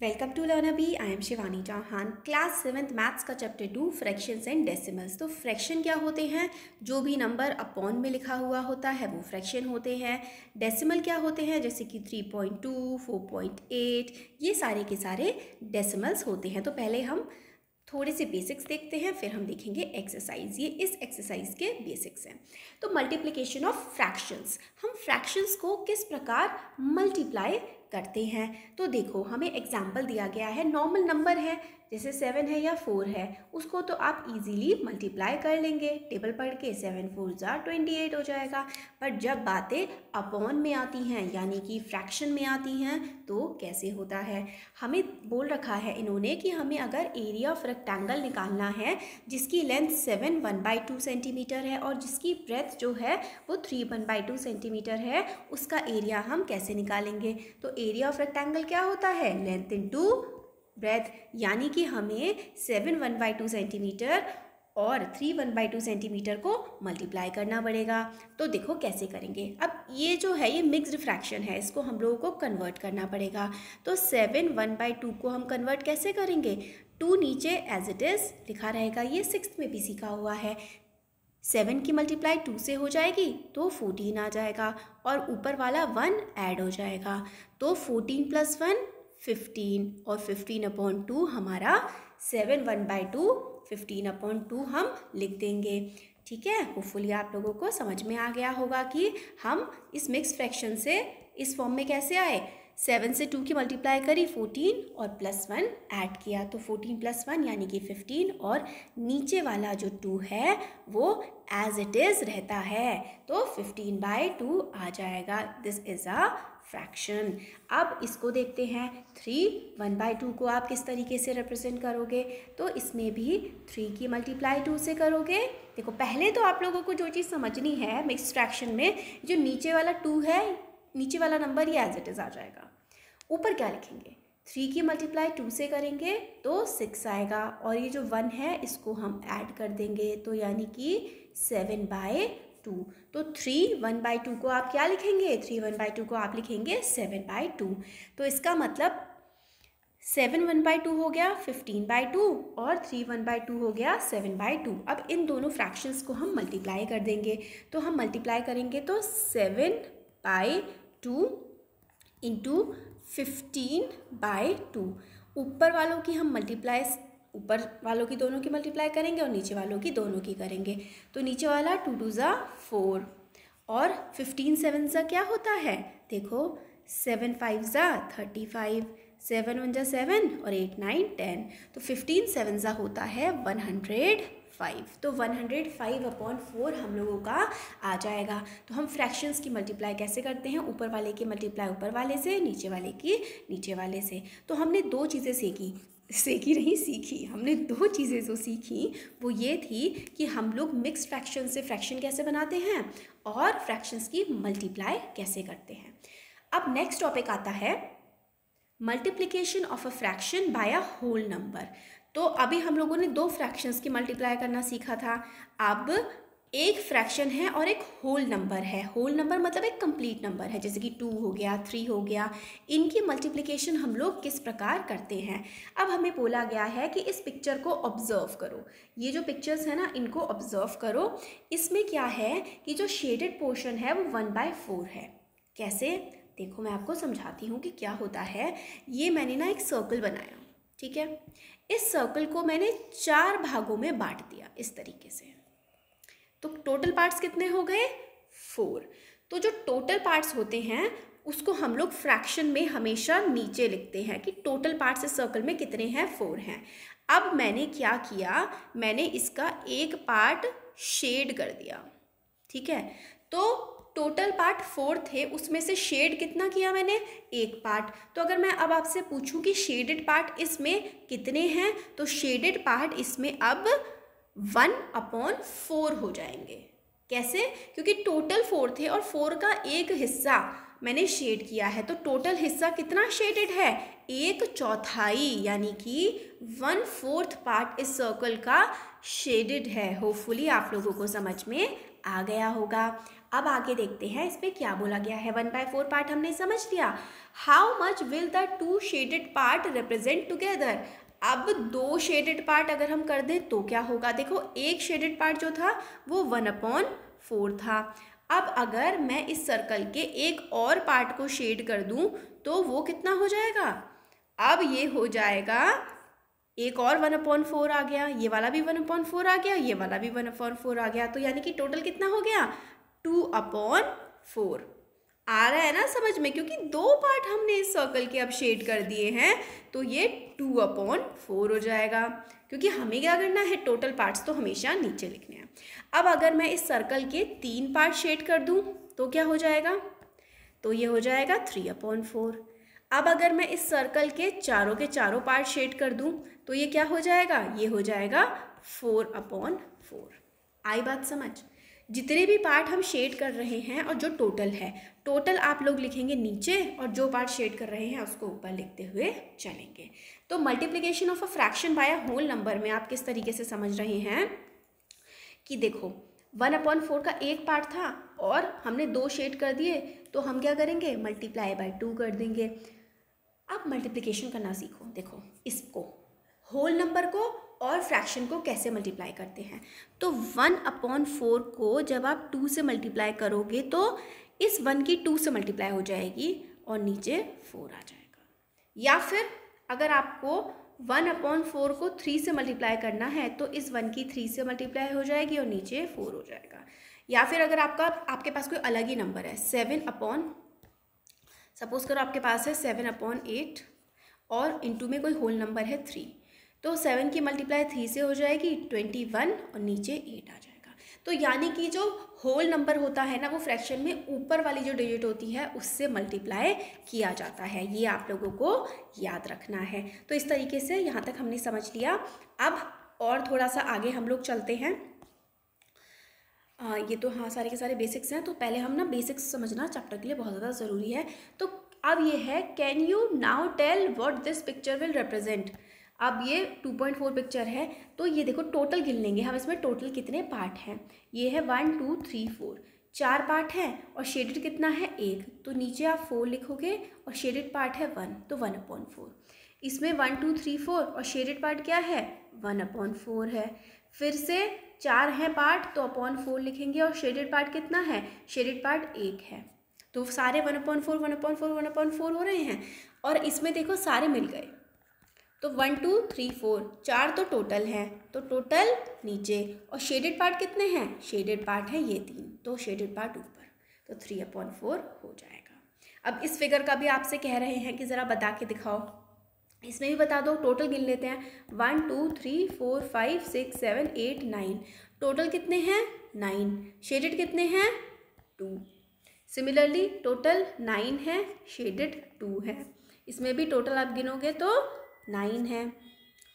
Welcome to learn अभी I am Shivani Chauhan class seventh maths का chapter two fractions and decimals तो fraction क्या होते हैं जो भी नंबर अपॉन में लिखा हुआ होता है वो फ्रैक्शन होते हैं डेसिमल क्या होते हैं जैसे कि three point two four point eight ये सारे के सारे डेसिमल्स होते हैं तो पहले हम थोड़े से बेसिक्स देखते हैं फिर हम देखेंगे एक्सरसाइज ये इस एक्सरसाइज के बेसिक्स हैं तो मल्टीप्लीकेशन ऑफ फ्रैक्शंस हम फ्रैक्शंस को किस प्रकार मल्टीप्लाई करते हैं तो देखो हमें एग्जाम्पल दिया गया है नॉर्मल नंबर है जैसे सेवन है या फोर है उसको तो आप इजीली मल्टीप्लाई कर लेंगे टेबल पढ़ के seven four za twenty eight हो जाएगा पर जब बातें अपॉन में आती हैं यानी कि फ्रैक्शन में आती हैं तो कैसे होता है हमें बोल रखा है इन्होंने कि हमें अगर एरिया ऑफ रेक्टेंगल निकालना है जिसकी length seven one by two centimetre है और जिसकी ब्रेथ जो है वो three one by two centimetre है उसका एरिया हम कैसे निकालेंगे तो एरिया ऑफ रेक्टेंगल क्या होता है लेंथ इन टू ब्रेथ यानी कि हमें seven one by two centimetre और three one by two centimetre को मल्टीप्लाई करना पड़ेगा तो देखो कैसे करेंगे अब ये जो है ये मिक्स फ्रैक्शन है इसको हम लोगों को कन्वर्ट करना पड़ेगा तो सेवन वन बाई टू को हम कन्वर्ट कैसे करेंगे टू नीचे एज इट इज़ लिखा रहेगा ये सिक्स में भी सीखा हुआ है सेवन की मल्टीप्लाई टू से हो जाएगी तो फोर्टीन आ जाएगा और ऊपर वाला वन ऐड हो जाएगा तो फोर्टीन प्लस वन फिफ्टीन और फिफ्टीन अपॉन टू हमारा seven one by two fifteen upon two हम लिख देंगे ठीक है होपफुली आप लोगों को समझ में आ गया होगा कि हम इस मिक्स फ्रैक्शन से इस फॉर्म में कैसे आए सेवन से टू की मल्टीप्लाई करी फोर्टीन और प्लस वन ऐड किया तो फोर्टीन प्लस वन यानी कि फिफ्टीन और नीचे वाला जो टू है वो एज इट इज़ रहता है तो फिफ्टीन बाई टू आ जाएगा दिस इज़ अ फ्रैक्शन अब इसको देखते हैं थ्री वन बाई टू को आप किस तरीके से रिप्रेजेंट करोगे तो इसमें भी थ्री की मल्टीप्लाई टू से करोगे देखो पहले तो आप लोगों को जो चीज़ समझनी है मिक्स फ्रैक्शन में जो नीचे वाला टू है नीचे वाला नंबर ही एज इट इज़ आ जाएगा ऊपर क्या लिखेंगे थ्री की मल्टीप्लाई टू से करेंगे तो सिक्स आएगा और ये जो वन है इसको हम ऐड कर देंगे तो यानी कि सेवन बाय टू तो थ्री वन बाई टू को आप क्या लिखेंगे थ्री वन बाई टू को आप लिखेंगे सेवन बाई टू तो इसका मतलब सेवन वन बाई टू हो गया फिफ्टीन बाई टू और थ्री वन बाई टू हो गया सेवन बाई टू अब इन दोनों फ्रैक्शंस को हम मल्टीप्लाई कर देंगे तो हम मल्टीप्लाई करेंगे तो seven by two into fifteen by two ऊपर वालों की हम मल्टीप्लाई ऊपर वालों की दोनों की मल्टीप्लाई करेंगे और नीचे वालों की दोनों की करेंगे तो नीचे वाला टू टू ज़ा फोर और फिफ्टीन सेवन ज़ा क्या होता है देखो सेवन फाइव ज़ा थर्टी फाइव सेवन वन ज़ा सेवन और एट नाइन टेन तो फिफ्टीन सेवन ज़ा होता है वन हंड्रेड फाइव तो one hundred five upon four हम लोगों का आ जाएगा तो हम फ्रैक्शंस की मल्टीप्लाई कैसे करते हैं ऊपर वाले की मल्टीप्लाई ऊपर वाले से नीचे वाले की नीचे वाले से तो हमने दो चीज़ें सीखी सीखी नहीं सीखी हमने दो चीज़ें जो सीखी वो ये थी कि हम लोग मिक्स फ्रैक्शन से फ्रैक्शन कैसे बनाते हैं और फ्रैक्शंस की मल्टीप्लाई कैसे करते हैं अब नेक्स्ट टॉपिक आता है multiplication of a fraction by a whole number तो अभी हम लोगों ने दो फ्रैक्शंस की मल्टीप्लाई करना सीखा था अब एक फ्रैक्शन है और एक होल नंबर है होल नंबर मतलब एक कंप्लीट नंबर है जैसे कि टू हो गया थ्री हो गया इनकी मल्टीप्लिकेशन हम लोग किस प्रकार करते हैं अब हमें बोला गया है कि इस पिक्चर को ऑब्ज़र्व करो ये जो पिक्चर्स है ना इनको ऑब्ज़र्व करो इसमें क्या है कि जो शेडेड पोर्शन है वो वन बाय फोर है कैसे देखो मैं आपको समझाती हूँ कि क्या होता है ये मैंने ना एक सर्कल बनाया ठीक है इस सर्कल को मैंने चार भागों में बांट दिया इस तरीके से तो टोटल पार्ट्स कितने हो गए फोर तो जो टोटल पार्ट्स होते हैं उसको हम लोग फ्रैक्शन में हमेशा नीचे लिखते हैं कि टोटल पार्ट्स इस सर्कल में कितने हैं फोर हैं अब मैंने क्या किया मैंने इसका एक पार्ट शेड कर दिया ठीक है तो टोटल पार्ट फोर थे उसमें से शेड कितना किया मैंने एक पार्ट तो अगर मैं अब आपसे पूछूं कि शेडेड पार्ट इसमें कितने हैं तो शेडेड पार्ट इसमें अब वन अपॉन फोर हो जाएंगे कैसे क्योंकि टोटल फोर थे और फोर का एक हिस्सा मैंने शेड किया है तो टोटल हिस्सा कितना शेडेड है एक चौथाई यानी कि वन फोर्थ पार्ट इस सर्कल का शेडेड है होपफुली आप लोगों को समझ में आ गया होगा अब आगे देखते हैं इस पर क्या बोला गया है वन बाय फोर पार्ट हमने समझ लिया how much will the two shaded part represent together अब दो शेडेड पार्ट अगर हम कर दें तो क्या होगा देखो एक शेडेड पार्ट जो था वो वन अपॉन फोर था अब अगर मैं इस सर्कल के एक और पार्ट को शेड कर दूं तो वो कितना हो जाएगा अब ये हो जाएगा एक और वन अपॉइंट फोर आ गया ये वाला भी वन अपॉइंट फोर आ गया ये वाला भी वन अपॉइंट फोर आ गया तो यानी कि टोटल कितना हो गया टू अपॉन फोर आ रहा है ना समझ में क्योंकि दो पार्ट हमने इस सर्कल के अब शेड कर दिए हैं तो ये टू अपॉन फोर हो जाएगा क्योंकि हमें क्या करना है टोटल पार्ट्स तो हमेशा नीचे लिखने हैं अब अगर मैं इस सर्कल के तीन पार्ट शेड कर दूं तो क्या हो जाएगा तो ये हो जाएगा थ्री अपॉन फोर अब अगर मैं इस सर्कल के चारों के चारों पार्ट शेड कर दूँ तो ये क्या हो जाएगा ये हो जाएगा फोर अपॉन फोर आई बात समझ जितने भी पार्ट हम शेड कर रहे हैं और जो टोटल है टोटल आप लोग लिखेंगे नीचे और जो पार्ट शेड कर रहे हैं उसको ऊपर लिखते हुए चलेंगे तो multiplication of a fraction by a whole number में आप किस तरीके से समझ रहे हैं कि देखो वन अपॉन फोर का एक पार्ट था और हमने दो शेड कर दिए तो हम क्या करेंगे मल्टीप्लाई बाय टू कर देंगे आप मल्टीप्लीकेशन करना सीखो देखो इसको होल नंबर को और फ्रैक्शन को कैसे मल्टीप्लाई करते हैं तो वन अपॉन फोर को जब आप टू से मल्टीप्लाई करोगे तो इस वन की टू से मल्टीप्लाई हो जाएगी और नीचे फोर आ जाएगा या फिर अगर आपको वन अपॉन फोर को थ्री से मल्टीप्लाई करना है तो इस वन की थ्री से मल्टीप्लाई हो जाएगी और नीचे फोर हो जाएगा या फिर अगर आपका आपके पास कोई अलग ही नंबर है सेवन अपॉन सपोज करो आपके पास है सेवन अपॉन एट और इनटू में कोई होल नंबर है थ्री तो सेवन की मल्टीप्लाई थ्री से हो जाएगी ट्वेंटी वन और नीचे एट आ जाएगा तो यानी कि जो होल नंबर होता है ना वो फ्रैक्शन में ऊपर वाली जो डिजिट होती है उससे मल्टीप्लाई किया जाता है ये आप लोगों को याद रखना है तो इस तरीके से यहाँ तक हमने समझ लिया अब और थोड़ा सा आगे हम लोग चलते हैं आ, ये तो हाँ सारे के सारे बेसिक्स हैं तो पहले हम ना बेसिक्स समझना चैप्टर के लिए बहुत ज़्यादा ज़रूरी है तो अब ये है can you now tell what this picture will represent अब ये टू पॉइंट फोर पिक्चर है तो ये देखो टोटल गिन लेंगे हम इसमें टोटल कितने पार्ट हैं ये है वन टू थ्री फोर चार पार्ट है और शेडेड कितना है एक तो नीचे आप फोर लिखोगे और शेडेड पार्ट है वन तो वन अपॉइंट फोर इसमें वन टू थ्री फोर और शेडेड पार्ट क्या है वन अपॉन फोर है फिर से चार हैं पार्ट तो अपॉन फोर लिखेंगे और शेडेड पार्ट कितना है शेडेड पार्ट एक है तो सारे one upon four one upon four one upon four हो रहे हैं और इसमें देखो सारे मिल गए तो वन टू थ्री फोर चार तो टोटल है तो टोटल नीचे और शेडेड पार्ट कितने हैं शेडेड पार्ट है ये तीन तो शेडेड पार्ट ऊपर तो थ्री अपॉन फोर हो जाएगा अब इस फिगर का भी आपसे कह रहे हैं कि ज़रा बता के दिखाओ इसमें भी बता दो टोटल गिन लेते हैं one two three four five six seven eight nine total कितने हैं नाइन शेडेड कितने हैं टू सिमिलरली टोटल नाइन है शेडेड टू है इसमें भी टोटल आप गिनोगे तो नाइन है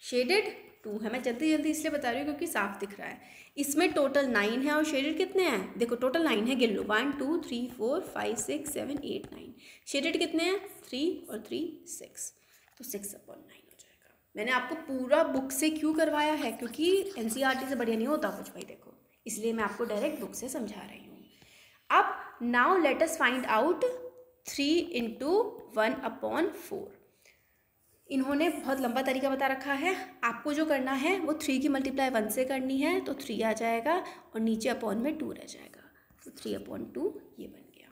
शेडेड टू है मैं जल्दी जल्दी इसलिए बता रही हूँ क्योंकि साफ दिख रहा है इसमें टोटल नाइन है और शेडेड कितने हैं देखो टोटल नाइन है गिन लो one two three four five six seven eight nine shaded कितने हैं थ्री और थ्री सिक्स तो सिक्स अपॉन नाइन हो जाएगा मैंने आपको पूरा बुक से क्यों करवाया है क्योंकि एन से बढ़िया नहीं होता कुछ भाई देखो इसलिए मैं आपको डायरेक्ट बुक से समझा रही हूँ अब now let's find out three into one upon four इन्होंने बहुत लंबा तरीका बता रखा है आपको जो करना है वो थ्री की मल्टीप्लाई वन से करनी है तो थ्री आ जाएगा और नीचे अपॉन में टू रह जाएगा तो थ्री अपॉन टू ये बन गया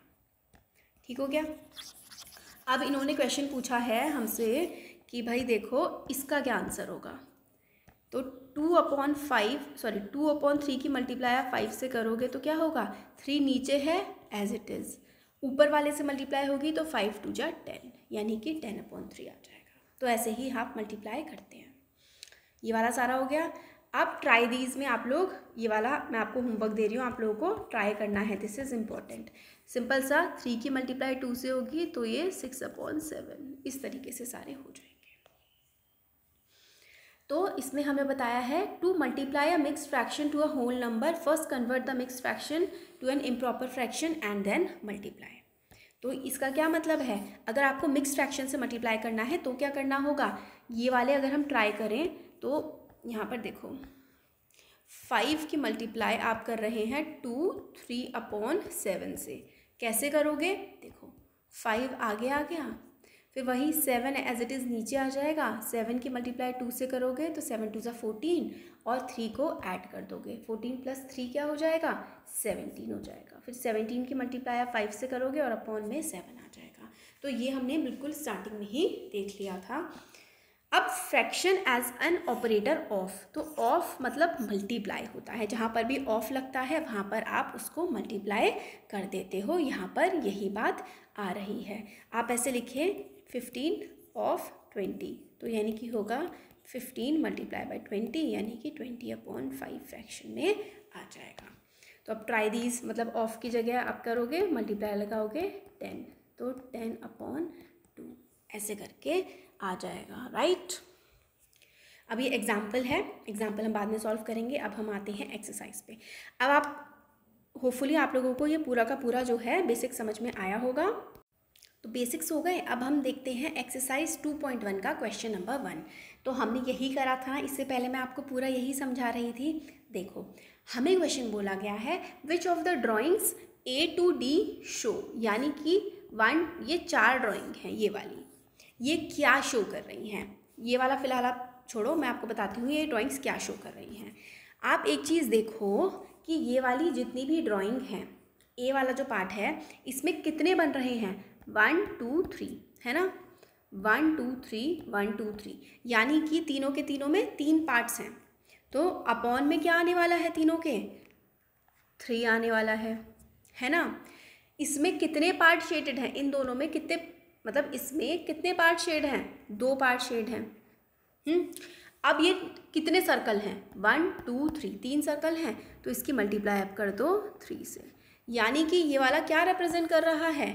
ठीक हो गया अब इन्होंने क्वेश्चन पूछा है हमसे कि भाई देखो इसका क्या आंसर होगा तो two upon five sorry two upon three की मल्टीप्लाई आप फाइव से करोगे तो क्या होगा थ्री नीचे है एज इट इज़ ऊपर वाले से मल्टीप्लाई होगी तो फाइव टू जा टेन यानी कि टेन अपॉन थ्री आ जाएगा तो ऐसे ही आप मल्टीप्लाई करते हैं ये वाला सारा हो गया अब ट्राई दीज में आप लोग ये वाला मैं आपको होमवर्क दे रही हूँ आप लोगों को ट्राई करना है दिस इज़ इम्पॉर्टेंट सिंपल सा थ्री की मल्टीप्लाई टू से होगी तो ये सिक्स अपॉन सेवन इस तरीके से सारे हो जाएंगे तो इसमें हमें बताया है to multiply a mix fraction to a whole number first convert the mix fraction to an improper fraction and then multiply तो इसका क्या मतलब है अगर आपको मिक्स फ्रैक्शन से मल्टीप्लाई करना है तो क्या करना होगा ये वाले अगर हम ट्राई करें तो यहाँ पर देखो फाइव की मल्टीप्लाई आप कर रहे हैं टू थ्री अपॉन सेवन से कैसे करोगे देखो फाइव आगे आ गया फिर वही सेवन एज इट इज़ नीचे आ जाएगा सेवन की मल्टीप्लाई टू से करोगे तो सेवन टू ज़ा फोर्टीन और थ्री को ऐड कर दोगे फोर्टीन प्लस थ्री क्या हो जाएगा सेवनटीन हो जाएगा फिर सेवनटीन की मल्टीप्लाई आप फाइव से करोगे और अपॉन में सेवन आ जाएगा तो ये हमने बिल्कुल स्टार्टिंग में ही देख लिया था अब fraction as an operator of तो ऑफ मतलब मल्टीप्लाई होता है जहाँ पर भी ऑफ लगता है वहाँ पर आप उसको मल्टीप्लाई कर देते हो यहाँ पर यही बात आ रही है आप ऐसे लिखें फिफ्टीन ऑफ ट्वेंटी तो यानी कि होगा फिफ्टीन मल्टीप्लाई बाई ट्वेंटी यानी कि ट्वेंटी अपॉन फाइव फ्रैक्शन में आ जाएगा तो अब ट्राई दीज मतलब ऑफ की जगह आप करोगे मल्टीप्लाई लगाओगे टेन तो टेन अपॉन टू ऐसे करके आ जाएगा राइट अब ये एग्जाम्पल है एग्जाम्पल हम बाद में सॉल्व करेंगे अब हम आते हैं एक्सरसाइज पे अब आप होपफुली आप लोगों को ये पूरा का पूरा जो है बेसिक समझ में आया होगा तो बेसिक्स हो गए अब हम देखते हैं एक्सरसाइज 2.1 का क्वेश्चन नंबर वन तो हमने यही करा था इससे पहले मैं आपको पूरा यही समझा रही थी देखो हमें क्वेश्चन बोला गया है which of the drawings A to D show यानी कि वन ये चार ड्राइंग हैं ये वाली ये क्या शो कर रही हैं ये वाला फ़िलहाल आप छोड़ो मैं आपको बताती हूँ ये ड्राॅइंग्स क्या शो कर रही हैं आप एक चीज़ देखो कि ये वाली जितनी भी ड्रॉइंग हैं ए वाला जो पार्ट है इसमें कितने बन रहे हैं वन टू थ्री है ना one two three one two three यानी कि तीनों के तीनों में तीन पार्ट्स हैं तो अपॉन में क्या आने वाला है तीनों के थ्री आने वाला है है ना इसमें कितने पार्ट शेडेड हैं इन दोनों में कितने मतलब इसमें कितने पार्ट शेड हैं दो पार्ट शेड हैं हम्म? अब ये कितने सर्कल हैं वन टू थ्री तीन सर्कल हैं तो इसकी मल्टीप्लाई आप कर दो थ्री से यानी कि ये वाला क्या रिप्रेजेंट कर रहा है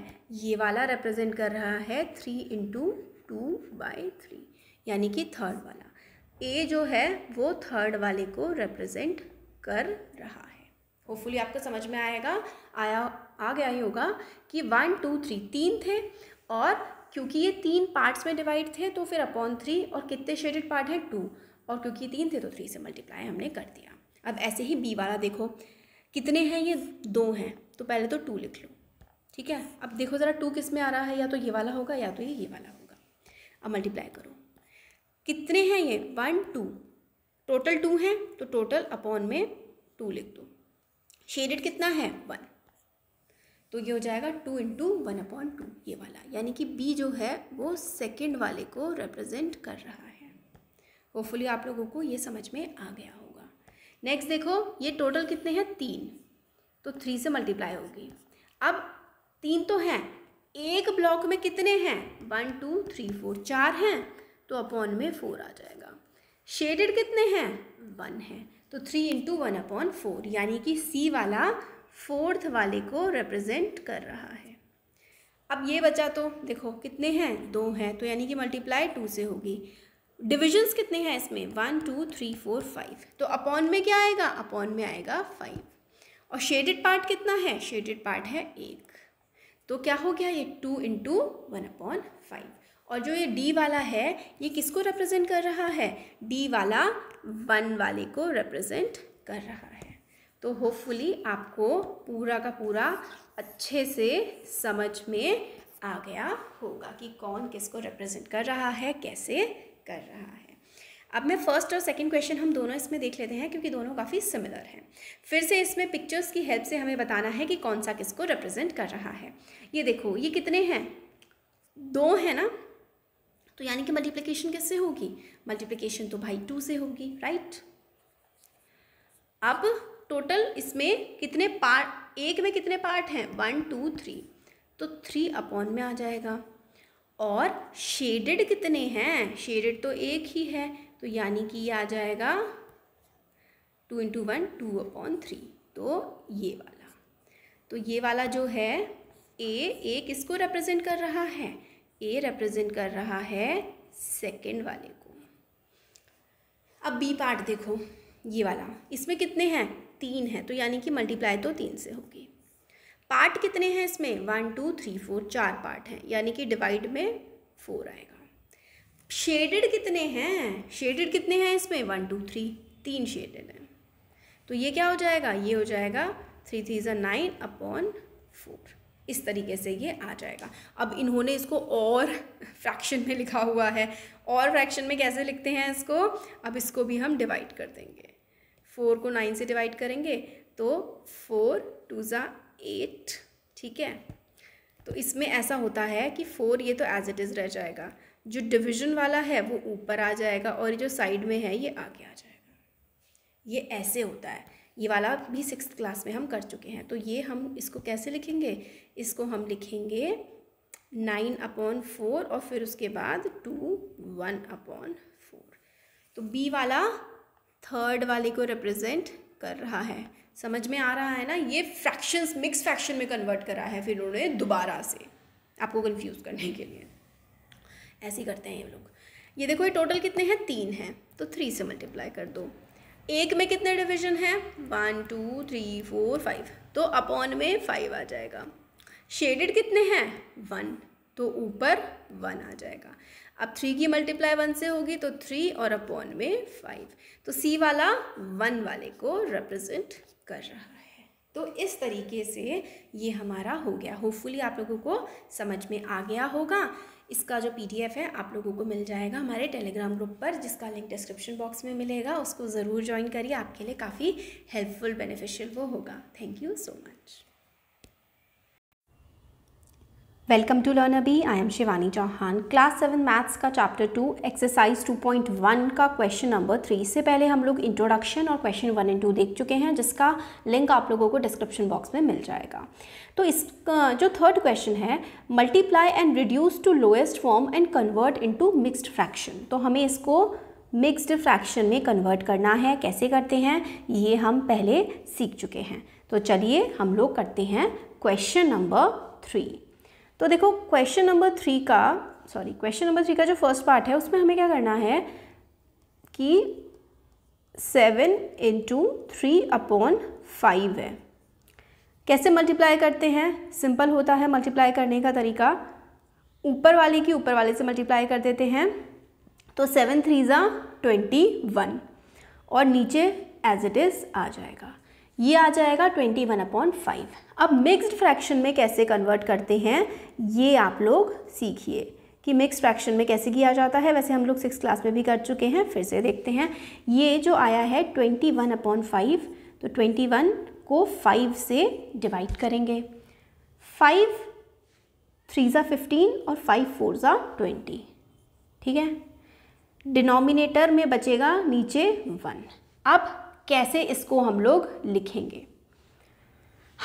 ये वाला रिप्रेजेंट कर रहा है three into two by three यानी कि थर्ड वाला ए जो है वो थर्ड वाले को रिप्रेजेंट कर रहा है होपफुली आपको समझ में आएगा आया आ गया ही होगा कि वन टू थ्री तीन थे और क्योंकि ये तीन पार्ट्स में डिवाइड थे तो फिर अपॉन थ्री और कितने शेडेड पार्ट हैं टू और क्योंकि तीन थे तो थ्री से मल्टीप्लाई हमने कर दिया अब ऐसे ही बी वाला देखो कितने हैं ये दो हैं तो पहले तो टू लिख लो ठीक है अब देखो ज़रा टू किस में आ रहा है या तो ये वाला होगा या तो ये ये वाला होगा अब मल्टीप्लाई करो कितने हैं ये वन टू टोटल टू हैं तो टोटल अपॉन में टू लिख दो शेडेड कितना है वन तो ये हो जाएगा two into one upon two ये वाला यानी कि बी जो है वो सेकेंड वाले को रिप्रेजेंट कर रहा है होपफुली आप लोगों को ये समझ में आ गया होगा नेक्स्ट देखो ये टोटल कितने हैं तीन तो थ्री से मल्टीप्लाई होगी अब तीन तो हैं एक ब्लॉक में कितने हैं वन टू थ्री फोर चार हैं तो अपॉन में फोर आ जाएगा शेडेड कितने हैं वन है तो three into one upon four यानी कि सी वाला फोर्थ वाले को रिप्रेजेंट कर रहा है अब ये बचा तो देखो कितने हैं दो हैं तो यानी कि मल्टीप्लाई टू से होगी डिविजन्स कितने हैं इसमें one two three four five तो अपॉन में क्या आएगा अपॉन में आएगा फाइव और शेडेड पार्ट कितना है शेडेड पार्ट है एक तो क्या हो गया ये two into one upon five और जो ये डी वाला है ये किसको रिप्रेजेंट कर रहा है डी वाला वन वाले को रिप्रेजेंट कर रहा है तो होपफुली आपको पूरा का पूरा अच्छे से समझ में आ गया होगा कि कौन किसको रिप्रेजेंट कर रहा है कैसे कर रहा है अब मैं फर्स्ट और सेकंड क्वेश्चन हम दोनों इसमें देख लेते हैं क्योंकि दोनों काफ़ी सिमिलर हैं फिर से इसमें पिक्चर्स की हेल्प से हमें बताना है कि कौन सा किसको रिप्रेजेंट कर रहा है ये देखो ये कितने हैं दो हैं ना तो यानी कि मल्टीप्लीकेशन किससे होगी मल्टीप्लीकेशन तो भाई टू से होगी राइट अब टोटल इसमें कितने पार्ट एक में कितने पार्ट हैं वन टू थ्री तो थ्री अपॉन में आ जाएगा और शेडेड कितने हैं शेडेड तो एक ही है तो यानी कि ये आ जाएगा two into one two upon three तो ये वाला तो ये वाला जो है ए ए किसको रिप्रेजेंट कर रहा है ए रिप्रेजेंट कर रहा है सेकेंड वाले को अब बी पार्ट देखो ये वाला इसमें कितने हैं तीन हैं तो यानी कि मल्टीप्लाई तो तीन से होगी पार्ट कितने हैं इसमें वन टू थ्री फोर चार पार्ट हैं यानी कि डिवाइड में फोर आएगा शेडेड कितने हैं शेडेड कितने हैं इसमें वन टू थ्री तीन शेडेड हैं तो ये क्या हो जाएगा ये हो जाएगा थ्री थ्री ज़ा नाइन अपॉन फोर इस तरीके से ये आ जाएगा अब इन्होंने इसको और फ्रैक्शन में लिखा हुआ है और फ्रैक्शन में कैसे लिखते हैं इसको अब इसको भी हम डिवाइड कर देंगे फोर को नाइन से डिवाइड करेंगे तो फोर टू ज़ा एट ठीक है तो इसमें ऐसा होता है कि फोर ये तो एज इट इज़ रह जाएगा जो डिवीजन वाला है वो ऊपर आ जाएगा और जो साइड में है ये आगे आ जाएगा ये ऐसे होता है ये वाला भी सिक्स क्लास में हम कर चुके हैं तो ये हम इसको कैसे लिखेंगे इसको हम लिखेंगे नाइन अपॉन फोर और फिर उसके बाद टू वन अपॉन फोर तो बी वाला थर्ड वाले को रिप्रेजेंट कर रहा है समझ में आ रहा है ना ये फ्रैक्शंस मिक्स फ्रैक्शन में कन्वर्ट कर रहा है फिर उन्होंने दोबारा से आपको कंफ्यूज करने के लिए ऐसे ही करते हैं ये लोग ये देखो ये टोटल कितने हैं तीन हैं तो थ्री से मल्टीप्लाई कर दो एक में कितने डिवीजन हैं one two three four five तो अपॉन में फाइव आ जाएगा शेडेड कितने हैं वन तो ऊपर वन आ जाएगा अब थ्री की मल्टीप्लाई वन से होगी तो थ्री और अपॉन में फाइव तो सी वाला वन वाले को रिप्रेजेंट कर रहा है तो इस तरीके से ये हमारा हो गया होपफुली आप लोगों को समझ में आ गया होगा इसका जो पीडीएफ है आप लोगों को मिल जाएगा हमारे टेलीग्राम ग्रुप पर जिसका लिंक डिस्क्रिप्शन बॉक्स में मिलेगा उसको ज़रूर ज्वाइन करिए आपके लिए काफ़ी हेल्पफुल बेनिफिशियल वो होगा thank you so much welcome to learn अभी I am Shivani Chauhan class seven maths का chapter two exercise two point one का क्वेश्चन नंबर थ्री इससे पहले हम लोग इंट्रोडक्शन और क्वेश्चन वन एंड टू देख चुके हैं जिसका लिंक आप लोगों को डिस्क्रिप्शन बॉक्स में मिल जाएगा तो इस जो थर्ड क्वेश्चन है multiply and reduce to lowest form and convert in mixed fraction तो हमें इसको मिक्सड फ्रैक्शन में कन्वर्ट करना है कैसे करते हैं ये हम पहले सीख चुके हैं तो चलिए हम लोग करते हैं क्वेश्चन नंबर थ्री तो देखो क्वेश्चन नंबर थ्री का सॉरी क्वेश्चन नंबर थ्री का जो फर्स्ट पार्ट है उसमें हमें क्या करना है कि seven into three upon five है कैसे मल्टीप्लाई करते हैं सिंपल होता है मल्टीप्लाई करने का तरीका ऊपर वाले की ऊपर वाले से मल्टीप्लाई कर देते हैं तो सेवन थ्री ज़ा ट्वेंटी वन और नीचे एज इट इज़ आ जाएगा ये आ जाएगा ट्वेंटी वन अपॉइंट फाइव अब मिक्स्ड फ्रैक्शन में कैसे कन्वर्ट करते हैं ये आप लोग सीखिए कि मिक्स फ्रैक्शन में कैसे किया जाता है वैसे हम लोग सिक्स क्लास में भी कर चुके हैं फिर से देखते हैं ये जो आया है ट्वेंटी वन अपॉइंट फाइव तो ट्वेंटी वन को फाइव से डिवाइड करेंगे फाइव थ्री ज़ा फिफ्टीन और फाइव फोर ज़ा ट्वेंटी ठीक है डिनोमिनेटर में बचेगा नीचे वन अब कैसे इसको हम लोग लिखेंगे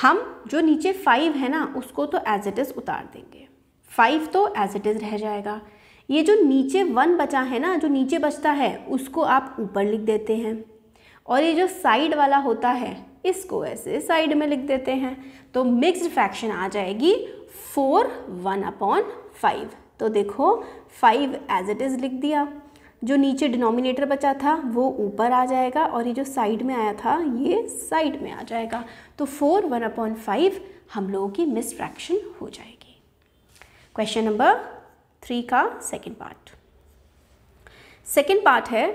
हम जो नीचे फाइव है ना उसको तो एज इट इज़ उतार देंगे फाइव तो एज इट इज़ रह जाएगा ये जो नीचे वन बचा है ना जो नीचे बचता है उसको आप ऊपर लिख देते हैं और ये जो साइड वाला होता है इसको ऐसे साइड में लिख देते हैं तो मिक्स्ड फ्रैक्शन आ जाएगी फोर वन अपॉन फाइव तो देखो फाइव एज इट इज़ लिख दिया जो नीचे डिनोमिनेटर बचा था वो ऊपर आ जाएगा और ये जो साइड में आया था ये साइड में आ जाएगा तो फोर वन अपॉन फाइव हम लोगों की मिस फ्रैक्शन हो जाएगी क्वेश्चन नंबर थ्री का सेकेंड पार्ट सेकेंड पार्ट है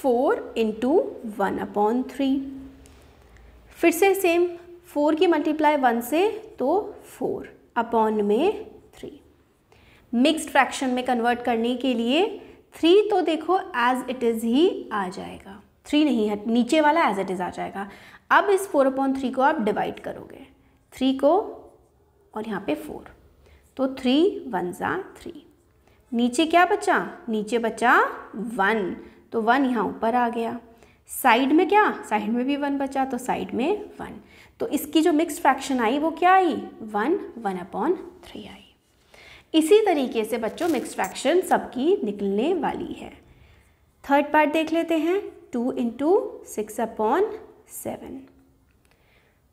four into one upon three फिर से सेम फोर की मल्टीप्लाई वन से तो फोर अपॉन में थ्री मिक्स्ड फ्रैक्शन में कन्वर्ट करने के लिए थ्री तो देखो एज इट इज़ ही आ जाएगा थ्री नहीं है नीचे वाला एज इट इज़ आ जाएगा अब इस फोर अपॉन थ्री को आप डिवाइड करोगे थ्री को और यहाँ पे फोर तो थ्री वन ज़ा थ्री नीचे क्या बचा नीचे बचा वन तो वन यहाँ ऊपर आ गया साइड में क्या साइड में भी वन बचा तो साइड में वन तो इसकी जो मिक्स फ्रैक्शन आई वो क्या आई वन वन अपॉन थ्री आई इसी तरीके से बच्चों मिक्स फ्रैक्शन सबकी निकलने वाली है थर्ड पार्ट देख लेते हैं two into six upon seven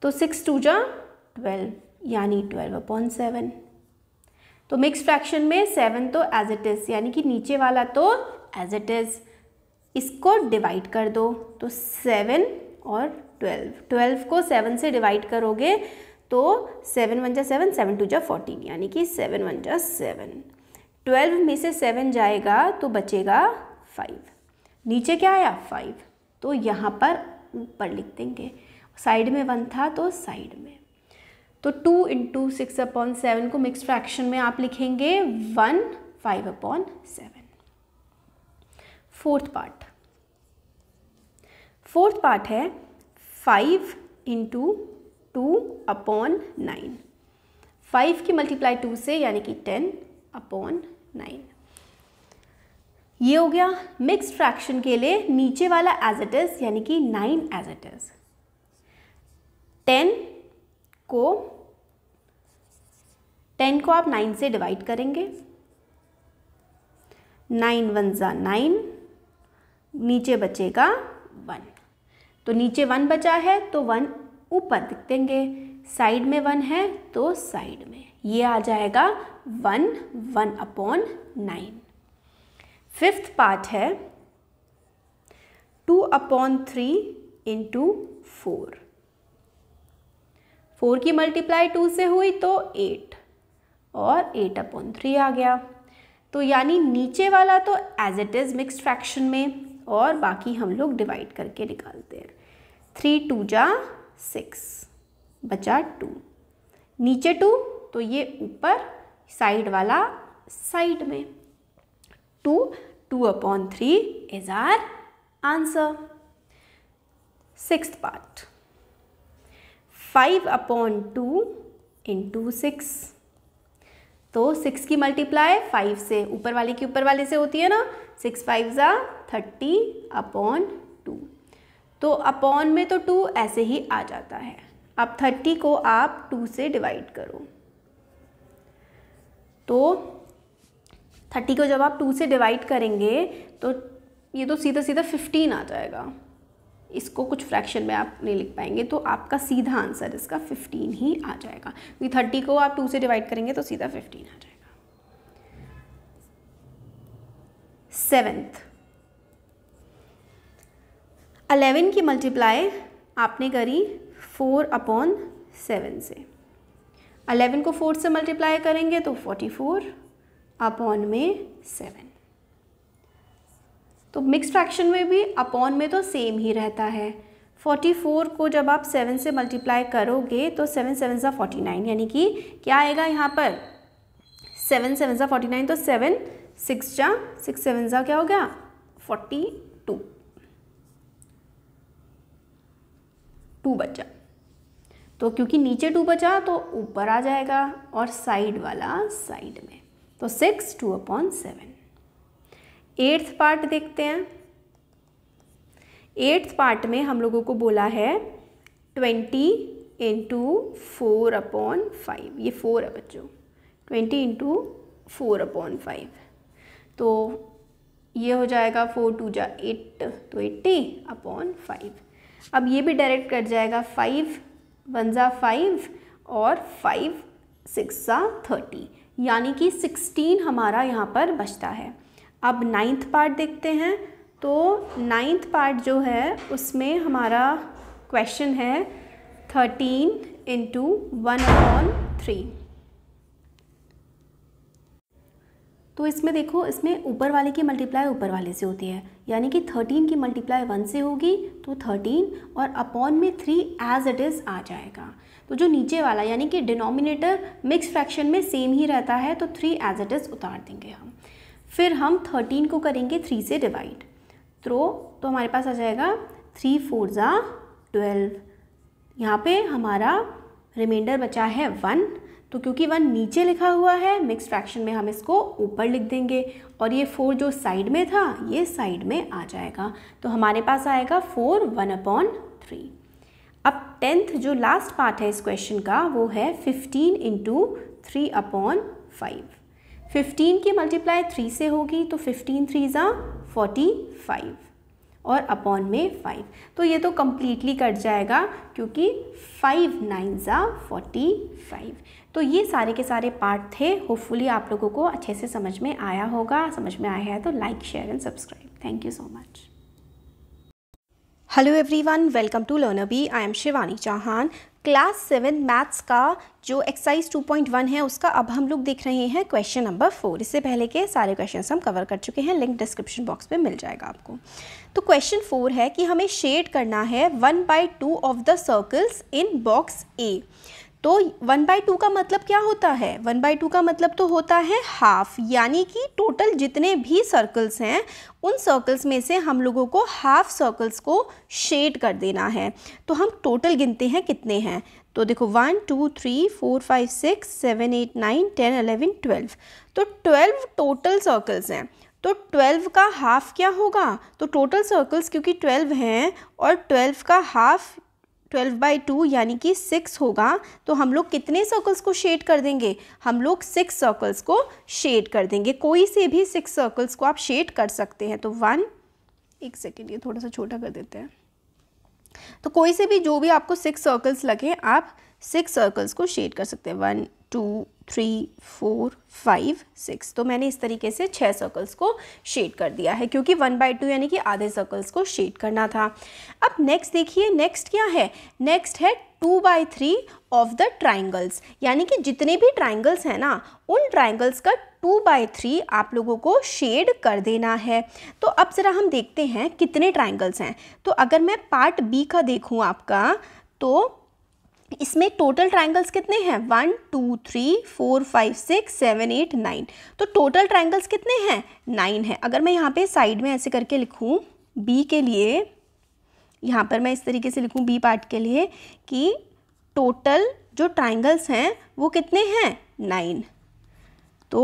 तो सिक्स टू जा ट्वेल्व यानी ट्वेल्व अपॉन सेवन तो मिक्स फ्रैक्शन में सेवन तो एज इट इज़ यानी कि नीचे वाला तो एज इट इज़ इसको डिवाइड कर दो तो सेवन और ट्वेल्व ट्वेल्व को सेवन से डिवाइड करोगे तो सेवन वन जा सेवन सेवन टू जा फोर्टीन यानी कि सेवन वन जा सेवन ट्वेल्व में से सेवन जाएगा तो बचेगा फाइव नीचे क्या आया फाइव तो यहाँ पर ऊपर लिख देंगे साइड में वन था तो साइड में तो two into six upon seven को मिक्स फ्रैक्शन में आप लिखेंगे one five upon seven fourth part fourth part है five into two upon nine five की मल्टीप्लाई टू से यानी कि टेन अपॉन नाइन ये हो गया मिक्स फ्रैक्शन के लिए नीचे वाला एज इट इज़ यानी कि nine as it is ten को टेन को आप नाइन से डिवाइड करेंगे नाइन वन ज़ा नाइन नीचे बचेगा वन तो नीचे वन बचा है तो वन ऊपर दिख देंगे साइड में वन है तो साइड में ये आ जाएगा one one upon nine fifth part है two upon three into four four की मल्टीप्लाई टू से हुई तो एट और एट अपॉन थ्री आ गया तो यानी नीचे वाला तो as it is mix fraction में और बाकी हम लोग डिवाइड करके निकालते हैं थ्री टू जा सिक्स बचा टू नीचे टू तो ये ऊपर साइड वाला साइड में two two upon three is our answer six part five upon two into six तो सिक्स की मल्टीप्लाई फाइव से ऊपर वाले की ऊपर वाले से होती है ना सिक्स फाइव ज़ा थर्टी अपॉन तो अपॉन में तो टू ऐसे ही आ जाता है अब थर्टी को आप टू से डिवाइड करो तो थर्टी को जब आप टू से डिवाइड करेंगे तो ये तो सीधा सीधा फिफ्टीन आ जाएगा इसको कुछ फ्रैक्शन में आप नहीं लिख पाएंगे तो आपका सीधा आंसर इसका फिफ्टीन ही आ जाएगा क्योंकि थर्टी को आप टू से डिवाइड करेंगे तो सीधा फिफ्टीन आ जाएगा सेवेंथ अलेवन की मल्टीप्लाई आपने करी फोर अपॉन सेवन से अलेवन को फोर से मल्टीप्लाई करेंगे तो फोर्टी फोर अपॉन में सेवन तो मिक्स फ्रैक्शन में भी अपॉन में तो सेम ही रहता है फोर्टी फोर को जब आप सेवन से मल्टीप्लाई करोगे तो सेवन सेवन ज़ा फोर्टी नाइन यानी कि क्या आएगा यहाँ पर सेवन सेवन ज़ा फोर्टी नाइन तो सेवन सिक्स जा सिक्स सेवन ज़ा क्या हो गया फोर्टी टू बचा तो क्योंकि नीचे टू बचा तो ऊपर आ जाएगा और साइड वाला साइड में तो six two upon seven eighth part देखते हैं एट्थ पार्ट में हम लोगों को बोला है twenty into four upon five ये फोर है बच्चों twenty into four upon five तो ये हो जाएगा फोर टू जा एट तो एट्टी अपॉन फाइव अब ये भी डायरेक्ट कट जाएगा फाइव वन ज़ा फाइव और फाइव सिक्स ज़ा थर्टी यानी कि सिक्सटीन हमारा यहाँ पर बचता है अब नाइन्थ पार्ट देखते हैं तो नाइन्थ पार्ट जो है उसमें हमारा क्वेश्चन है thirteen into one upon three तो इसमें देखो इसमें ऊपर वाले की मल्टीप्लाई ऊपर वाले से होती है यानी कि थर्टीन की मल्टीप्लाई वन से होगी तो थर्टीन और अपॉन में थ्री एज इट इज़ आ जाएगा तो जो नीचे वाला यानी कि डिनोमिनेटर मिक्स फ्रैक्शन में सेम ही रहता है तो थ्री एज इट इज़ उतार देंगे हम फिर हम थर्टीन को करेंगे थ्री से डिवाइड थ्रो तो, तो हमारे पास आ जाएगा थ्री फोर ज़ा ट्वेल्व यहाँ पर हमारा रिमाइंडर बचा है वन तो क्योंकि वन नीचे लिखा हुआ है मिक्स फ्रैक्शन में हम इसको ऊपर लिख देंगे और ये फोर जो साइड में था ये साइड में आ जाएगा तो हमारे पास आएगा फोर वन अपॉन थ्री अब टेंथ जो लास्ट पार्ट है इस क्वेश्चन का वो है fifteen into three upon five fifteen की मल्टीप्लाई थ्री से होगी तो फिफ्टीन थ्री ज़ा फोर्टी फाइव और अपॉन में फाइव तो ये तो कम्प्लीटली कट जाएगा क्योंकि फाइव नाइन ज़ा फोर्टी फाइव तो ये सारे के सारे पार्ट थे होपफुली आप लोगों को अच्छे से समझ में आया होगा समझ में आया है तो like share and subscribe thank you so much Hello welcome to to LearnerBee. I am Shivani Chauhan class seven maths का जो एक्सरसाइज 2.1 है उसका अब हम लोग देख रहे हैं क्वेश्चन नंबर फोर इससे पहले के सारे क्वेश्चन हम कवर कर चुके हैं लिंक डिस्क्रिप्शन बॉक्स में मिल जाएगा आपको तो क्वेश्चन फोर है कि हमें शेड करना है one by two of the circles in box A तो वन बाई टू का मतलब क्या होता है वन बाई टू का मतलब तो होता है हाफ यानी कि टोटल जितने भी सर्कल्स हैं उन सर्कल्स में से हम लोगों को हाफ सर्कल्स को शेड कर देना है तो हम टोटल गिनते हैं कितने हैं तो देखो one two three four five six seven eight nine ten eleven twelve तो ट्वेल्व टोटल सर्कल्स हैं तो ट्वेल्व का हाफ क्या होगा तो टोटल सर्कल्स क्योंकि ट्वेल्व हैं और ट्वेल्व का हाफ ट्वेल्व बाई टू यानी कि सिक्स होगा तो हम लोग कितने सर्कल्स को शेड कर देंगे हम लोग सिक्स सर्कल्स को शेड कर देंगे कोई से भी सिक्स सर्कल्स को आप शेड कर सकते हैं तो वन एक सेकेंड ये थोड़ा सा छोटा कर देते हैं तो कोई से भी जो भी आपको सिक्स सर्कल्स लगे आप सिक्स सर्कल्स को शेड कर सकते हैं one two three four five six तो मैंने इस तरीके से छः सर्कल्स को शेड कर दिया है क्योंकि वन बाई टू यानी कि आधे सर्कल्स को शेड करना था अब नेक्स्ट देखिए नेक्स्ट क्या है नेक्स्ट है two by three of the triangles यानी कि जितने भी ट्राइंगल्स हैं ना उन ट्राइंगल्स का टू बाई थ्री आप लोगों को शेड कर देना है तो अब ज़रा हम देखते हैं कितने ट्राइंगल्स हैं तो अगर मैं पार्ट बी का देखूँ आपका तो इसमें टोटल ट्राइंगल्स कितने हैं one two three four five six seven eight nine तो टोटल ट्राइंगल्स कितने हैं नाइन है अगर मैं यहाँ पे साइड में ऐसे करके लिखूँ बी के लिए यहाँ पर मैं इस तरीके से लिखूँ बी पार्ट के लिए कि टोटल जो ट्राइंगल्स हैं वो कितने हैं नाइन तो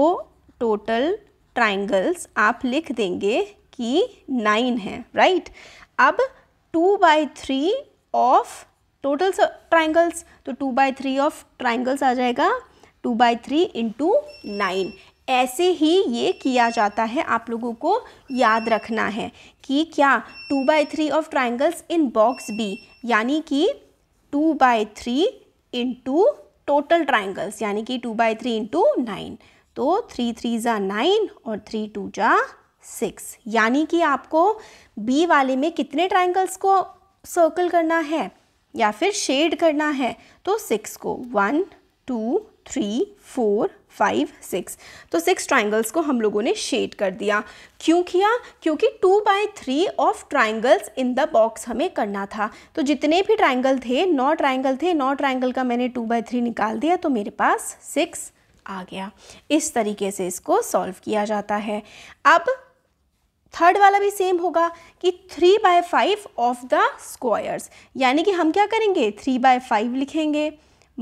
टोटल ट्राइंगल्स आप लिख देंगे कि नाइन है राइट अब two by three of total triangles तो two by three of triangles आ जाएगा two by three into nine ऐसे ही ये किया जाता है आप लोगों को याद रखना है कि क्या two by three of triangles in box B यानी कि two by three into total triangles यानी कि two by three into nine तो थ्री थ्री ज़ा नाइन और थ्री टू जा सिक्स यानी कि आपको बी वाले में कितने ट्राइंगल्स को सर्कल करना है या फिर शेड करना है तो सिक्स को one two three four five six तो सिक्स ट्राइंगल्स को हम लोगों ने शेड कर दिया क्यों किया क्योंकि two by three of triangles in the box हमें करना था तो जितने भी ट्राइंगल थे नौ ट्राइंगल थे नौ ट्राइंगल का मैंने टू बाई थ्री निकाल दिया तो मेरे पास सिक्स आ गया इस तरीके से इसको सॉल्व किया जाता है अब थर्ड वाला भी सेम होगा कि three by five of the squares यानी कि हम क्या करेंगे थ्री बाय फाइव लिखेंगे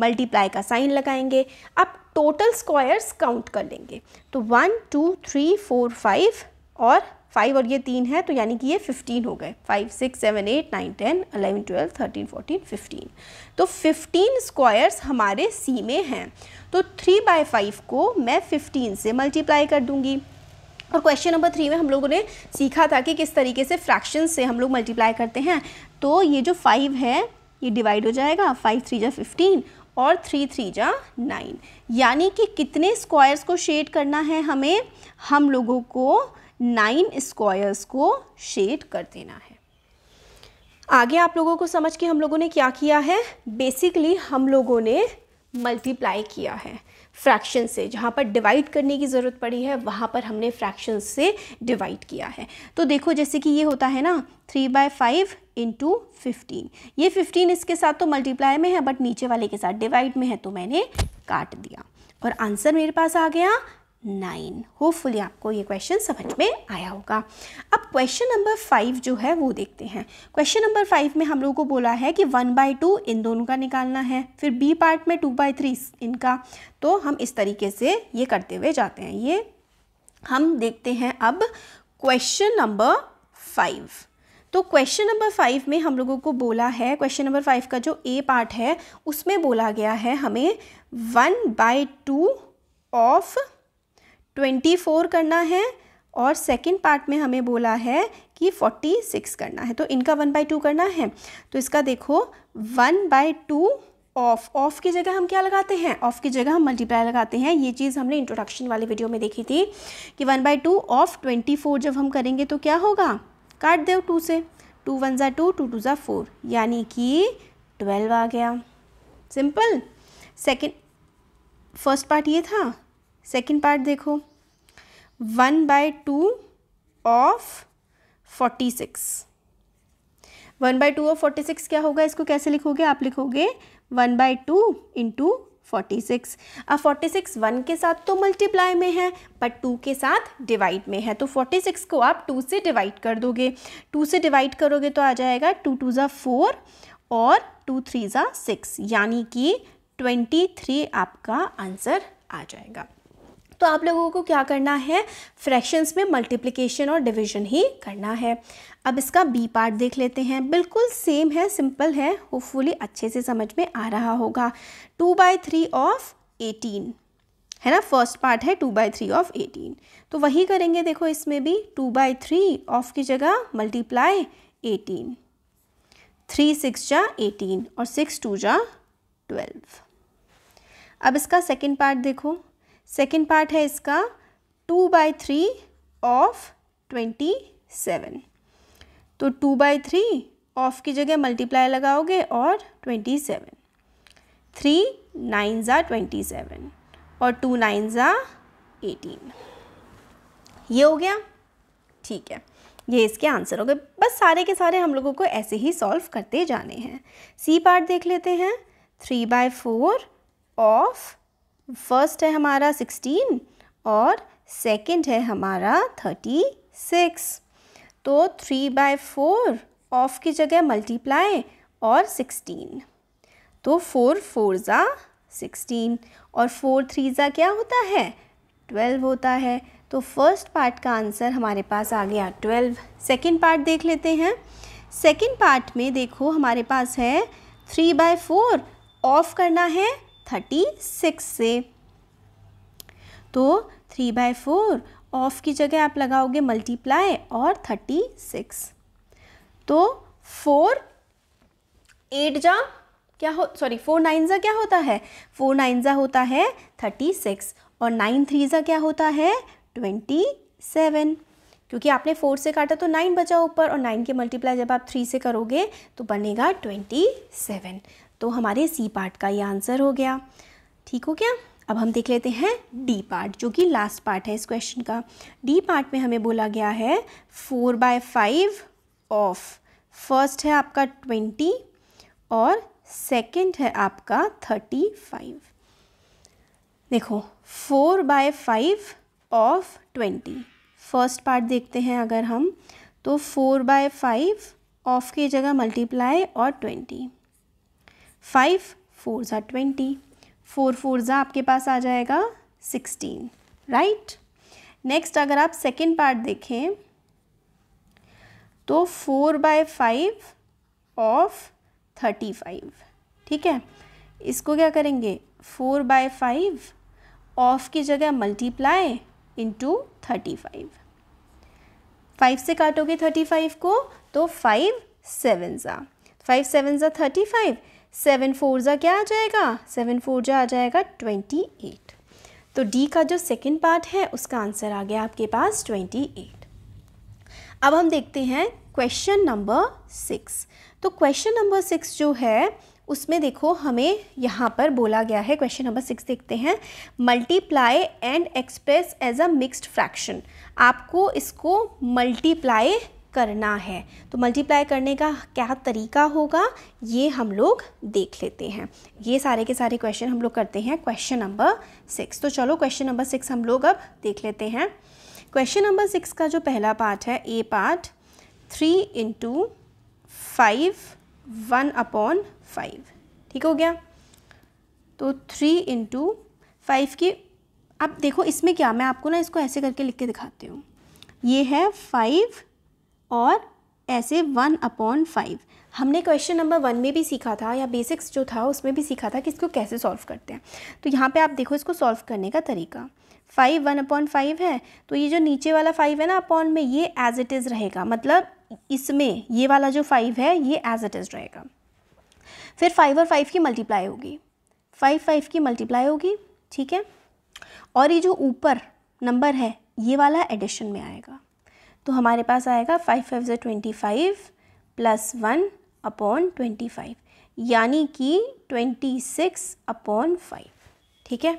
मल्टीप्लाई का साइन लगाएंगे अब टोटल स्क्वायर्स काउंट कर लेंगे तो one two three four five और फाइव और ये तीन है तो यानी कि ये फिफ्टीन हो गए five six seven eight nine ten eleven twelve thirteen fourteen fifteen तो फिफ्टीन स्क्वायर्स हमारे सी में हैं तो थ्री बाय फाइव को मैं फिफ्टीन से मल्टीप्लाई कर दूंगी और क्वेश्चन नंबर थ्री में हम लोगों ने सीखा था कि किस तरीके से फ्रैक्शन से हम लोग मल्टीप्लाई करते हैं तो ये जो फाइव है ये डिवाइड हो जाएगा फाइव थ्री जा फिफ्टीन और थ्री थ्री जा नाइन यानी कि कितने स्क्वायर्स को शेड करना है हमें हम लोगों को नाइन स्क्वायर्स को शेड कर देना है आगे आप लोगों को समझ के हम लोगों ने क्या किया है बेसिकली हम लोगों ने मल्टीप्लाई किया है फ्रैक्शन से जहाँ पर डिवाइड करने की ज़रूरत पड़ी है वहाँ पर हमने फ्रैक्शन से डिवाइड किया है तो देखो जैसे कि ये होता है ना three by five into fifteen ये फिफ्टीन इसके साथ तो मल्टीप्लाई में है बट नीचे वाले के साथ डिवाइड में है तो मैंने काट दिया और आंसर मेरे पास आ गया नाइन होपफुली आपको ये क्वेश्चन समझ में आया होगा अब क्वेश्चन नंबर फाइव जो है वो देखते हैं क्वेश्चन नंबर फाइव में हम लोगों को बोला है कि वन बाई टू इन दोनों का निकालना है फिर बी पार्ट में टू बाई थ्री इनका तो हम इस तरीके से ये करते हुए जाते हैं ये हम देखते हैं अब क्वेश्चन नंबर फाइव तो क्वेश्चन नंबर फाइव में हम लोगों को बोला है क्वेश्चन नंबर फाइव का जो ए पार्ट है उसमें बोला गया है हमें one by two of twenty four करना है और सेकेंड पार्ट में हमें बोला है कि फोर्टी सिक्स करना है तो इनका वन बाई टू करना है तो इसका देखो one by two of of की जगह हम क्या लगाते हैं ऑफ की जगह हम मल्टीप्लाई लगाते हैं ये चीज़ हमने इंट्रोडक्शन वाले वीडियो में देखी थी कि one by two of twenty four जब हम करेंगे तो क्या होगा काट दो टू से टू वन ज़ा टू टू टू ज़ा फोर यानी कि ट्वेल्व आ गया सिंपल सेकेंड फर्स्ट पार्ट ये था सेकेंड पार्ट देखो one by two of forty six one by two of forty six क्या होगा इसको कैसे लिखोगे आप लिखोगे one by two into forty six अब फोर्टी सिक्स वन के साथ तो मल्टीप्लाई में है बट टू के साथ डिवाइड में है तो फोर्टी सिक्स को आप टू से डिवाइड कर दोगे टू से डिवाइड करोगे तो आ जाएगा टू टू ज़ा फोर और टू थ्री ज़ा सिक्स यानी कि ट्वेंटी थ्री आपका आंसर आ जाएगा तो आप लोगों को क्या करना है फ्रैक्शंस में मल्टीप्लिकेशन और डिवीजन ही करना है अब इसका बी पार्ट देख लेते हैं बिल्कुल सेम है सिंपल है होपफुली अच्छे से समझ में आ रहा होगा two by three of eighteen है ना फर्स्ट पार्ट है two by three of eighteen तो वही करेंगे देखो इसमें भी टू बाई थ्री ऑफ की जगह मल्टीप्लाई एटीन थ्री सिक्स जा एटीन और सिक्स टू जा ट्वेल्व अब इसका सेकेंड पार्ट देखो सेकेंड पार्ट है इसका two by three of twenty seven तो टू बाई थ्री ऑफ की जगह मल्टीप्लाई लगाओगे और ट्वेंटी सेवन थ्री नाइन ज़ा ट्वेंटी सेवन और टू नाइन ज़ा एटीन ये हो गया ठीक है ये इसके आंसर हो गए बस सारे के सारे हम लोगों को ऐसे ही सॉल्व करते जाने हैं सी पार्ट देख लेते हैं three by four of first है हमारा सिक्सटीन और सेकंड है हमारा थर्टी सिक्स तो थ्री बाय फोर ऑफ की जगह मल्टीप्लाई और सिक्सटीन तो फोर फोर ज़ा सिक्सटीन और फोर थ्री ज़ा क्या होता है ट्वेल्व होता है तो फर्स्ट पार्ट का आंसर हमारे पास आ गया ट्वेल्व सेकेंड पार्ट देख लेते हैं सेकेंड पार्ट में देखो हमारे पास है थ्री बाय फोर ऑफ करना है थर्टी सिक्स से तो थ्री बाय फोर ऑफ की जगह आप लगाओगे मल्टीप्लाई और थर्टी सिक्स तो फोर एट जा क्या हो सॉरी फोर नाइन ज़ा क्या होता है फोर नाइन ज़ा होता है थर्टी सिक्स और नाइन थ्री ज़ा क्या होता है ट्वेंटी सेवन क्योंकि आपने फोर से काटा तो नाइन बचा ऊपर और नाइन के मल्टीप्लाई जब आप थ्री से करोगे तो बनेगा ट्वेंटी सेवन तो हमारे सी पार्ट का ये आंसर हो गया ठीक हो गया अब हम देख लेते हैं डी पार्ट जो कि लास्ट पार्ट है इस क्वेश्चन का डी पार्ट में हमें बोला गया है four by five of first है आपका ट्वेंटी और सेकंड है आपका थर्टी फाइव देखो four by five of twenty first part देखते हैं अगर हम तो फोर बाय फाइव ऑफ की जगह मल्टीप्लाई और ट्वेंटी फाइव फोर ज़ा ट्वेंटी फोर फोर ज़ा आपके पास आ जाएगा सिक्सटीन राइट नेक्स्ट अगर आप सेकेंड पार्ट देखें तो four by five of thirty five ठीक है इसको क्या करेंगे फोर बाय फाइव ऑफ की जगह multiply into thirty five five से काटोगे थर्टी फाइव को तो फाइव सेवन ज़ा फाइव सेवन ज़ा थर्टी फाइव सेवन फोर ज़ा क्या आ जाएगा सेवन फोर ज़ा आ जाएगा ट्वेंटी एट तो डी का जो सेकेंड पार्ट है उसका आंसर आ गया आपके पास ट्वेंटी एट अब हम देखते हैं क्वेश्चन नंबर सिक्स तो क्वेश्चन नंबर सिक्स जो है उसमें देखो हमें यहाँ पर बोला गया है क्वेश्चन नंबर सिक्स देखते हैं multiply and express as a mixed fraction आपको इसको मल्टीप्लाई करना है तो मल्टीप्लाई करने का क्या तरीका होगा ये हम लोग देख लेते हैं ये सारे के सारे क्वेश्चन हम लोग करते हैं क्वेश्चन नंबर सिक्स तो चलो क्वेश्चन नंबर सिक्स हम लोग अब देख लेते हैं क्वेश्चन नंबर सिक्स का जो पहला पार्ट है A part three into five one upon five ठीक हो गया तो थ्री इंटू फाइव की अब देखो इसमें क्या मैं आपको ना इसको ऐसे करके लिख के दिखाती हूँ ये है फाइव और ऐसे वन अपॉन फाइव हमने क्वेश्चन नंबर वन में भी सीखा था या बेसिक्स जो था उसमें भी सीखा था कि इसको कैसे सॉल्व करते हैं तो यहाँ पे आप देखो इसको सॉल्व करने का तरीका फाइव वन अपॉन फाइव है तो ये जो नीचे वाला फाइव है ना अपॉन में ये एज इट इज़ रहेगा मतलब इसमें ये वाला जो फाइव है ये एज इट इज़ रहेगा फिर फाइव और फाइव की मल्टीप्लाई होगी फाइव फाइव की मल्टीप्लाई होगी ठीक है और ये जो ऊपर नंबर है ये वाला एडिशन में आएगा तो हमारे पास आएगा फाइव फाइव ज़ा twenty five plus one upon twenty five यानी कि ट्वेंटी सिक्स अपॉन फाइव ठीक है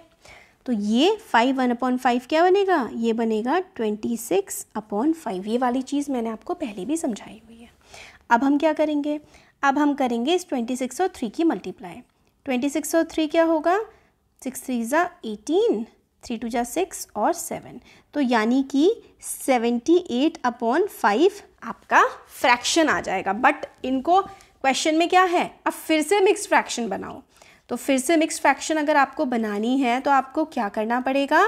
तो ये फाइव वन अपॉन फाइव क्या बनेगा ये बनेगा ट्वेंटी सिक्स अपॉन फाइव ये वाली चीज़ मैंने आपको पहले भी समझाई हुई है अब हम क्या करेंगे अब हम करेंगे इस ट्वेंटी सिक्स और थ्री की मल्टीप्लाई ट्वेंटी सिक्स और थ्री क्या होगा सिक्स थ्री ज़ा एटीन थ्री टू ज़ा सिक्स और सेवन तो यानी कि 78 अपॉन फाइव आपका फ्रैक्शन आ जाएगा बट इनको क्वेश्चन में क्या है अब फिर से मिक्स फ्रैक्शन बनाओ तो फिर से मिक्स फ्रैक्शन अगर आपको बनानी है तो आपको क्या करना पड़ेगा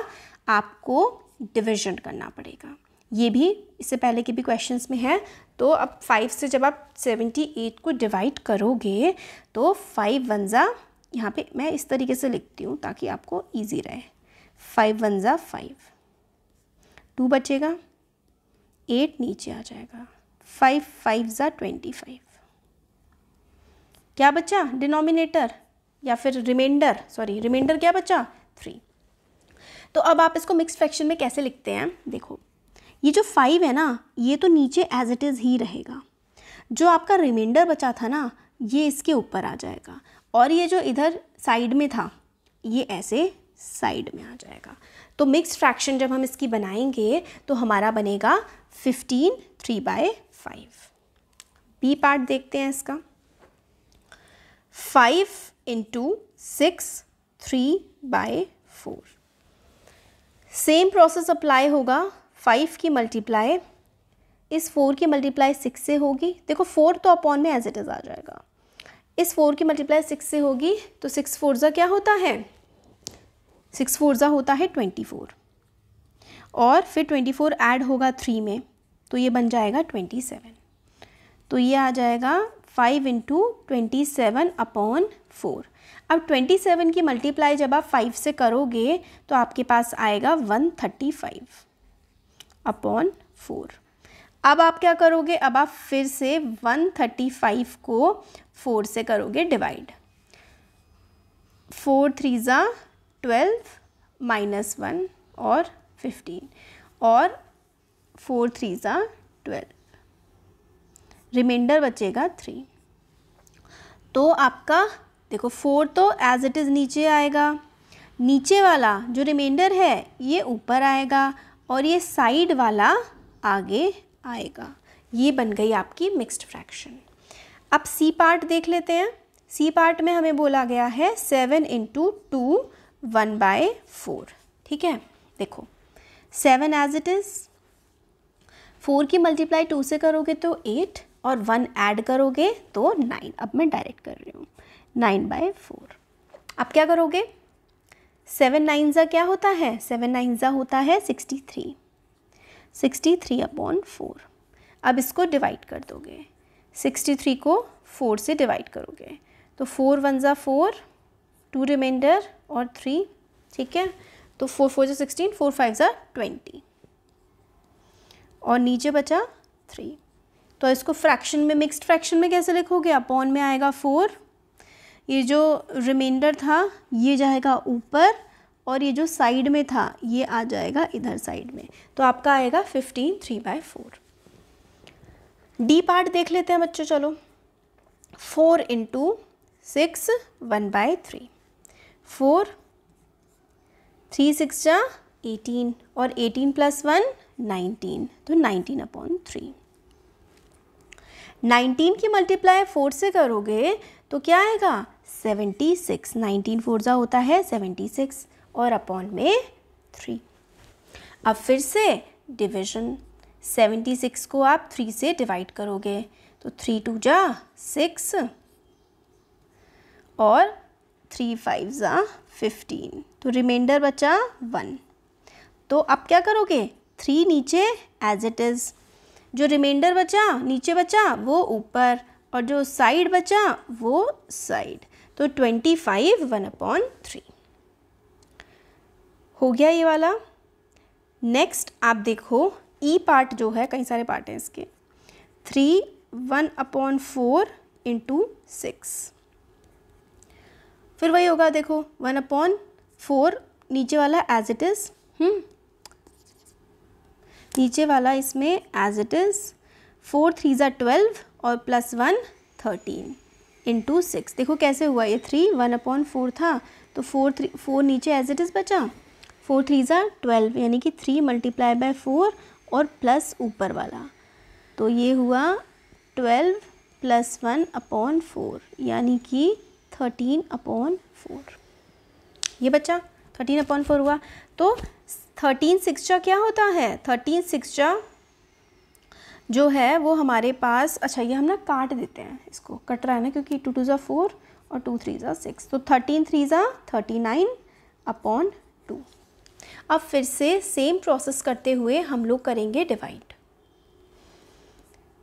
आपको डिविजन करना पड़ेगा ये भी इससे पहले के भी क्वेश्चंस में है तो अब फाइव से जब आप सेवेंटी एट को डिवाइड करोगे तो फाइव वन ज़ा यहाँ पर मैं इस तरीके से लिखती हूँ ताकि आपको ईजी रहे फाइव वन ज़ा फाइव टू बचेगा एट नीचे आ जाएगा फाइव फाइव ज़ा ट्वेंटी फाइव क्या बचा डिनोमिनेटर या फिर रिमाइंडर सॉरी रिमाइंडर क्या बचा थ्री तो अब आप इसको मिक्स फ्रैक्शन में कैसे लिखते हैं देखो ये जो फाइव है ना ये तो नीचे एज इट इज़ ही रहेगा जो आपका रिमाइंडर बचा था ना ये इसके ऊपर आ जाएगा और ये जो इधर साइड में था ये ऐसे साइड में आ जाएगा तो मिक्स फ्रैक्शन जब हम इसकी बनाएंगे तो हमारा बनेगा fifteen three by five B part देखते हैं इसका five into six three by four same process apply होगा फाइव की मल्टीप्लाई इस फोर की मल्टीप्लाई सिक्स से होगी देखो फोर तो अपॉन में एज इट इज़ आ जाएगा इस फोर की मल्टीप्लाई सिक्स से होगी तो सिक्स फोर जो क्या होता है सिक्स फोर ज़ा होता है ट्वेंटी फोर और फिर ट्वेंटी फोर ऐड होगा थ्री में तो ये बन जाएगा ट्वेंटी सेवन तो ये आ जाएगा five into twenty seven upon four अब ट्वेंटी सेवन की मल्टीप्लाई जब आप फाइव से करोगे तो आपके पास आएगा one thirty five upon four अब आप क्या करोगे अब आप फिर से वन थर्टी फाइव को फोर से करोगे डिवाइड फोर थ्री ज़ा ट्वेल्व माइनस वन और फिफ्टीन और फोर थ्री ज़ा ट्वेल्व रिमाइंडर बचेगा थ्री तो आपका देखो फोर तो एज इट इज़ नीचे आएगा नीचे वाला जो रिमाइंडर है ये ऊपर आएगा और ये साइड वाला आगे आएगा ये बन गई आपकी मिक्स्ड फ्रैक्शन अब सी पार्ट देख लेते हैं सी पार्ट में हमें बोला गया है seven into two one by four ठीक है देखो seven as it is four की मल्टीप्लाई टू से करोगे तो एट और वन ऐड करोगे तो नाइन अब मैं डायरेक्ट कर रही हूँ नाइन बाय फोर अब क्या करोगे सेवन नाइन ज़ा क्या होता है सेवन नाइन ज़ा होता है sixty three sixty three upon four अब इसको डिवाइड कर दोगे सिक्सटी थ्री को फोर से डिवाइड करोगे तो फोर वन ज़ा फोर टू रिमाइंडर और थ्री ठीक है तो फोर फोर जो सिक्सटीन फोर फाइव ज़ा ट्वेंटी और नीचे बचा थ्री तो इसको फ्रैक्शन में मिक्स्ड फ्रैक्शन में कैसे लिखोगे अपॉन में आएगा फोर ये जो रिमाइंडर था ये जाएगा ऊपर और ये जो साइड में था ये आ जाएगा इधर साइड में तो आपका आएगा fifteen three by four D part देख लेते हैं बच्चों चलो four into six one by three four three six जा एटीन और एटीन प्लस वन नाइनटीन तो नाइनटीन अपॉन थ्री नाइनटीन की मल्टीप्लाई फोर से करोगे तो क्या आएगा सेवेंटी सिक्स नाइनटीन फोर ज़ा होता है सेवेंटी सिक्स और अपॉन में थ्री अब फिर से डिवीजन सेवेंटी सिक्स को आप थ्री से डिवाइड करोगे तो थ्री टू जा सिक्स और थ्री फाइव ज़ा फिफ्टीन तो रिमाइंडर बचा वन तो अब क्या करोगे थ्री नीचे एज इट इज़ जो रिमाइंडर बचा नीचे बचा वो ऊपर और जो साइड बचा वो साइड तो twenty five one upon three हो गया ये वाला नेक्स्ट आप देखो ई e पार्ट जो है कई सारे पार्ट हैं इसके three one upon four into six फिर वही होगा देखो वन अपॉन फोर नीचे वाला एज इट इज़ नीचे वाला इसमें as it is four three ज़ा ट्वेल्व और plus one thirteen into six देखो कैसे हुआ ये थ्री वन अपॉन फोर था तो फोर थ्री फोर नीचे एज इट इज़ बचा फोर थ्री ज़ा ट्वेल्व यानी कि थ्री मल्टीप्लाई बाय फोर और प्लस ऊपर वाला तो ये हुआ twelve plus one upon four यानी कि थर्टीन अपॉन फोर ये बच्चा थर्टीन अपॉन फोर हुआ तो थर्टीन सिक्सचा क्या होता है थर्टीन सिक्सचा जो है वो हमारे पास अच्छा ये हम ना काट देते हैं इसको कट रहा है ना क्योंकि टू टू ज़ा फोर और टू थ्री ज़ा सिक्स तो थर्टीन थ्री ज़ा थर्टी नाइन अपॉन टू अब फिर से सेम प्रोसेस करते हुए हम लोग करेंगे डिवाइड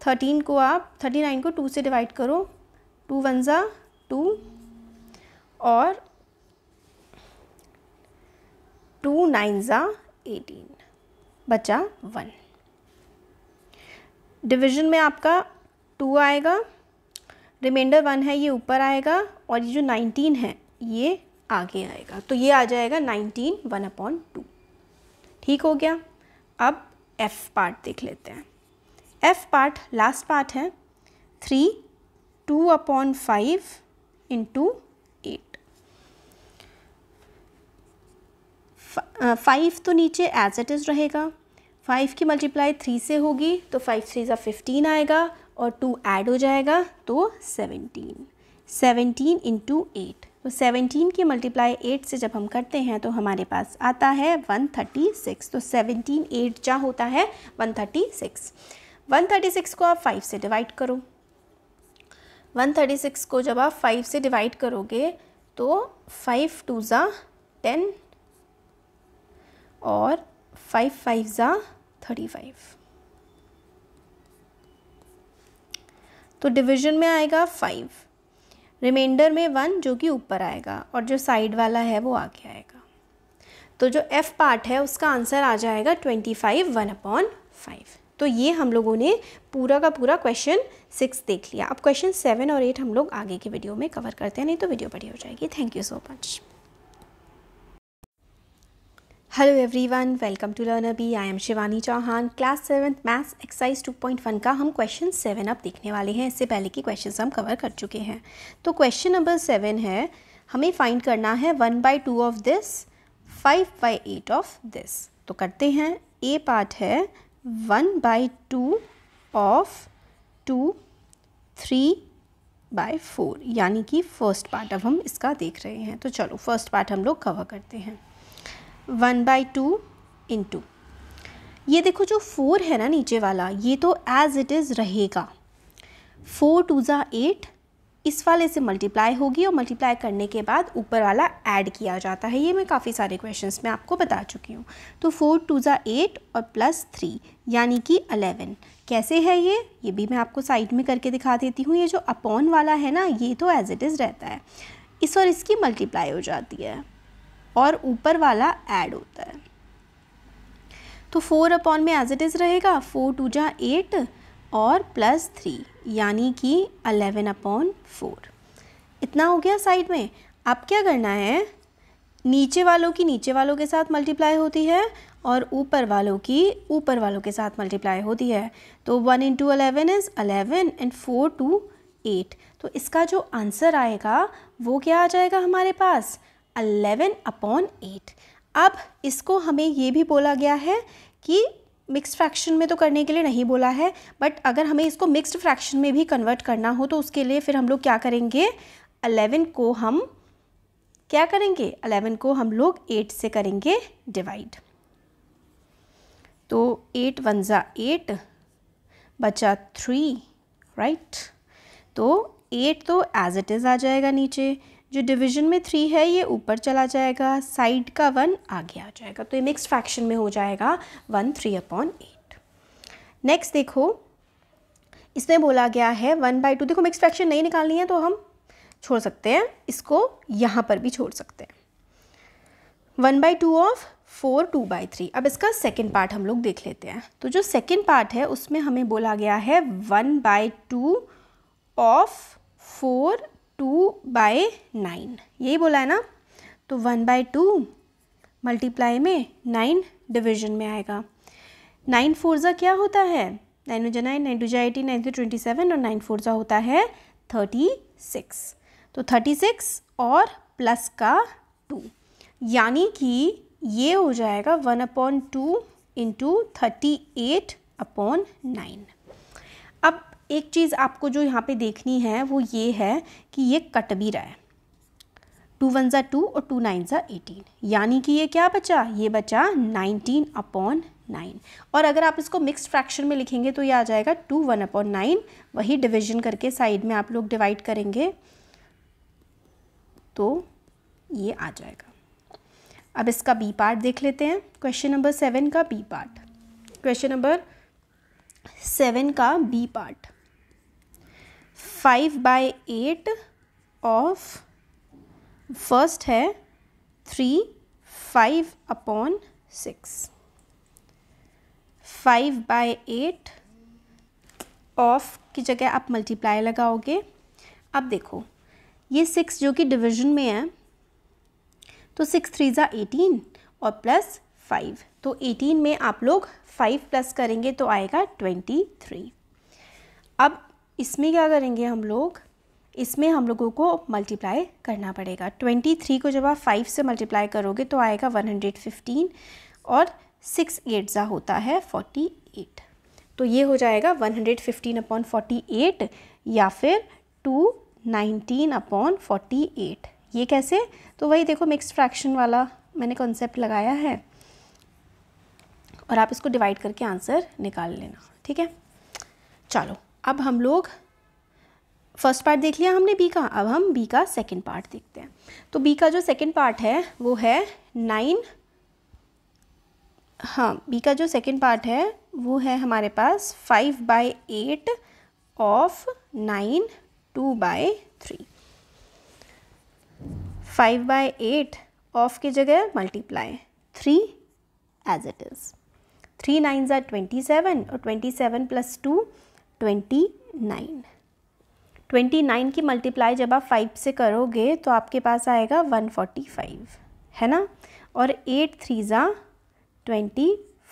थर्टीन को आप थर्टी नाइन को टू से डिवाइड करो टू वन ज़ा टू और टू नाइन ज़ा एटीन बचा वन डिवीजन में आपका टू आएगा रिमाइंडर वन है ये ऊपर आएगा और ये जो नाइनटीन है ये आगे आएगा तो ये आ जाएगा नाइनटीन वन अपॉन टू ठीक हो गया अब एफ़ पार्ट देख लेते हैं एफ़ पार्ट लास्ट पार्ट है three two upon five into five तो नीचे एज एट इज़ रहेगा फाइव की मल्टीप्लाई थ्री से होगी तो फाइव थ्री ज़ा फिफ्टीन आएगा और टू ऐड हो जाएगा तो सेवनटीन सेवनटीन इंटू एट तो सेवनटीन की मल्टीप्लाई एट से जब हम करते हैं तो हमारे पास आता है वन थर्टी सिक्स तो सेवनटीन एट जहाँ होता है one thirty six one thirty six को आप फाइव से डिवाइड करो वन थर्टी सिक्स को जब आप फाइव से डिवाइड करोगे तो फाइव टू ज़ा टेन और फाइव फाइव ज़ा थर्टी फाइव तो डिवीजन में आएगा फाइव रिमाइंडर में वन जो कि ऊपर आएगा और जो साइड वाला है वो आगे आएगा तो जो एफ़ पार्ट है उसका आंसर आ जाएगा twenty five one upon five तो ये हम लोगों ने पूरा का पूरा क्वेश्चन सिक्स देख लिया अब क्वेश्चन सेवन और एट हम लोग आगे की वीडियो में कवर करते हैं नहीं तो वीडियो बढ़िया हो जाएगी thank you so much hello everyone welcome to learn Abi I am Shivani Chauhan class seventh maths exercise 2.1 का हम क्वेश्चन सेवन अब देखने वाले हैं इससे पहले के क्वेश्चन हम कवर कर चुके हैं तो क्वेश्चन नंबर सेवन है हमें फाइंड करना है one by two of this five by eight of this तो करते हैं ए पार्ट है one by two of two three by four यानी कि फर्स्ट पार्ट अब हम इसका देख रहे हैं तो चलो फर्स्ट पार्ट हम लोग कवर करते हैं one by two into ये देखो जो फोर है ना नीचे वाला ये तो एज इट इज़ रहेगा फोर टू ज़ा एट इस वाले से मल्टीप्लाई होगी और मल्टीप्लाई करने के बाद ऊपर वाला ऐड किया जाता है ये मैं काफ़ी सारे क्वेश्चंस में आपको बता चुकी हूँ तो फोर टू ज़ा एट और प्लस थ्री यानी कि अलेवन कैसे है ये ये भी मैं आपको साइड में करके दिखा देती हूँ ये जो अपॉन वाला है ना ये तो एज इट इज़ रहता है इस और इसकी मल्टीप्लाई हो जाती है और ऊपर वाला ऐड होता है तो फोर अपॉन में एज इट इज़ रहेगा फोर टू जा एट और प्लस थ्री यानी कि अलेवन अपॉन फोर इतना हो गया साइड में अब क्या करना है नीचे वालों की नीचे वालों के साथ मल्टीप्लाई होती है और ऊपर वालों की ऊपर वालों के साथ मल्टीप्लाई होती है तो one into eleven is eleven and four two eight तो इसका जो आंसर आएगा वो क्या आ जाएगा हमारे पास अलेवन अपॉन एट अब इसको हमें ये भी बोला गया है कि मिक्स फ्रैक्शन में तो करने के लिए नहीं बोला है बट अगर हमें इसको मिक्स्ड फ्रैक्शन में भी कन्वर्ट करना हो तो उसके लिए फिर हम लोग क्या करेंगे अलेवन को हम क्या करेंगे अलेवन को हम लोग एट से करेंगे डिवाइड तो एट वन ज़ा एट बचा थ्री राइट तो एट तो एज इट इज़ आ जाएगा नीचे जो डिवीजन में थ्री है ये ऊपर चला जाएगा साइड का वन आगे आ जाएगा तो ये मिक्स फ्रैक्शन में हो जाएगा one three upon eight next देखो इसमें बोला गया है वन बाई टू देखो मिक्स फ्रैक्शन नहीं निकालनी है तो हम छोड़ सकते हैं इसको यहाँ पर भी छोड़ सकते हैं one by two of four two by three अब इसका सेकेंड पार्ट हम लोग देख लेते हैं तो जो सेकेंड पार्ट है उसमें हमें बोला गया है one by two of four two by nine यही बोला है ना तो वन बाई टू मल्टीप्लाई में नाइन डिवीजन में आएगा नाइन फोरज़ा क्या होता है nine two nine nine two जो eighty nine two twenty seven और नाइन फोरज़ा होता है थर्टी सिक्स तो थर्टी सिक्स और प्लस का टू यानी कि ये हो जाएगा one upon two into thirty eight upon nine अब एक चीज़ आपको जो यहाँ पे देखनी है वो ये है कि ये कट भी रहा है टू वन ज़ा टू और टू नाइन ज़ा एटीन यानी कि ये क्या बचा ये बचा नाइनटीन अपॉन नाइन और अगर आप इसको मिक्स फ्रैक्शन में लिखेंगे तो ये आ जाएगा टू वन अपॉन नाइन वही डिविजन करके साइड में आप लोग डिवाइड करेंगे तो ये आ जाएगा अब इसका बी पार्ट देख लेते हैं क्वेश्चन नंबर सेवन का B part question number seven का B part five by eight of first है three five upon six five by eight of की जगह आप मल्टीप्लाई लगाओगे अब देखो ये सिक्स जो कि डिवीजन में है तो सिक्स थ्री ज़ा एटीन और प्लस फाइव तो एटीन में आप लोग फाइव प्लस करेंगे तो आएगा ट्वेंटी थ्री अब इसमें क्या करेंगे हम लोग इसमें हम लोगों को मल्टीप्लाई करना पड़ेगा ट्वेंटी थ्री को जब आप फाइव से मल्टीप्लाई करोगे तो आएगा वन हंड्रेड फिफ्टीन और सिक्स एट ज़ा होता है फोर्टी एट तो ये हो जाएगा one hundred fifteen upon forty eight या फिर two nineteen upon forty eight ये कैसे तो वही देखो मिक्स फ्रैक्शन वाला मैंने कॉन्सेप्ट लगाया है और आप इसको डिवाइड करके आंसर निकाल लेना ठीक है चलो अब हम लोग फर्स्ट पार्ट देख लिया हमने बी का अब हम बी का सेकंड पार्ट देखते हैं तो बी का जो सेकंड पार्ट है वो है नाइन हाँ बी का जो सेकंड पार्ट है वो है हमारे पास five by eight of nine two by three five by eight of की जगह multiply three as it is three nines are twenty seven और twenty seven plus two twenty nine twenty nine की multiply जब आप five से करोगे तो आपके पास आएगा वन फोर्टी फाइव है ना और एट थ्री ज़ा ट्वेंटी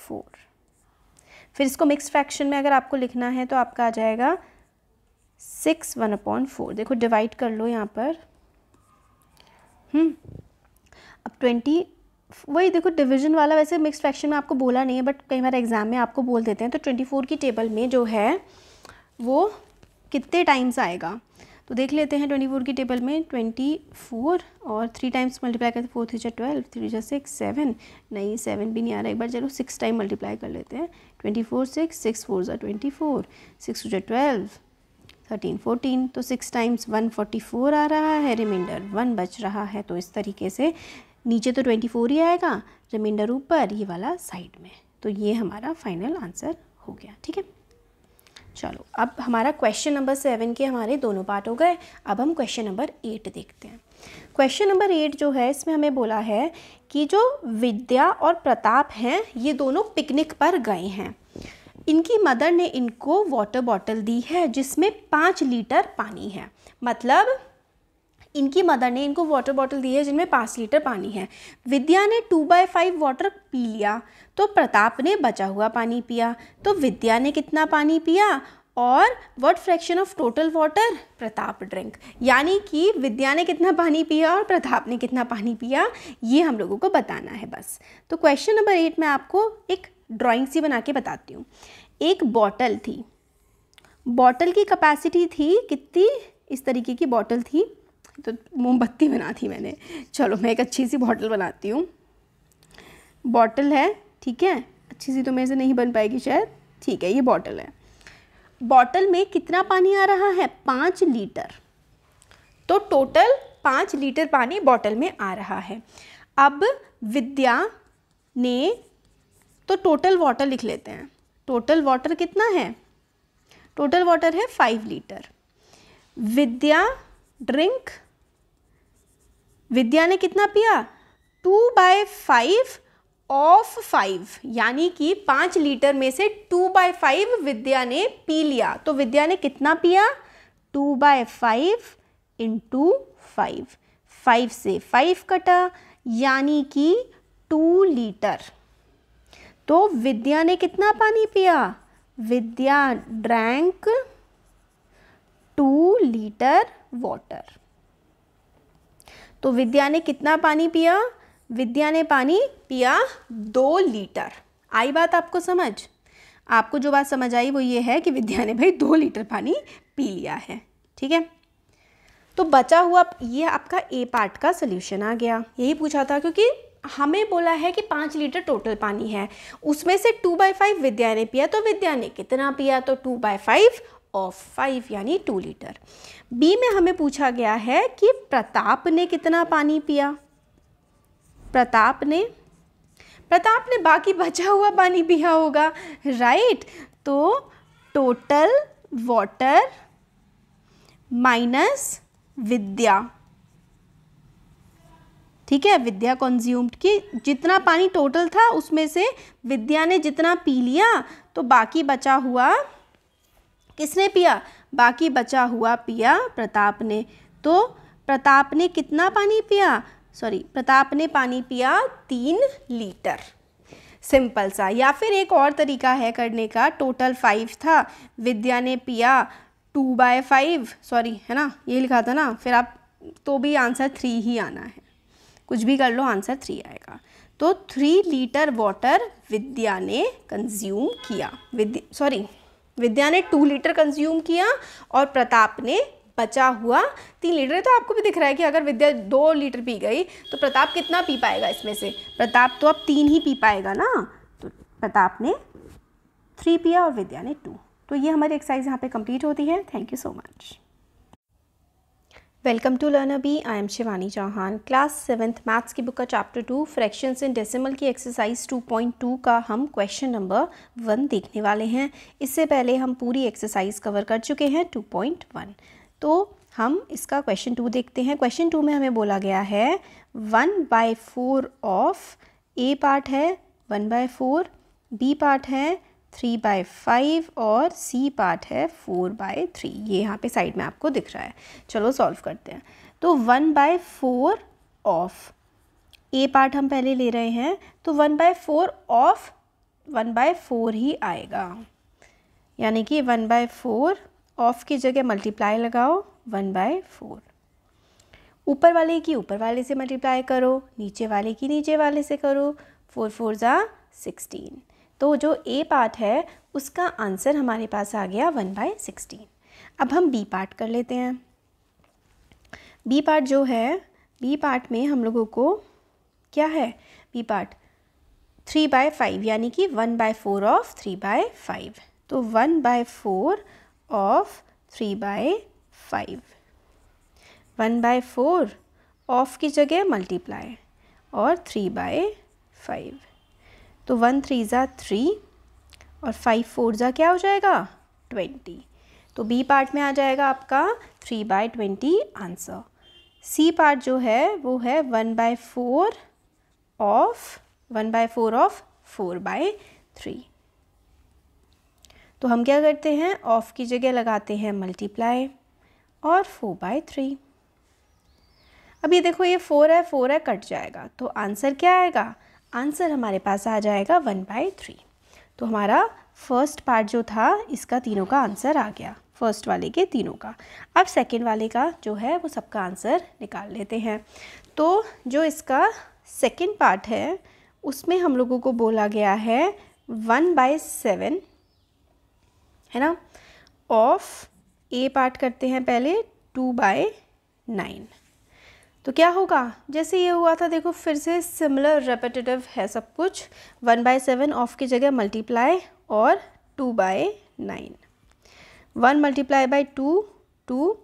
फोर फिर इसको मिक्स फ्रैक्शन में अगर आपको लिखना है तो आपका आ जाएगा सिक्स वन अपॉन फोर देखो डिवाइड कर लो यहाँ पर हम्म। अब ट्वेंटी वही देखो डिवीजन वाला वैसे मिक्स फ्रैक्शन में आपको बोला नहीं है बट कई बार एग्जाम में आपको बोल देते हैं तो ट्वेंटी फोर की टेबल में जो है वो कितने टाइम्स आएगा तो देख लेते हैं ट्वेंटी फोर की टेबल में ट्वेंटी फोर और थ्री टाइम्स मल्टीप्लाई करते फोर थ्री जा ट्वेल्व थ्री जो सिक्स सेवन नहीं सेवन भी नहीं आ रहा एक बार चलो सिक्स टाइम मल्टीप्लाई कर लेते हैं twenty four six six four जो twenty four six two twelve thirteen fourteen तो six times one forty four आ रहा है रिमाइंडर वन बच रहा है तो इस तरीके से नीचे तो ट्वेंटी फोर ही आएगा रिमाइंडर ऊपर ये वाला साइड में तो ये हमारा फाइनल आंसर हो गया ठीक है चलो अब हमारा क्वेश्चन नंबर सेवन के हमारे दोनों पार्ट हो गए अब हम क्वेश्चन नंबर एट देखते हैं क्वेश्चन नंबर एट जो है इसमें हमें बोला है कि जो विद्या और प्रताप हैं ये दोनों पिकनिक पर गए हैं इनकी मदर ने इनको वाटर बॉटल दी है जिसमें पाँच लीटर पानी है मतलब इनकी मदर ने इनको वाटर बॉटल दी है जिनमें पाँच लीटर पानी है विद्या ने टू बाय फाइव वाटर पी लिया तो प्रताप ने बचा हुआ पानी पिया तो विद्या ने कितना पानी पिया और what fraction of total water Pratap drink यानी कि विद्या ने कितना पानी पिया और प्रताप ने कितना पानी पिया ये हम लोगों को बताना है बस तो क्वेश्चन नंबर एट में आपको एक ड्राइंग सी बना के बताती हूँ एक बॉटल थी बॉटल की कैपेसिटी थी कितनी इस तरीके की बॉटल थी तो मोमबत्ती बना थी मैंने चलो मैं एक अच्छी सी बॉटल बनाती हूँ बॉटल है ठीक है अच्छी सी तो मेरे से नहीं बन पाएगी शायद ठीक है ये बॉटल है बॉटल में कितना पानी आ रहा है पाँच लीटर तो टोटल पाँच लीटर पानी बॉटल में आ रहा है अब विद्या ने तो टोटल वाटर लिख लेते हैं टोटल वाटर कितना है टोटल वाटर है five litre Vidya drink Vidya ने कितना पिया two by five of five यानी कि पाँच लीटर में से टू बाय फाइव विद्या ने पी लिया तो विद्या ने कितना पिया two by five into five five से फाइव कटा यानी कि टू लीटर तो विद्या ने कितना पानी पिया Vidya drank two litre water तो विद्या ने कितना पानी पिया विद्या ने पानी पिया दो लीटर आई बात आपको समझ आपको जो बात समझ आई वो ये है कि विद्या ने भाई दो लीटर पानी पी लिया है ठीक है तो बचा हुआ ये आपका ए पार्ट का सोल्यूशन आ गया यही पूछा था क्योंकि हमें बोला है कि पाँच लीटर टोटल पानी है उसमें से टू बाई फाइव विद्या ने पिया तो विद्या ने कितना पिया तो two by five of five यानी टू लीटर बी में हमें पूछा गया है कि प्रताप ने कितना पानी पिया प्रताप ने प्रताप ने बाकी बचा हुआ पानी पिया होगा राइट तो टोटल वाटर माइनस विद्या ठीक है विद्या कंज्यूम्ड की जितना पानी टोटल था उसमें से विद्या ने जितना पी लिया तो बाकी बचा हुआ किसने पिया बाकी बचा हुआ पिया प्रताप ने तो प्रताप ने कितना पानी पिया सॉरी प्रताप ने पानी पिया तीन लीटर सिंपल सा या फिर एक और तरीका है करने का टोटल फाइव था विद्या ने पिया टू बाय फाइव सॉरी है ना ये लिखा था ना फिर आप तो भी आंसर थ्री ही आना है कुछ भी कर लो आंसर थ्री आएगा तो थ्री लीटर वाटर विद्या ने कंज्यूम किया विद्या सॉरी विद्या ने टू लीटर कंज्यूम किया और प्रताप ने बचा हुआ तीन लीटर तो आपको भी दिख रहा है कि अगर विद्या दो लीटर पी गई तो प्रताप कितना पी पाएगा इसमें से प्रताप तो अब तीन ही पी पाएगा ना तो प्रताप ने थ्री पिया और विद्या ने टू तो ये हमारी एक्सरसाइज यहाँ पे कंप्लीट होती है thank you so much welcome to learn Abi I am Shivani Chauhan class seventh maths की बुक का chapter two fractions in decimal की एक्सरसाइज 2.2 का हम क्वेश्चन नंबर वन देखने वाले हैं इससे पहले हम पूरी एक्सरसाइज कवर कर चुके हैं 2.1 तो हम इसका क्वेश्चन टू देखते हैं क्वेश्चन टू में हमें बोला गया है one by four of A part है one by four B part है थ्री बाय फाइव और सी पार्ट है फोर बाय थ्री ये यहाँ पे साइड में आपको दिख रहा है चलो सॉल्व करते हैं तो one by four of A part हम पहले ले रहे हैं तो one by four of one by four ही आएगा यानी कि वन बाय फोर ऑफ की जगह मल्टीप्लाई लगाओ वन बाय फोर ऊपर वाले की ऊपर वाले से मल्टीप्लाई करो नीचे वाले की नीचे वाले से करो फोर फोर ज़ा सिक्सटीन तो जो ए पार्ट है उसका आंसर हमारे पास आ गया वन बाय सिक्सटीन अब हम बी पार्ट कर लेते हैं बी पार्ट जो है बी पार्ट में हम लोगों को क्या है B part three by five यानी कि one by four of three by five तो one by four of three by five one by four of की जगह मल्टीप्लाई और थ्री बाय फाइव तो वन थ्री ज़ा थ्री और फाइव फोर ज़ा क्या हो जाएगा ट्वेंटी तो बी पार्ट में आ जाएगा आपका three by twenty answer C part जो है वो है one by four of one by four of four by three तो हम क्या करते हैं ऑफ की जगह लगाते हैं मल्टीप्लाई और फोर बाय थ्री अभी देखो ये फोर है फोर है कट जाएगा तो आंसर क्या आएगा आंसर हमारे पास आ जाएगा वन बाई थ्री तो हमारा फर्स्ट पार्ट जो था इसका तीनों का आंसर आ गया फर्स्ट वाले के तीनों का अब सेकेंड वाले का जो है वो सबका आंसर निकाल लेते हैं तो जो इसका सेकेंड पार्ट है उसमें हम लोगों को बोला गया है वन बाय सेवन है ना ऑफ ए पार्ट करते हैं पहले टू बाय नाइन तो क्या होगा जैसे ये हुआ था देखो फिर से सिमिलर रेपिटेटिव है सब कुछ वन बाय सेवन ऑफ की जगह मल्टीप्लाई और two by nine one multiply by two two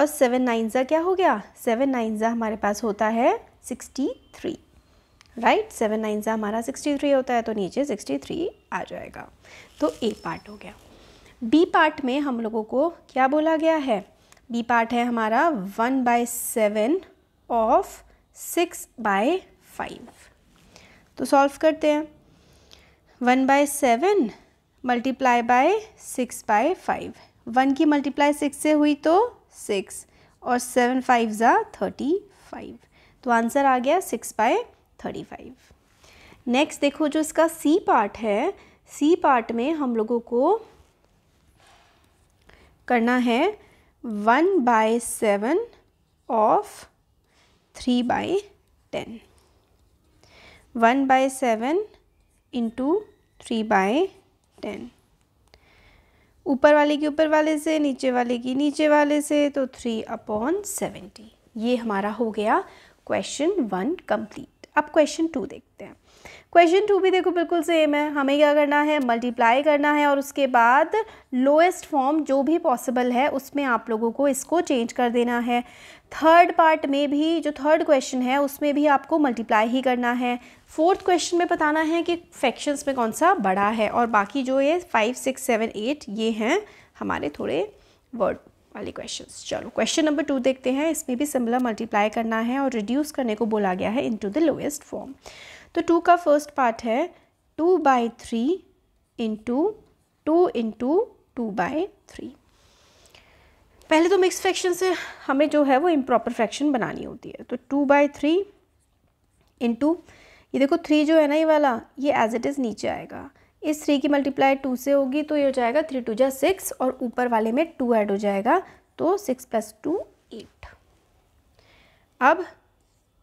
और सेवन नाइन ज़ा क्या हो गया सेवन नाइन ज़ा हमारे पास होता है sixty three right seven nine ज़ा हमारा सिक्सटी थ्री होता है तो नीचे सिक्सटी थ्री आ जाएगा तो ए पार्ट हो गया बी पार्ट में हम लोगों को क्या बोला गया है बी पार्ट है हमारा one by seven of six by five तो सॉल्व करते हैं one by seven multiply by six by five one की मल्टीप्लाई सिक्स से हुई तो सिक्स और सेवन फाइव ज़ा थर्टी फाइव तो आंसर आ गया six by thirty five next देखो जो इसका सी पार्ट है सी पार्ट में हम लोगों को करना है one by seven of three by ten one by seven into three by ten ऊपर वाले की ऊपर वाले से नीचे वाले की नीचे वाले से तो थ्री अपॉन सेवेंटी ये हमारा हो गया क्वेश्चन वन कंप्लीट अब क्वेश्चन टू देखते हैं क्वेश्चन टू भी देखो बिल्कुल सेम है हमें क्या करना है मल्टीप्लाई करना है और उसके बाद लोएस्ट फॉर्म जो भी पॉसिबल है उसमें आप लोगों को इसको चेंज कर देना है थर्ड पार्ट में भी जो थर्ड क्वेश्चन है उसमें भी आपको मल्टीप्लाई ही करना है फोर्थ क्वेश्चन में बताना है कि फैक्शंस में कौन सा बड़ा है और बाकी जो ये फाइव सिक्स सेवन एट ये हैं हमारे थोड़े वर्ड वाले क्वेश्चन चलो क्वेश्चन नंबर टू देखते हैं इसमें भी सिमिलर मल्टीप्लाई करना है और रिड्यूस करने को बोला गया है इन द लोएस्ट फॉर्म तो टू का फर्स्ट पार्ट है two by three into two into two by three पहले तो मिक्स फ्रैक्शन से हमें जो है वो इम्प्रॉपर फ्रैक्शन बनानी होती है तो टू बाई थ्री इंटू ये देखो थ्री जो है ना ये वाला ये एज इट इज़ नीचे आएगा इस थ्री की मल्टीप्लाई टू से होगी तो ये हो जाएगा थ्री टू जा सिक्स और ऊपर वाले में टू ऐड हो जाएगा तो सिक्स प्लस टू एट अब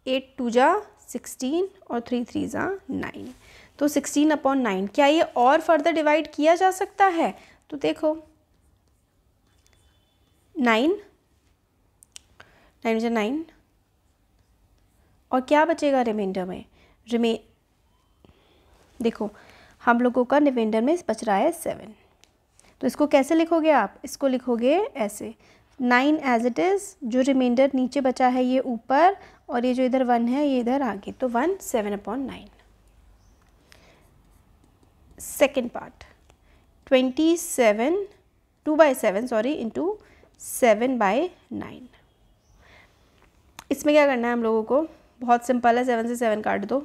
एट टू जा सिक्सटीन और थ्री थ्री ज़ा नाइन तो सिक्सटीन अपॉन नाइन क्या ये और फर्दर डिवाइड किया जा सकता है तो देखो नाइन नाइन नाइन और क्या बचेगा रिमाइंडर में रिमे देखो हम लोगों का रिमाइंडर में बच रहा है सेवन तो इसको कैसे लिखोगे आप इसको लिखोगे ऐसे नाइन एज इट इज़ जो रिमाइंडर नीचे बचा है ये ऊपर और ये जो इधर वन है ये इधर आगे तो one seven upon nine second part twenty seven two by seven sorry into seven by nine इसमें क्या करना है हम लोगों को बहुत सिंपल है सेवन से सेवन काट दो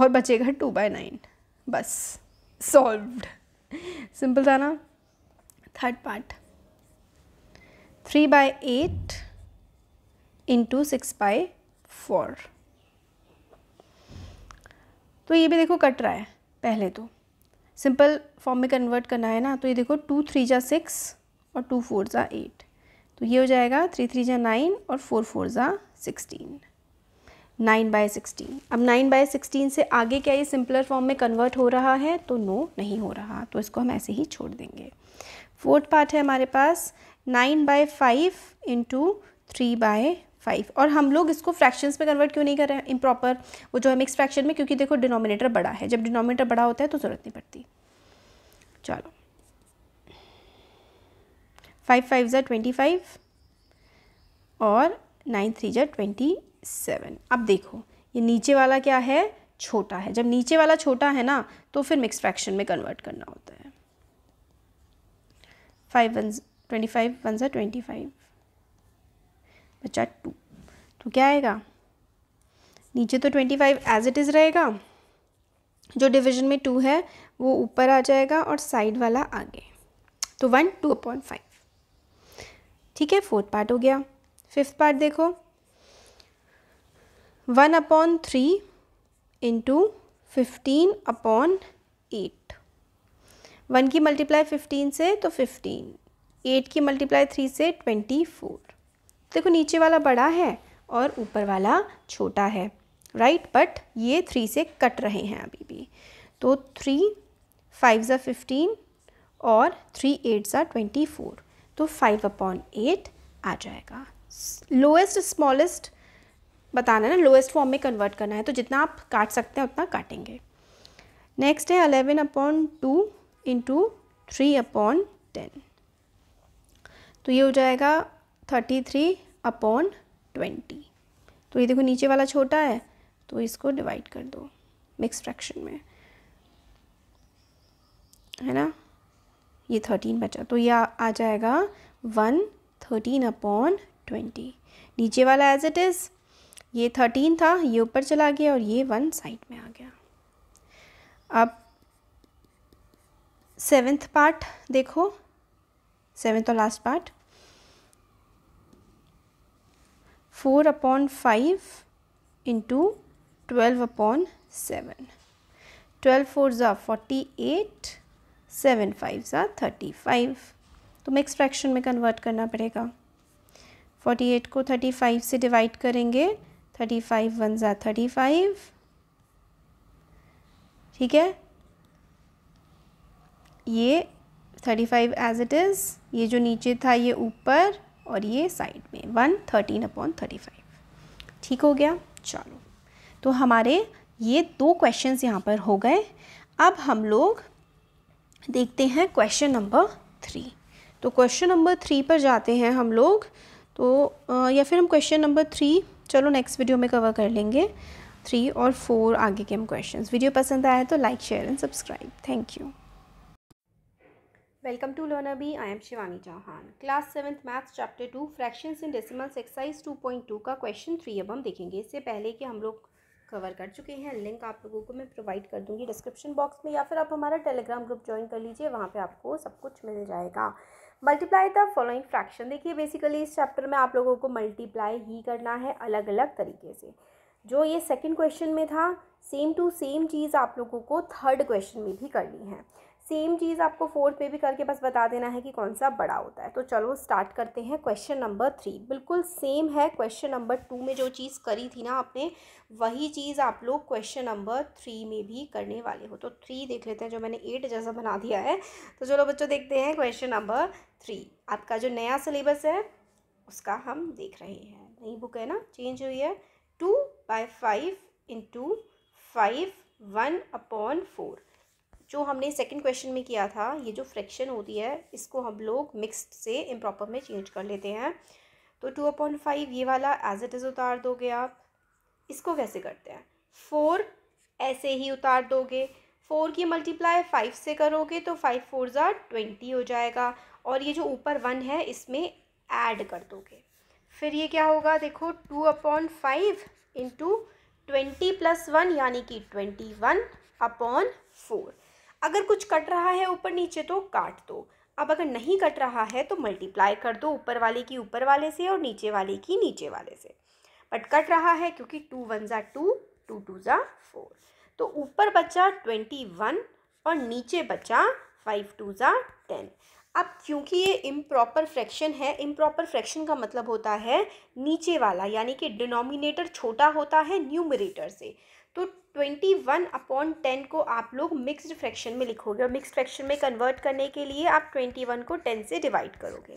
और बचेगा टू बाय नाइन बस सॉल्व सिंपल था ना third part three by eight into six by four तो ये भी देखो कट रहा है पहले तो सिंपल फॉर्म में कन्वर्ट करना है ना तो ये देखो टू थ्री जा सिक्स और टू फोर जा एट तो ये हो जाएगा थ्री थ्री ज़ा नाइन और फोर फोर ज़ा सिक्सटीन नाइन बाय सिक्सटीन अब नाइन बाय सिक्सटीन से आगे क्या ये सिंपलर फॉर्म में कन्वर्ट हो रहा है तो नो नहीं हो रहा तो इसको हम ऐसे ही छोड़ देंगे फोर्थ पार्ट है हमारे पास nine by five into three by five और हम लोग इसको फ्रैक्शंस में कन्वर्ट क्यों नहीं कर रहे हैं इम्प्रॉपर वो जो है मिक्स फ्रैक्शन में क्योंकि देखो डिनोमिनेटर बड़ा है जब डिनोमिनेटर बड़ा होता है तो ज़रूरत नहीं पड़ती चलो फाइव फाइव ज़ा ट्वेंटी फाइव और नाइन थ्री ज़ा ट्वेंटी सेवन अब देखो ये नीचे वाला क्या है छोटा है जब नीचे वाला छोटा है ना तो फिर मिक्स फ्रैक्शन में कन्वर्ट करना होता है five one twenty five one ज़ा ट्वेंटी फाइव बचा टू तो क्या आएगा नीचे तो twenty five as it is रहेगा जो डिवीजन में टू है वो ऊपर आ जाएगा और साइड वाला आगे तो वन टू अपॉइंट फाइव ठीक है फोर्थ पार्ट हो गया फिफ्थ पार्ट देखो one upon three into fifteen upon eight one की मल्टीप्लाई फिफ्टीन से तो फिफ्टीन एट की मल्टीप्लाई थ्री से ट्वेंटी फोर देखो नीचे वाला बड़ा है और ऊपर वाला छोटा है राइट right? बट ये थ्री से कट रहे हैं अभी भी तो थ्री फाइव ज़ा फिफ्टीन और थ्री एट ज़ा ट्वेंटी फोर तो फाइव अपॉन एट आ जाएगा लोएस्ट स्मॉलेस्ट बताना है ना लोएस्ट फॉर्म में कन्वर्ट करना है तो जितना आप काट सकते हैं उतना काटेंगे नेक्स्ट है eleven upon two into three upon ten तो ये हो जाएगा थर्टी थ्री अपॉन ट्वेंटी तो ये देखो नीचे वाला छोटा है तो इसको डिवाइड कर दो मिक्स फ्रैक्शन में है ना ये थर्टीन बचा तो ये आ जाएगा वन थर्टीन अपॉन ट्वेंटी नीचे वाला एज इट इज़ ये थर्टीन था ये ऊपर चला गया और ये वन साइड में आ गया अब सेवेंथ पार्ट देखो सेवेंथ और last part four upon five into twelve upon seven twelve four ज़ा फोर्टी एट सेवन फाइव सा थर्टी फाइव तो मिक्स फ्रैक्शन में कन्वर्ट करना पड़ेगा फोर्टी एट को थर्टी फाइव से डिवाइड करेंगे थर्टी फाइव वन ज़ा थर्टी फाइव ठीक है ये thirty five as it is ये जो नीचे था ये ऊपर और ये साइड में one thirteen upon thirty five ठीक हो गया चलो तो हमारे ये दो क्वेश्चंस यहाँ पर हो गए अब हम लोग देखते हैं क्वेश्चन नंबर थ्री तो क्वेश्चन नंबर थ्री पर जाते हैं हम लोग तो आ, या फिर हम क्वेश्चन नंबर थ्री चलो नेक्स्ट वीडियो में कवर कर लेंगे थ्री और फोर आगे के हम क्वेश्चंस वीडियो पसंद आया तो like share and subscribe thank you welcome to learner B I am Shivani Chauhan class seventh maths chapter two fractions in decimals exercise two point two का क्वेश्चन थ्री अब हम देखेंगे इससे पहले कि हम लोग कवर कर चुके हैं लिंक आप लोगों को मैं प्रोवाइड कर दूँगी डिस्क्रिप्शन बॉक्स में या फिर आप हमारा टेलीग्राम ग्रुप ज्वाइन कर लीजिए वहाँ पर आपको सब कुछ मिल जाएगा मल्टीप्लाई द फॉलोइंग फ्रैक्शन देखिए बेसिकली इस चैप्टर में आप लोगों को मल्टीप्लाई ही करना है अलग अलग तरीके से जो ये सेकेंड क्वेश्चन में था सेम टू सेम चीज़ आप लोगों को थर्ड क्वेश्चन में भी करनी है सेम चीज़ आपको फोर्थ में भी करके बस बता देना है कि कौन सा बड़ा होता है तो चलो स्टार्ट करते हैं क्वेश्चन नंबर थ्री बिल्कुल सेम है क्वेश्चन नंबर टू में जो चीज़ करी थी ना आपने वही चीज़ आप लोग क्वेश्चन नंबर थ्री में भी करने वाले हो तो थ्री देख लेते हैं जो मैंने एट जैसा बना दिया है तो चलो बच्चों देखते हैं क्वेश्चन नंबर थ्री आपका जो नया सिलेबस है उसका हम देख रहे हैं नई बुक है ना चेंज हुई है two by five into five one upon four जो हमने सेकंड क्वेश्चन में किया था ये जो फ्रैक्शन होती है इसको हम लोग मिक्स्ड से इम्प्रॉपर में चेंज कर लेते हैं तो टू अपॉइंट फाइव ये वाला एज इट इज़ उतार दोगे आप इसको कैसे करते हैं फोर ऐसे ही उतार दोगे फोर की मल्टीप्लाई फाइव से करोगे तो फाइव फोर ज़ार ट्वेंटी हो जाएगा और ये जो ऊपर वन है इसमें ऐड कर दोगे फिर ये क्या होगा देखो two upon five into twenty plus one यानी कि ट्वेंटी वन अपॉन फोर अगर कुछ कट रहा है ऊपर नीचे तो काट दो अब अगर नहीं कट रहा है तो मल्टीप्लाई कर दो ऊपर वाले की ऊपर वाले से और नीचे वाले की नीचे वाले से बट कट रहा है क्योंकि टू वन ज़ा टू टू टू ज़ा फोर तो ऊपर बचा ट्वेंटी वन और नीचे बचा फाइव टू ज़ा टेन अब क्योंकि ये इम्प्रॉपर फ्रैक्शन है इम्प्रॉपर फ्रैक्शन का मतलब होता है नीचे वाला यानी कि डिनोमिनेटर छोटा होता है न्यूमरेटर से तो ट्वेंटी वन अपॉन टेन को आप लोग मिक्स्ड फ्रैक्शन में लिखोगे और मिक्स्ड फ्रैक्शन में कन्वर्ट करने के लिए आप ट्वेंटी वन को टेन से डिवाइड करोगे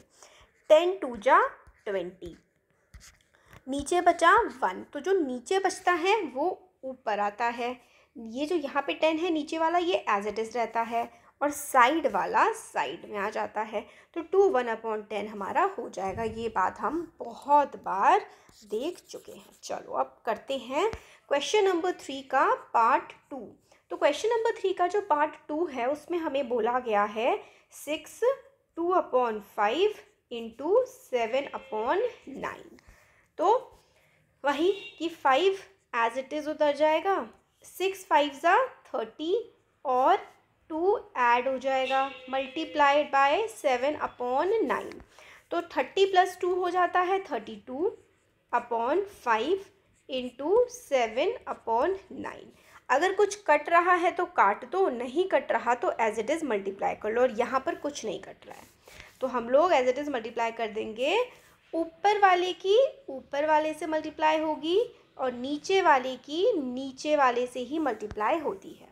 टेन टू जा ट्वेंटी नीचे बचा वन तो जो नीचे बचता है वो ऊपर आता है ये जो यहाँ पे टेन है नीचे वाला ये एज इट इज़ रहता है और साइड वाला साइड में आ जाता है तो टू वन अपॉन टेन हमारा हो जाएगा ये बात हम बहुत बार देख चुके हैं चलो अब करते हैं क्वेश्चन नंबर थ्री का पार्ट टू तो क्वेश्चन नंबर थ्री का जो पार्ट टू है उसमें हमें बोला गया है six two upon five into seven upon nine तो वही कि फाइव एज इट इज़ उतर जाएगा सिक्स फाइव ज़ा थर्टी और टू ऐड हो जाएगा multiplied by seven upon nine तो थर्टी प्लस टू हो जाता है thirty two upon five into seven upon nine अगर कुछ कट रहा है तो काट दो नहीं कट रहा तो एज इट इज़ मल्टीप्लाई कर लो और यहाँ पर कुछ नहीं कट रहा है तो हम लोग एज इट इज़ मल्टीप्लाई कर देंगे ऊपर वाले की ऊपर वाले से मल्टीप्लाई होगी और नीचे वाले की नीचे वाले से ही मल्टीप्लाई होती है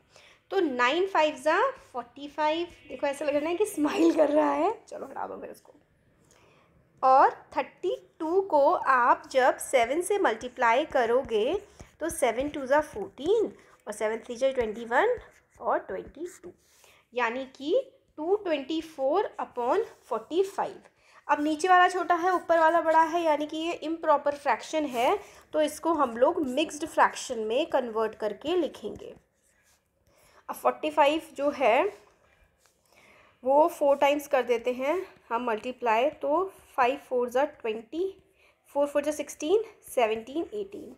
तो नाइन फाइव ज़ा फोर्टी फाइव देखो ऐसा लग रहा है कि स्माइल कर रहा है चलो हटा दो फिर उसको और थर्टी टू को आप जब सेवन से मल्टीप्लाई करोगे तो सेवन टू ज़ा फोर्टीन और सेवन थ्री ज़ा ट्वेंटी वन और ट्वेंटी टू यानी कि two twenty four upon forty five अब नीचे वाला छोटा है ऊपर वाला बड़ा है यानी कि ये इम्प्रॉपर फ्रैक्शन है तो इसको हम लोग मिक्स्ड फ्रैक्शन में कन्वर्ट करके लिखेंगे अब फोर्टी फाइव जो है वो फोर टाइम्स कर देते हैं हम मल्टीप्लाई तो फाइव फोर ज़ा ट्वेंटी फोर फोर ज़ा sixteen seventeen eighteen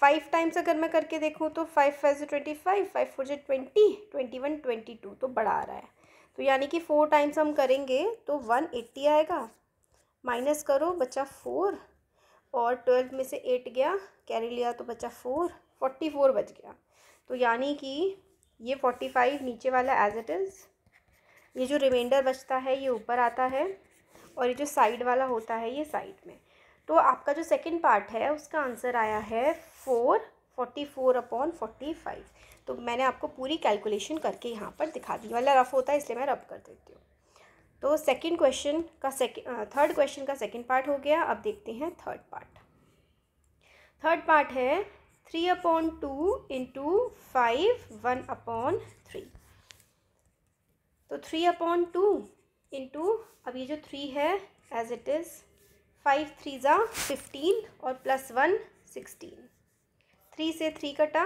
five times अगर मैं करके देखूँ तो फाइव फाइव ज़ा ट्वेंटी फाइव फाइव फोर ज़ा twenty twenty one twenty two तो बड़ा आ रहा है तो यानी कि फ़ोर टाइम्स हम करेंगे तो वन एट्टी आएगा माइनस करो बच्चा फोर और ट्वेल्थ में से एट गया कैरी लिया तो बच्चा फोर फोर्टी फोर बच गया तो यानी कि ये फोर्टी फाइव नीचे वाला एज इट इज़ ये जो रिमाइंडर बचता है ये ऊपर आता है और ये जो साइड वाला होता है ये साइड में तो आपका जो सेकेंड पार्ट है उसका आंसर आया है four forty four upon forty five तो मैंने आपको पूरी कैलकुलेशन करके यहाँ पर दिखा दी वाला रफ़ होता है इसलिए मैं रब कर देती हूँ तो सेकेंड क्वेश्चन का सेकेंड थर्ड क्वेश्चन का सेकेंड पार्ट हो गया अब देखते हैं थर्ड पार्ट थर्ड पार्ट है three upon two into five one upon three तो थ्री अपॉन टू इंटू अब ये जो थ्री है as it is five three ज़ा फिफ्टीन और प्लस वन सिक्सटीन थ्री से थ्री कटा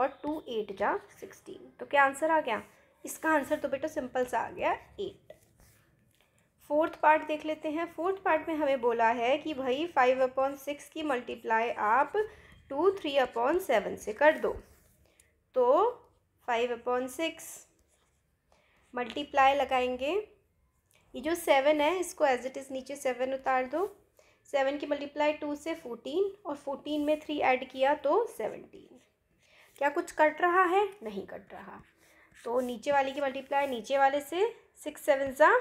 और टू एट जा सिक्सटीन तो क्या आंसर आ गया इसका आंसर तो बेटा सिंपल सा आ गया एट फोर्थ पार्ट देख लेते हैं फोर्थ पार्ट में हमें बोला है कि भाई फाइव अपॉन सिक्स की मल्टीप्लाई आप टू थ्री अपॉन सेवन से कर दो तो फाइव अपॉन सिक्स मल्टीप्लाई लगाएंगे ये जो सेवन है इसको एज इट इज़ नीचे सेवन उतार दो सेवन की मल्टीप्लाई टू से फोर्टीन और फोर्टीन में थ्री ऐड किया तो सेवनटीन क्या कुछ कट रहा है नहीं कट रहा तो नीचे वाले की मल्टीप्लाई नीचे वाले से सिक्स सेवन ज़ा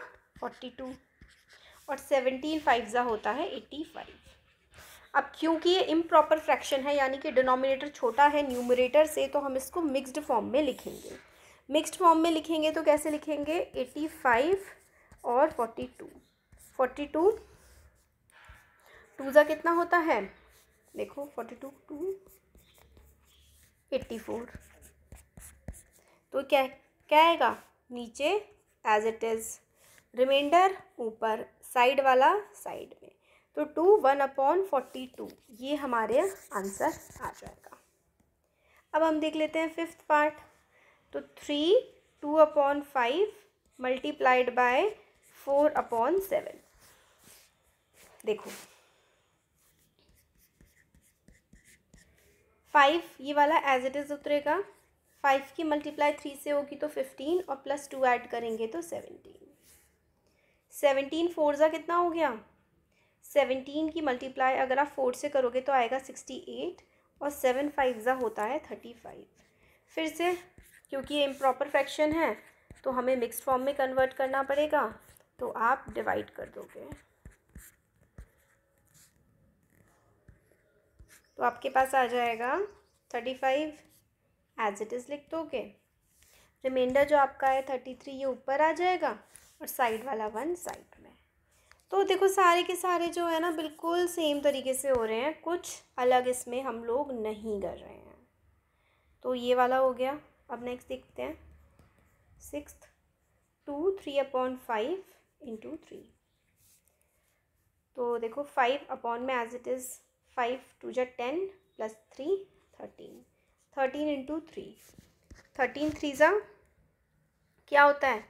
फोर्टी टू और सेवनटीन फाइव ज़ा होता है एट्टी फाइव अब क्योंकि ये इम्प्रॉपर फ्रैक्शन है यानी कि डिनोमिनेटर छोटा है न्यूमरेटर से तो हम इसको मिक्सड फॉर्म में लिखेंगे मिक्सड फॉर्म में लिखेंगे तो कैसे लिखेंगे एटी फाइव और forty two forty two two ज़ा कितना होता है देखो forty two two eighty four तो क्या क्या आएगा नीचे एज इट इज़ रिमाइंडर ऊपर साइड वाला साइड में तो two one upon forty two ये हमारे आंसर आ जाएगा अब हम देख लेते हैं फिफ्थ पार्ट तो three two upon five multiplied by four upon seven देखो फाइव ये वाला एज इट इज़ उतरेगा फाइव की मल्टीप्लाई थ्री से होगी तो फिफ्टीन और प्लस टू ऐड करेंगे तो सेवनटीन सेवनटीन फोर ज़ा कितना हो गया सेवनटीन की मल्टीप्लाई अगर आप फोर से करोगे तो आएगा सिक्सटी एट और सेवन फाइव ज़ा होता है थर्टी फाइव फिर से क्योंकि ये इम्प्रॉपर फ्रैक्शन है तो हमें मिक्स फॉर्म में कन्वर्ट करना पड़ेगा तो आप डिवाइड कर दोगे तो आपके पास आ जाएगा thirty five as it is लिख दोगे रिमाइंडर जो आपका है थर्टी थ्री ये ऊपर आ जाएगा और साइड वाला वन साइड तो देखो सारे के सारे जो है ना बिल्कुल सेम तरीके से हो रहे हैं कुछ अलग इसमें हम लोग नहीं कर रहे हैं तो ये वाला हो गया अब नेक्स्ट देखते हैं six two three upon five into three तो देखो फाइव अपॉन में as it is five two जै ten plus three thirteen thirteen into three thirteen three ज़ा क्या होता है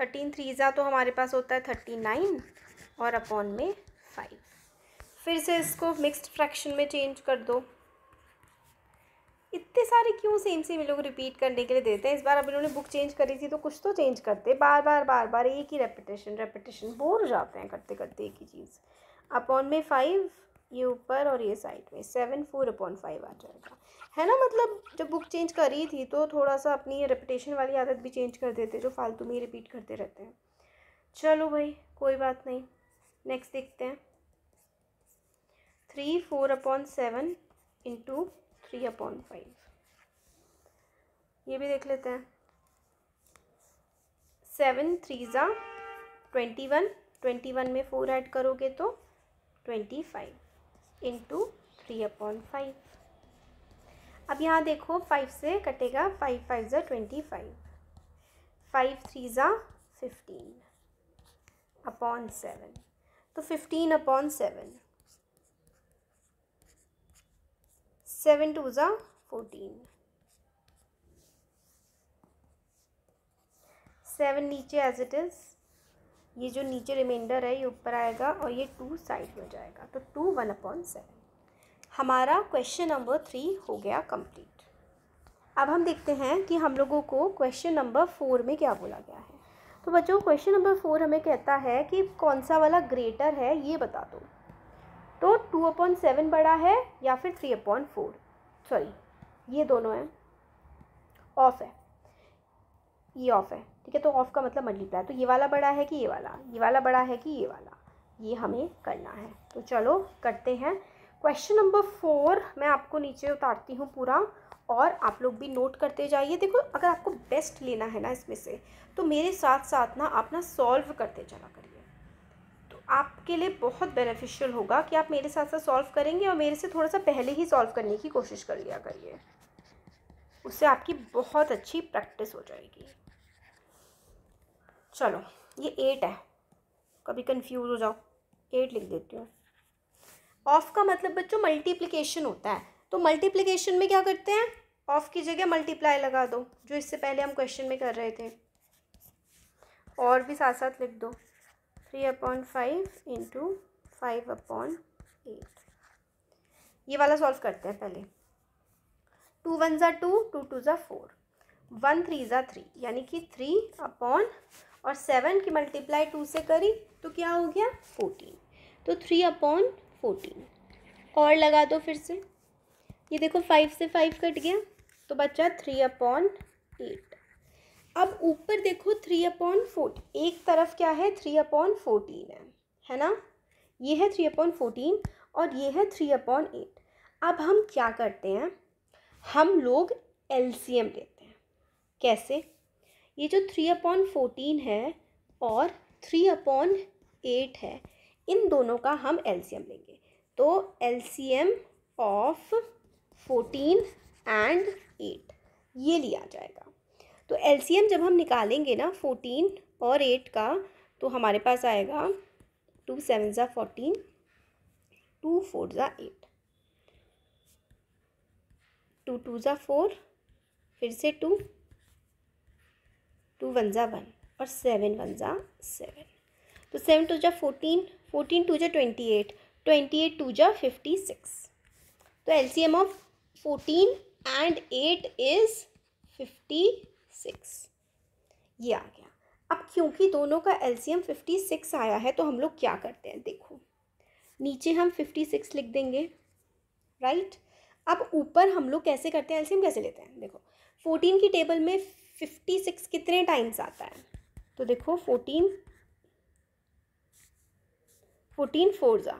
थर्टीन थ्री ज़ा तो हमारे पास होता है थर्टी नाइन और अपॉन में फाइव फिर से इसको मिक्स्ड फ्रैक्शन में चेंज कर दो इतने सारे क्यों सेम सेम लोग रिपीट करने के लिए देते हैं इस बार अब इन्होंने बुक चेंज करी थी तो कुछ तो चेंज करते बार बार बार बार एक ही रेपिटेशन रेपिटेशन बोर हो जाते हैं करते करते एक ही चीज़ अपॉन में फाइव ये ऊपर और ये साइड में सेवन फोर अपॉन फाइव आ जाएगा है ना मतलब जब बुक चेंज करी थी तो थोड़ा सा अपनी रेपिटेशन वाली आदत भी चेंज कर देते जो फालतू में रिपीट करते रहते हैं चलो भाई कोई बात नहीं नेक्स्ट देखते हैं three four upon seven into three upon five ये भी देख लेते हैं सेवन थ्री ज़ा ट्वेंटी वन ट्वेंटी वन में फोर ऐड करोगे तो twenty five into three upon five अब यहाँ देखो फाइव से कटेगा फाइव फाइव ज़ा ट्वेंटी फाइव फाइव थ्री ज़ा फिफ्टीन अपॉन सेवन तो fifteen upon seven seven two ज़ा फोर्टीन सेवन नीचे एज इट इज़ ये जो नीचे रिमाइंडर है ये ऊपर आएगा और ये टू साइड में जाएगा तो टू वन अपॉन सेवन हमारा क्वेश्चन नंबर थ्री हो गया कंप्लीट अब हम देखते हैं कि हम लोगों को क्वेश्चन नंबर फोर में क्या बोला गया है तो बच्चों क्वेश्चन नंबर फोर हमें कहता है कि कौन सा वाला ग्रेटर है ये बता दो तो टू अपॉइंट सेवन बड़ा है या फिर थ्री अपॉइंट फोर सॉरी ये दोनों हैं ऑफ है ये ऑफ है ठीक है तो ऑफ का मतलब मल्टीप्लाई तो ये वाला बड़ा है कि ये वाला ये वाला बड़ा है कि ये वाला ये हमें करना है तो चलो करते हैं क्वेश्चन नंबर फोर मैं आपको नीचे उतारती हूँ पूरा और आप लोग भी नोट करते जाइए देखो अगर आपको बेस्ट लेना है ना इसमें से तो मेरे साथ साथ ना आप ना सॉल्व करते चला करिए तो आपके लिए बहुत बेनिफिशियल होगा कि आप मेरे साथ साथ सॉल्व करेंगे और मेरे से थोड़ा सा पहले ही सॉल्व करने की कोशिश कर लिया करिए उससे आपकी बहुत अच्छी प्रैक्टिस हो जाएगी चलो ये एट है कभी कंफ्यूज हो जाओ एट लिख देती हूँ ऑफ का मतलब बच्चों मल्टीप्लिकेशन होता है तो मल्टीप्लिकेशन में क्या करते हैं ऑफ की जगह मल्टीप्लाई लगा दो जो इससे पहले हम क्वेश्चन में कर रहे थे और भी साथ साथ लिख दो three upon five into five upon eight ये वाला सॉल्व करते हैं पहले टू वन ज़ा टू टू टू ज़ा फोर वन थ्री ज़ा थ्री यानी कि थ्री अपॉन और सेवन की मल्टीप्लाई टू से करी तो क्या हो गया फोर्टीन तो थ्री अपॉन फोर्टीन और लगा दो फिर से ये देखो फाइव से फाइव कट गया तो बचा थ्री अपॉन एट अब ऊपर देखो थ्री अपॉन फोर्ट एक तरफ क्या है थ्री अपॉन फोर्टीन है है ना ये है थ्री अपॉन फोर्टीन और ये है थ्री अपॉन एट अब हम क्या करते हैं हम लोग एलसीएम लेते हैं कैसे ये जो थ्री अपॉन फोर्टीन है और थ्री अपॉन एट है इन दोनों का हम एम लेंगे तो M of fourteen and eight ये लिया जाएगा तो एलसीएम जब हम निकालेंगे ना फोर्टीन और एट का तो हमारे पास आएगा टू सेवन ज़ा फोर्टीन टू फोर ज़ा एट टू टू ज़ा फोर फिर से टू टू वन ज़ा वन और सेवन वन ज़ा सेवन तो सेवन टू ज़ा फोर्टीन फोर्टीन टू ज़ा twenty eight twenty eight two ज़ा फिफ्टी सिक्स तो L C M of fourteen and eight is fifty six ये आ गया अब क्योंकि दोनों का एलसीएम फिफ्टी सिक्स आया है तो हम लोग क्या करते हैं देखो नीचे हम फिफ्टी सिक्स लिख देंगे राइट अब ऊपर हम लोग कैसे करते हैं एलसीएम कैसे लेते हैं देखो फोर्टीन की टेबल में फिफ्टी सिक्स कितने टाइम्स आता है तो देखो फोर्टीन फोर्टीन फोर ज़ा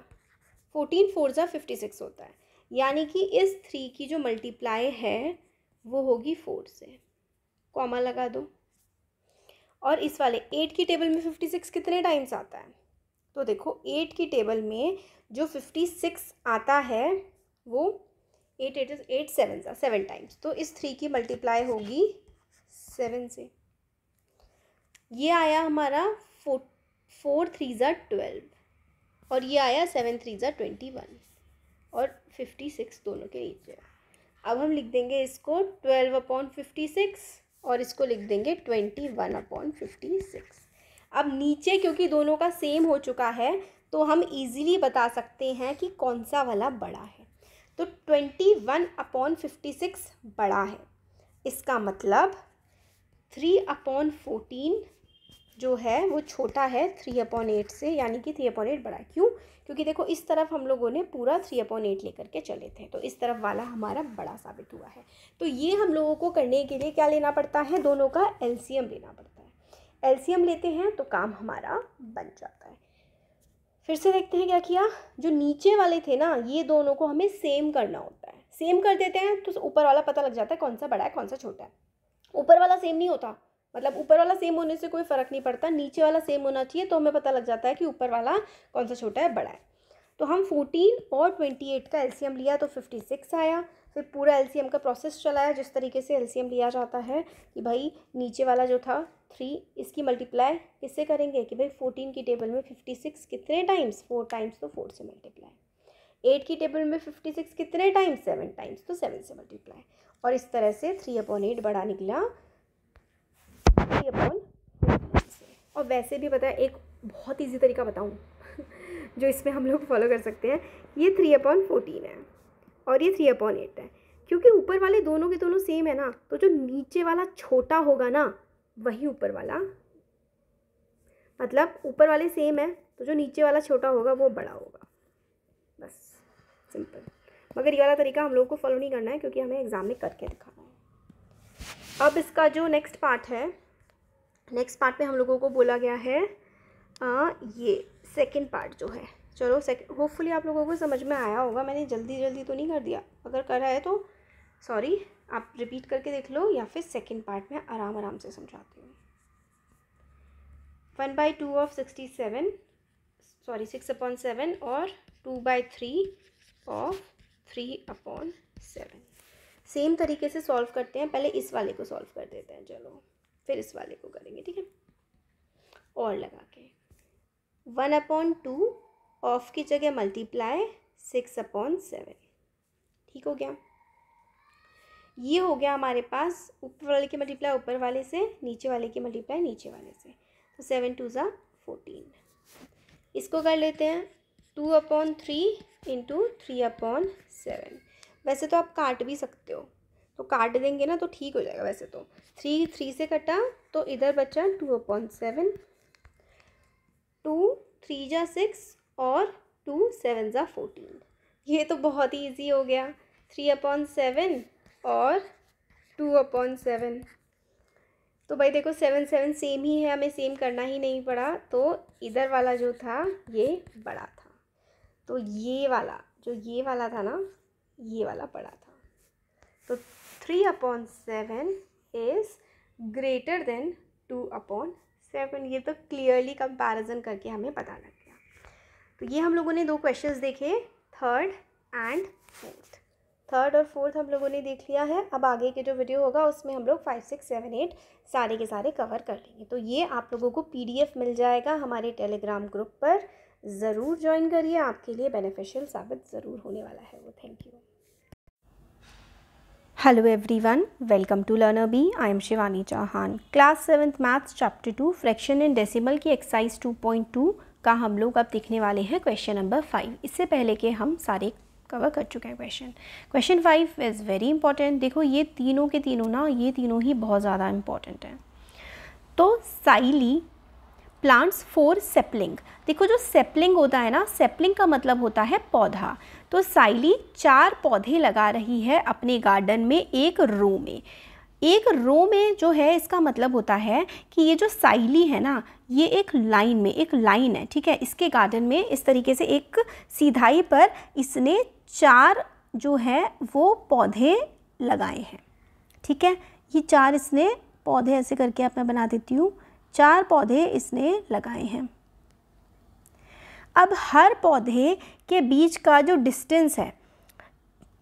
फोर्टीन फोर ज़ा फिफ्टी सिक्स होता है यानी कि इस थ्री की जो मल्टीप्लाई है वो होगी फोर से कॉमा लगा दो और इस वाले एट की टेबल में फिफ्टी सिक्स कितने टाइम्स आता है तो देखो एट की टेबल में जो फिफ्टी सिक्स आता है वो एट एट एट सेवन सा सेवन टाइम्स तो इस थ्री की मल्टीप्लाई होगी सेवन से ये आया हमारा फोर फोर थ्री ज़ा ट्वेल्व और ये आया सेवन थ्री ज़ा ट्वेंटी वन और फिफ्टी सिक्स दोनों के नीचे में अब हम लिख देंगे इसको ट्वेल्व अपॉन फिफ्टी सिक्स और इसको लिख देंगे twenty one upon fifty six अब नीचे क्योंकि दोनों का सेम हो चुका है तो हम इजीली बता सकते हैं कि कौन सा वाला बड़ा है तो twenty one upon fifty six बड़ा है इसका मतलब थ्री अपॉन फोर्टीन जो है वो छोटा है थ्री अपॉन एट से यानी कि थ्री अपॉन एट बड़ा क्यों क्योंकि देखो इस तरफ हम लोगों ने पूरा थ्री अपॉन एट लेकर के चले थे तो इस तरफ वाला हमारा बड़ा साबित हुआ है तो ये हम लोगों को करने के लिए क्या लेना पड़ता है दोनों का एलसीएम लेना पड़ता है एलसीएम लेते हैं तो काम हमारा बन जाता है फिर से देखते हैं क्या किया जो नीचे वाले थे ना ये दोनों को हमें सेम करना होता है सेम कर देते हैं तो ऊपर वाला पता लग जाता है कौन सा बड़ा है कौन सा छोटा है ऊपर वाला सेम नहीं होता मतलब ऊपर वाला सेम होने से कोई फ़र्क नहीं पड़ता नीचे वाला सेम होना चाहिए तो हमें पता लग जाता है कि ऊपर वाला कौन सा छोटा है बड़ा है तो हम फोर्टीन और ट्वेंटी एट का एलसीएम लिया तो फिफ्टी सिक्स आया फिर पूरा एलसीएम का प्रोसेस चलाया जिस तरीके से एलसीएम लिया जाता है कि भाई नीचे वाला जो था थ्री इसकी मल्टीप्लाई किससे करेंगे कि भाई फोर्टीन की टेबल में फिफ्टी सिक्स कितने टाइम्स फोर टाइम्स तो फोर से मल्टीप्लाई एट की टेबल में फिफ्टी सिक्स कितने टाइम्स सेवन टाइम्स तो सेवन से मल्टीप्लाई और इस तरह से थ्री अपॉन एट बड़ा निकला थ्री अपॉन और वैसे भी पता है एक बहुत ईजी तरीका बताऊँ जो इसमें हम लोग फॉलो कर सकते हैं ये थ्री अपॉन फोर्टीन है और ये थ्री अपॉन एट है क्योंकि ऊपर वाले दोनों के दोनों सेम है ना तो जो नीचे वाला छोटा होगा ना वही ऊपर वाला मतलब ऊपर वाले सेम है तो जो नीचे वाला छोटा होगा वो बड़ा होगा बस सिंपल मगर ये वाला तरीका हम लोगों को फॉलो नहीं करना है क्योंकि हमें एग्ज़ाम में करके दिखाना है अब इसका जो नेक्स्ट पार्ट है नेक्स्ट पार्ट में हम लोगों को बोला गया है आ, ये सेकेंड पार्ट जो है चलो सेकेंड होपफुली आप लोगों को समझ में आया होगा मैंने जल्दी जल्दी तो नहीं कर दिया अगर करा है तो सॉरी आप रिपीट करके देख लो या फिर सेकेंड पार्ट में आराम आराम से समझाती हूँ one by two of sixty seven sorry six upon seven और two by three of three upon seven same तरीके से सॉल्व करते हैं पहले इस वाले को सॉल्व कर देते हैं चलो फिर इस वाले को करेंगे ठीक है और लगा के वन अपॉन टू ऑफ की जगह मल्टीप्लाई सिक्स अपॉन सेवन ठीक हो गया ये हो गया हमारे पास ऊपर वाले की मल्टीप्लाई ऊपर वाले से नीचे वाले की मल्टीप्लाई नीचे वाले से तो सेवन टू ज़ा फोर्टीन इसको कर लेते हैं two upon three into three upon seven वैसे तो आप काट भी सकते हो तो काट देंगे ना तो ठीक हो जाएगा वैसे तो थ्री थ्री से कटा तो इधर बचा two upon seven two three जा सिक्स और टू सेवन ज़ा फोर्टीन ये तो बहुत ही ईजी हो गया थ्री अपॉन सेवन और टू अपॉन सेवन तो भाई देखो सेवन सेवन सेम ही है हमें सेम करना ही नहीं पड़ा तो इधर वाला जो था ये बड़ा था तो ये वाला जो ये वाला था ना ये वाला बड़ा था तो three upon seven is greater than two upon seven ये तो क्लियरली कंपैरिजन करके हमें पता लग गया तो ये हम लोगों ने दो क्वेश्चंस देखे थर्ड एंड फोर्थ थर्ड और फोर्थ हम लोगों ने देख लिया है अब आगे के जो वीडियो होगा उसमें हम लोग फाइव सिक्स सेवन एट सारे के सारे कवर कर लेंगे तो ये आप लोगों को पीडीएफ मिल जाएगा हमारे टेलीग्राम ग्रुप पर ज़रूर ज्वाइन करिए आपके लिए बेनिफिशियल साबित ज़रूर होने वाला है वो thank you hello everyone welcome to learner B I am Shivani Chauhan class seventh maths chapter two fraction in decimal की एक्सरसाइज 2.2 का हम लोग अब देखने वाले हैं क्वेश्चन नंबर फाइव इससे पहले के हम सारे कवर कर चुके हैं question question five is very important देखो ये तीनों के तीनों ना ये तीनों ही बहुत ज़्यादा इंपॉर्टेंट हैं तो साइली प्लांट्स फॉर सेप्लिंग देखो जो सेप्लिंग होता है ना सेप्लिंग का मतलब होता है पौधा तो साइली चार पौधे लगा रही है अपने गार्डन में एक रो में एक रो में जो है इसका मतलब होता है कि ये जो साइली है ना ये एक लाइन में एक लाइन है ठीक है इसके गार्डन में इस तरीके से एक सीधाई पर इसने चार जो है वो पौधे लगाए हैं ठीक है ये चार इसने पौधे ऐसे करके आप मैं बना देती हूँ चार पौधे इसने लगाए हैं अब हर पौधे के बीच का जो डिस्टेंस है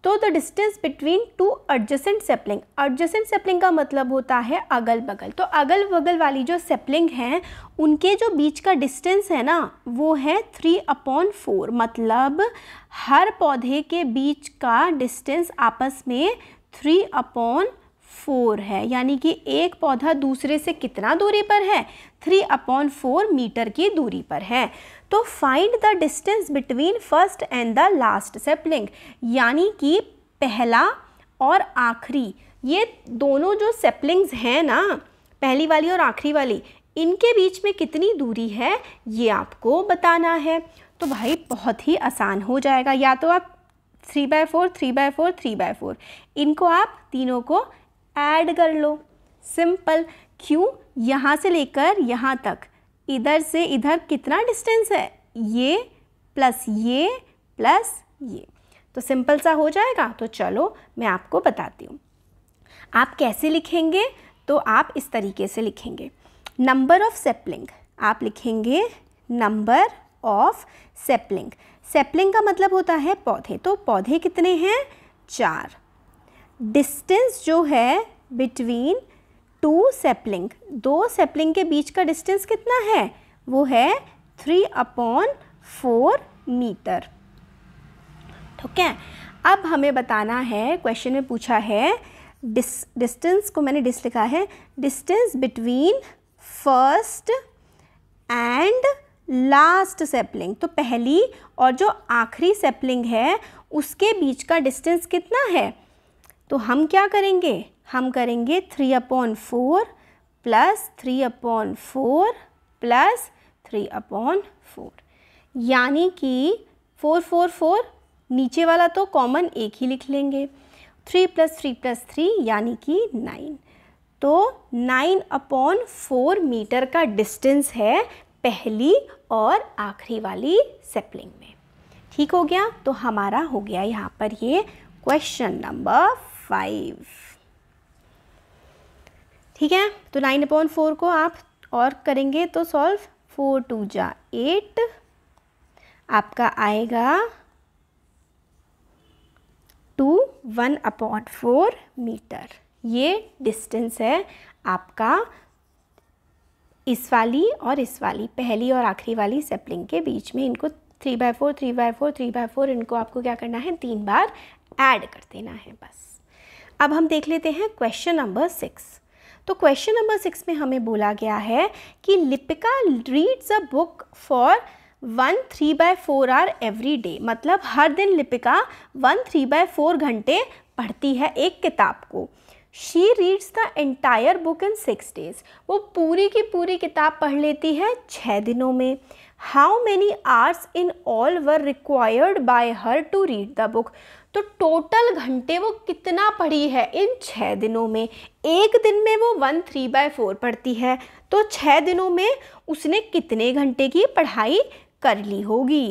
तो the distance between two adjacent sapling adjacent sapling का मतलब होता है अगल बगल तो अगल बगल वाली जो सेपलिंग हैं उनके जो बीच का डिस्टेंस है ना वो है थ्री अपॉन फोर मतलब हर पौधे के बीच का डिस्टेंस आपस में थ्री अपॉन फोर है यानी कि एक पौधा दूसरे से कितना दूरी पर है थ्री अपॉन फोर मीटर की दूरी पर है तो find the distance between first and the last sapling यानी कि पहला और आखिरी ये दोनों जो सेपलिंग्स हैं ना पहली वाली और आखिरी वाली इनके बीच में कितनी दूरी है ये आपको बताना है तो भाई बहुत ही आसान हो जाएगा या तो आप three by four three by four three by four इनको आप तीनों को ऐड कर लो सिंपल क्यों यहाँ से लेकर यहाँ तक इधर से इधर कितना डिस्टेंस है ये प्लस ये प्लस ये तो सिंपल सा हो जाएगा तो चलो मैं आपको बताती हूँ आप कैसे लिखेंगे तो आप इस तरीके से लिखेंगे नंबर ऑफ सेपलिंग आप लिखेंगे नंबर ऑफ सेप्लिंग सेप्लिंग का मतलब होता है पौधे तो पौधे कितने हैं चार डिस्टेंस जो है बिटवीन टू सेपलिंग दो सेपलिंग के बीच का डिस्टेंस कितना है वो है थ्री अपॉन फोर मीटर ठीक है अब हमें बताना है क्वेश्चन में पूछा है डिस डिस्टेंस को मैंने डिस लिखा है distance between first and last sapling तो पहली और जो आखिरी सेपलिंग है उसके बीच का डिस्टेंस कितना है तो हम क्या करेंगे हम करेंगे three upon four plus three upon four plus three upon four यानी कि फोर फोर फोर नीचे वाला तो कॉमन एक ही लिख लेंगे three plus three plus three यानी कि नाइन तो नाइन अपॉन फोर मीटर का डिस्टेंस है पहली और आखिरी वाली सेपलिंग में ठीक हो गया तो हमारा हो गया यहाँ पर ये क्वेश्चन नंबर फाइव ठीक है तो नाइन अपॉन फोर को आप और करेंगे तो सॉल्व फोर टू जा एट आपका आएगा two one upon four metre ये डिस्टेंस है आपका इस वाली और इस वाली पहली और आखिरी वाली सेपलिंग के बीच में इनको three by four three by four three by four इनको आपको क्या करना है तीन बार ऐड कर देना है बस अब हम देख लेते हैं क्वेश्चन नंबर सिक्स तो क्वेश्चन नंबर सिक्स में हमें बोला गया है कि Lipika reads a book for one three by four hour every day मतलब हर दिन Lipika one three by four घंटे पढ़ती है एक किताब को she reads the entire book in six days वो पूरी की पूरी किताब पढ़ लेती है छः दिनों में how many hours in all were required by her to read the book तो टोटल घंटे वो कितना पढ़ी है इन छः दिनों में एक दिन में वो वन थ्री बाय फोर पढ़ती है तो छः दिनों में उसने कितने घंटे की पढ़ाई कर ली होगी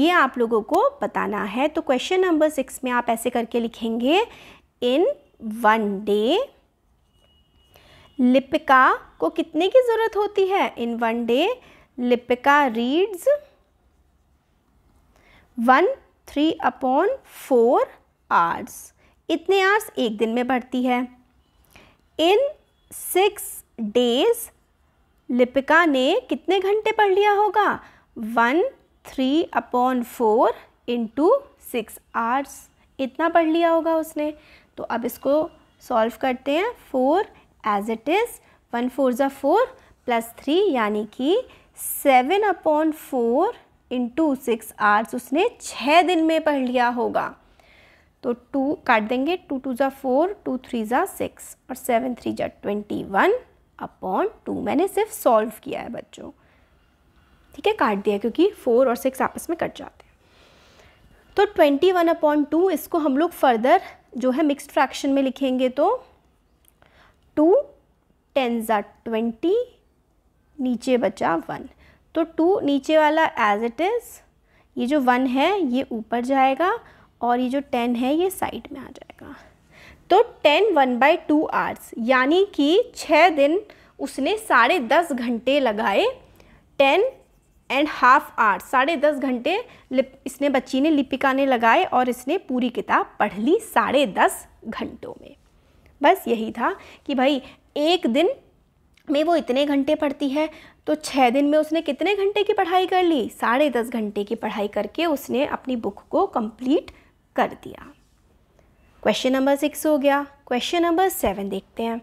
ये आप लोगों को बताना है तो क्वेश्चन नंबर सिक्स में आप ऐसे करके लिखेंगे इन वन डे लिपिका को कितने की ज़रूरत होती है in one day Lipika reads one three upon four hours इतने आर्स एक दिन में बढ़ती है इन सिक्स डेज लिपिका ने कितने घंटे पढ़ लिया होगा one three upon four into six hours इतना पढ़ लिया होगा उसने तो अब इसको सॉल्व करते हैं four as it is one four ज़ा फोर प्लस थ्री यानी कि seven upon four into six hours उसने छः दिन में पढ़ लिया होगा तो टू काट देंगे टू टू ज़ा फोर टू थ्री ज़ा सिक्स और सेवन थ्री ज़ा ट्वेंटी वन अपॉन टू मैंने सिर्फ सॉल्व किया है बच्चों ठीक है काट दिया क्योंकि फोर और सिक्स आपस में कट जाते हैं तो ट्वेंटी वन अपॉन टू इसको हम लोग फर्दर जो है मिक्सड फ्रैक्शन में लिखेंगे तो टू टेन ज़ा ट्वेंटी नीचे बचा वन तो टू नीचे वाला एज इट इज़ ये जो वन है ये ऊपर जाएगा और ये जो टेन है ये साइड में आ जाएगा तो ten one by two hours यानी कि छः दिन उसने साढ़े दस घंटे लगाए टेन एंड हाफ आवर साढ़े दस घंटे इसने बच्ची ने लिपिका ने लगाए और इसने पूरी किताब पढ़ ली साढ़े दस घंटों में बस यही था कि भाई एक दिन में वो इतने घंटे पढ़ती है तो छः दिन में उसने कितने घंटे की पढ़ाई कर ली साढ़े दस घंटे की पढ़ाई करके उसने अपनी बुक को कंप्लीट कर दिया क्वेश्चन नंबर सिक्स हो गया क्वेश्चन नंबर सेवन देखते हैं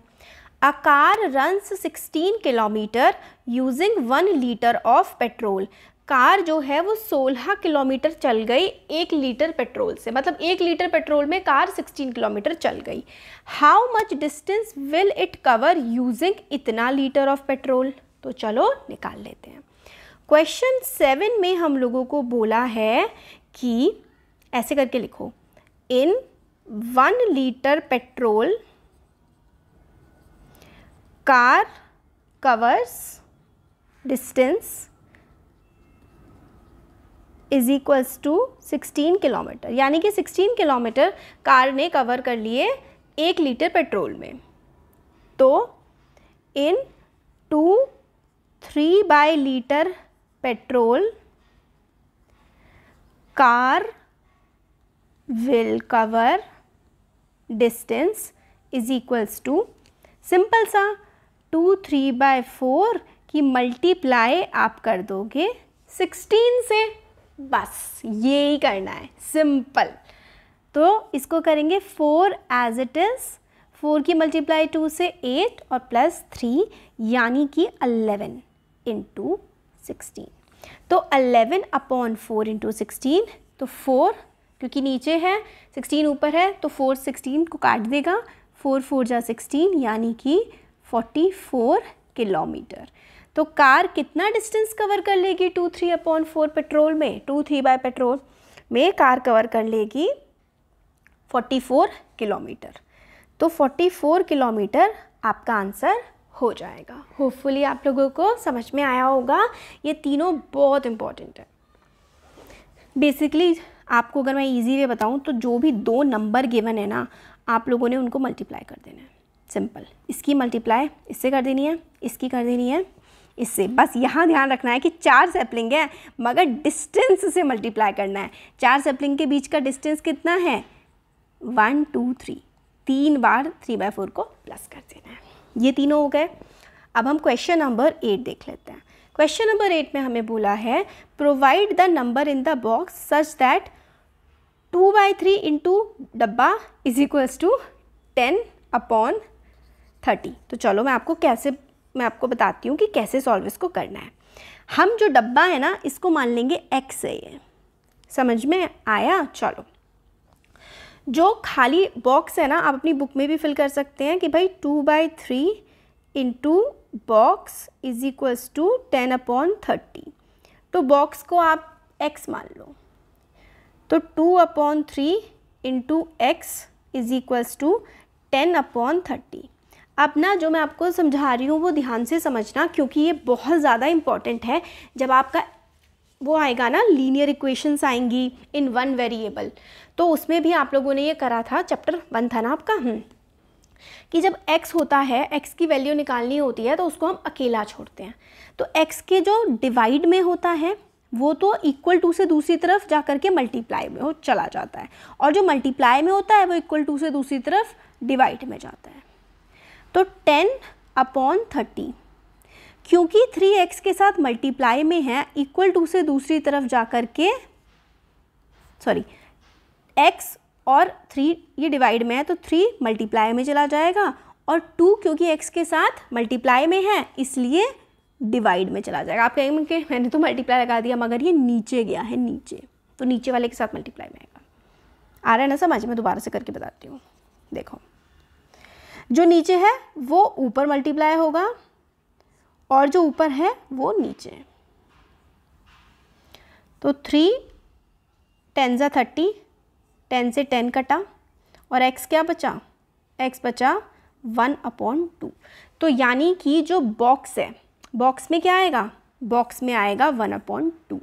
a car runs sixteen kilometre using one litre of petrol car जो है वो सोलह किलोमीटर चल गई एक लीटर पेट्रोल से मतलब एक लीटर पेट्रोल में कार सिक्सटीन किलोमीटर चल गई how much distance will it cover using इतना लीटर ऑफ पेट्रोल तो चलो निकाल लेते हैं क्वेश्चन सेवन में हम लोगों को बोला है कि ऐसे करके लिखो in one litre petrol car covers distance is equals to 16 kilometre यानी कि 16 किलोमीटर कार ने कवर कर लिए एक लीटर पेट्रोल में तो in two three by litre petrol car will cover distance is equals to simple सा टू थ्री बाय फोर की मल्टीप्लाई आप कर दोगे सिक्सटीन से बस ये ही करना है सिंपल तो इसको करेंगे four as it is four की मल्टीप्लाई टू से एट और प्लस थ्री यानी कि अलेवन इंटू सिक्सटीन तो eleven upon four into sixteen तो फोर क्योंकि नीचे है सिक्सटीन ऊपर है तो फोर सिक्सटीन को काट देगा फोर फोर जा सिक्सटीन यानी कि फोर्टी फोर किलोमीटर तो कार कितना डिस्टेंस कवर कर लेगी two three upon four petrol में टू थ्री बाय पेट्रोल में कार कवर कर लेगी फोर्टी फोर किलोमीटर तो फोर्टी फोर किलोमीटर आपका आंसर हो जाएगा होपफुली आप लोगों को समझ में आया होगा ये तीनों बहुत इम्पॉर्टेंट है बेसिकली आपको अगर मैं इजी वे बताऊँ तो जो भी दो नंबर गिवन है ना आप लोगों ने उनको मल्टीप्लाई कर देना है सिंपल इसकी मल्टीप्लाई इससे कर देनी है इसकी कर देनी है इससे बस यहाँ ध्यान रखना है कि चार सेप्लिंग है मगर डिस्टेंस से मल्टीप्लाई करना है चार सेप्लिंग के बीच का डिस्टेंस कितना है वन टू थ्री तीन बार थ्री बाय फोर को प्लस कर देना है ये तीनों हो गए अब हम क्वेश्चन नंबर एट देख लेते हैं क्वेश्चन नंबर एट में हमें बोला है provide the number in the box such that two by three into डब्बा is equals to ten upon thirty तो चलो मैं आपको कैसे मैं आपको बताती हूँ कि कैसे सॉल्व इसको करना है हम जो डब्बा है ना इसको मान लेंगे एक्स है ये समझ में आया चलो जो खाली बॉक्स है ना आप अपनी बुक में भी फिल कर सकते हैं कि भाई two by three into box is equals to ten upon thirty तो बॉक्स को आप एक्स मान लो तो two upon three into X is equals to ten upon thirty अपना जो मैं आपको समझा रही हूँ वो ध्यान से समझना क्योंकि ये बहुत ज़्यादा इम्पॉर्टेंट है जब आपका वो आएगा ना लीनियर इक्वेशंस आएंगी इन वन वेरिएबल तो उसमें भी आप लोगों ने ये करा था चैप्टर वन था ना आपका हम्म। कि जब x होता है x की वैल्यू निकालनी होती है तो उसको हम अकेला छोड़ते हैं तो x के जो डिवाइड में होता है वो तो इक्वल टू से दूसरी तरफ जा करके मल्टीप्लाई में हो चला जाता है और जो मल्टीप्लाई में होता है वो इक्वल टू से दूसरी तरफ डिवाइड में जाता है तो टेन अपॉन थर्टी क्योंकि थ्री एक्स के साथ मल्टीप्लाई में है इक्वल टू से दूसरी तरफ जा करके के सॉरी एक्स और थ्री ये डिवाइड में है तो थ्री मल्टीप्लाई में चला जाएगा और टू क्योंकि एक्स के साथ मल्टीप्लाई में है इसलिए डिवाइड में चला जाएगा आप कहेंगे कि मैंने तो मल्टीप्लाई लगा दिया मगर ये नीचे गया है नीचे तो नीचे वाले के साथ मल्टीप्लाई में आएगा आ रहा है ना समझ मैं दोबारा से करके बताती हूँ देखो जो नीचे है वो ऊपर मल्टीप्लाई होगा और जो ऊपर है वो नीचे तो थ्री टेन ज़ा थर्टी टेन से टेन कटा और एक्स क्या बचा एक्स बचा वन अपॉन टू तो यानी कि जो बॉक्स है बॉक्स में क्या आएगा बॉक्स में आएगा वन अपॉन टू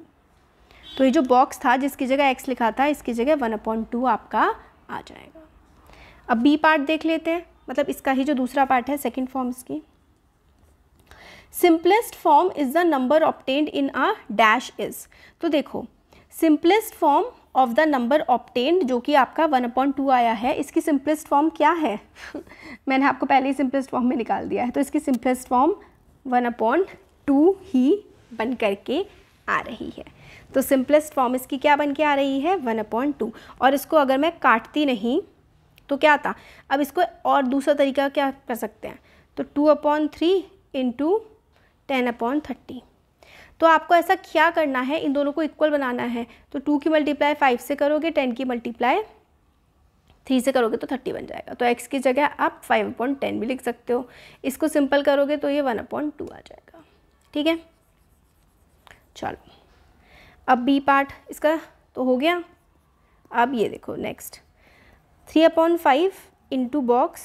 तो ये जो बॉक्स था जिसकी जगह एक्स लिखा था इसकी जगह वन अपॉन टू आपका आ जाएगा अब बी पार्ट देख लेते हैं मतलब इसका ही जो दूसरा पार्ट है सेकेंड फॉर्म इसकी simplest form is the number obtained in a dash is तो देखो simplest form of the number obtained जो कि आपका वन अपॉइंट टू आया है इसकी सिंपलेस्ट फॉर्म क्या है मैंने आपको पहले ही सिंपलेस्ट फॉर्म में निकाल दिया है तो इसकी simplest form one upon two ही बन करके आ रही है तो सिंपलेस्ट फॉर्म इसकी क्या बन के आ रही है वन अपॉइंट टू और इसको अगर मैं काटती नहीं तो क्या था अब इसको और दूसरा तरीका क्या कर सकते हैं तो two upon three into ten upon thirty तो आपको ऐसा क्या करना है इन दोनों को इक्वल बनाना है तो टू की मल्टीप्लाई फाइव से करोगे टेन की मल्टीप्लाई थ्री से करोगे तो थर्टी बन जाएगा तो एक्स की जगह आप फाइव अपॉइंट टेन भी लिख सकते हो इसको सिंपल करोगे तो ये वन अपॉइंट टू आ जाएगा ठीक है चलो अब बी पार्ट इसका तो हो गया अब ये देखो next three upon five into box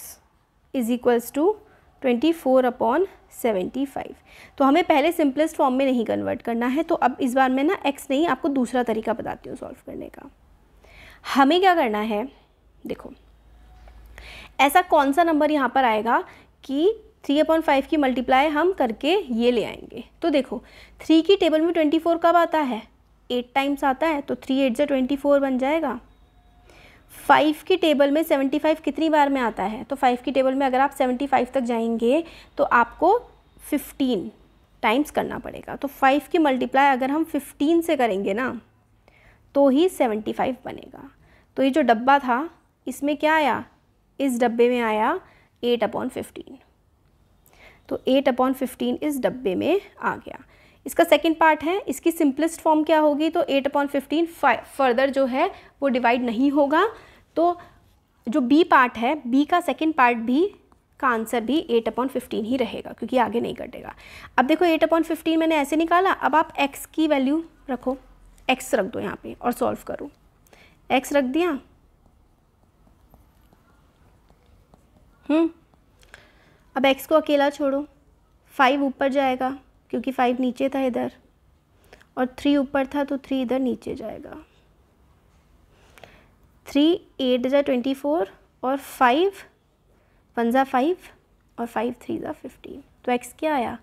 is equals to twenty four upon seventy five तो हमें पहले सिंपलेस्ट फॉर्म में नहीं कन्वर्ट करना है तो अब इस बार मैं ना एक्स नहीं आपको दूसरा तरीका बताती हूँ सॉल्व करने का हमें क्या करना है देखो ऐसा कौन सा नंबर यहाँ पर आएगा कि थ्री अपॉन फाइव की मल्टीप्लाई हम करके ये ले आएंगे तो देखो थ्री की टेबल में ट्वेंटी फोर कब आता है एट टाइम्स आता है तो थ्री एट जो ट्वेंटी फोर बन जाएगा फाइव की टेबल में सेवेंटी फाइव कितनी बार में आता है तो फाइव की टेबल में अगर आप सेवेंटी फाइव तक जाएंगे तो आपको फिफ्टीन टाइम्स करना पड़ेगा तो फाइव की मल्टीप्लाई अगर हम फिफ्टीन से करेंगे ना तो ही सेवेंटी फाइव बनेगा तो ये जो डब्बा था इसमें क्या आया इस डब्बे में आया एट अपॉन फिफ्टीन तो एट अपॉन फिफ्टीन इस डब्बे में आ गया इसका सेकेंड पार्ट है इसकी सिंपलेस्ट फॉर्म क्या होगी तो एट अपॉन फिफ्टीन फर्दर जो है वो डिवाइड नहीं होगा तो जो बी पार्ट है बी का सेकेंड पार्ट भी का आंसर भी एट अपॉन फिफ्टीन ही रहेगा क्योंकि आगे नहीं कटेगा अब देखो एट अपॉन फिफ्टीन मैंने ऐसे निकाला अब आप एक्स की वैल्यू रखो एक्स रख दो यहाँ पे और सॉल्व करो एक्स रख दिया हम्म अब एक्स को अकेला छोड़ो फाइव ऊपर जाएगा क्योंकि फाइव नीचे था इधर और थ्री ऊपर था तो थ्री इधर नीचे जाएगा थ्री एट ज़ा ट्वेंटी फोर और फाइव वन ज़ा फाइव और फाइव थ्री ज़ा फिफ्टीन तो एक्स क्या आया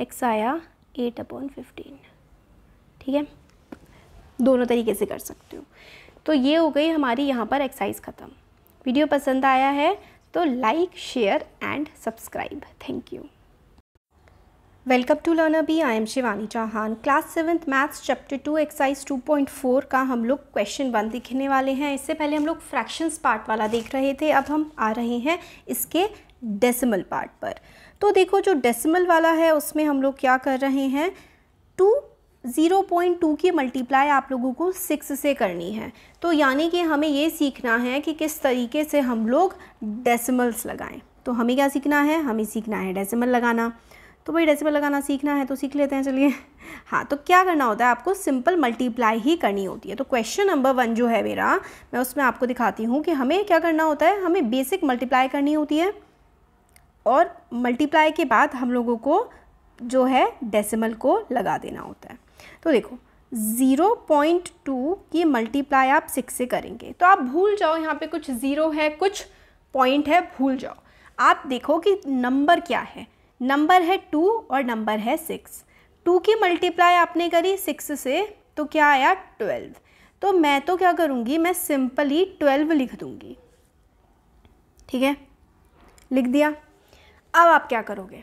एक्स आया एट अपॉन फिफ्टीन ठीक है दोनों तरीके से कर सकते हो तो ये हो गई हमारी यहाँ पर एक्सरसाइज ख़त्म वीडियो पसंद आया है तो like share and subscribe thank you welcome to learner B I am Shivani Chauhan class seventh maths chapter two exercise 2.4 का हम लोग क्वेश्चन वन देखने वाले हैं इससे पहले हम लोग फ्रैक्शंस पार्ट वाला देख रहे थे अब हम आ रहे हैं इसके डेसिमल पार्ट पर तो देखो जो डेसिमल वाला है उसमें हम लोग क्या कर रहे हैं टू ज़ीरो पॉइंट टू की मल्टीप्लाई आप लोगों को सिक्स से करनी है तो यानी कि हमें ये सीखना है कि किस तरीके से हम लोग डेसिमल्स लगाएं तो हमें क्या सीखना है हमें सीखना है डेसिमल लगाना तो भाई डेसिमल लगाना सीखना है तो सीख लेते हैं चलिए हाँ तो क्या करना होता है आपको सिंपल मल्टीप्लाई ही करनी होती है तो क्वेश्चन नंबर वन जो है मेरा मैं उसमें आपको दिखाती हूँ कि हमें क्या करना होता है हमें बेसिक मल्टीप्लाई करनी होती है और मल्टीप्लाई के बाद हम लोगों को जो है डेसिमल को लगा देना होता है तो देखो ज़ीरो पॉइंट टू की मल्टीप्लाई आप सिक्स से करेंगे तो आप भूल जाओ यहाँ पे कुछ ज़ीरो है कुछ पॉइंट है भूल जाओ आप देखो कि नंबर क्या है नंबर है टू और नंबर है सिक्स टू की मल्टीप्लाई आपने करी सिक्स से तो क्या आया ट्वेल्व तो मैं तो क्या करूँगी मैं सिंपली ट्वेल्व लिख दूँगी ठीक है लिख दिया अब आप क्या करोगे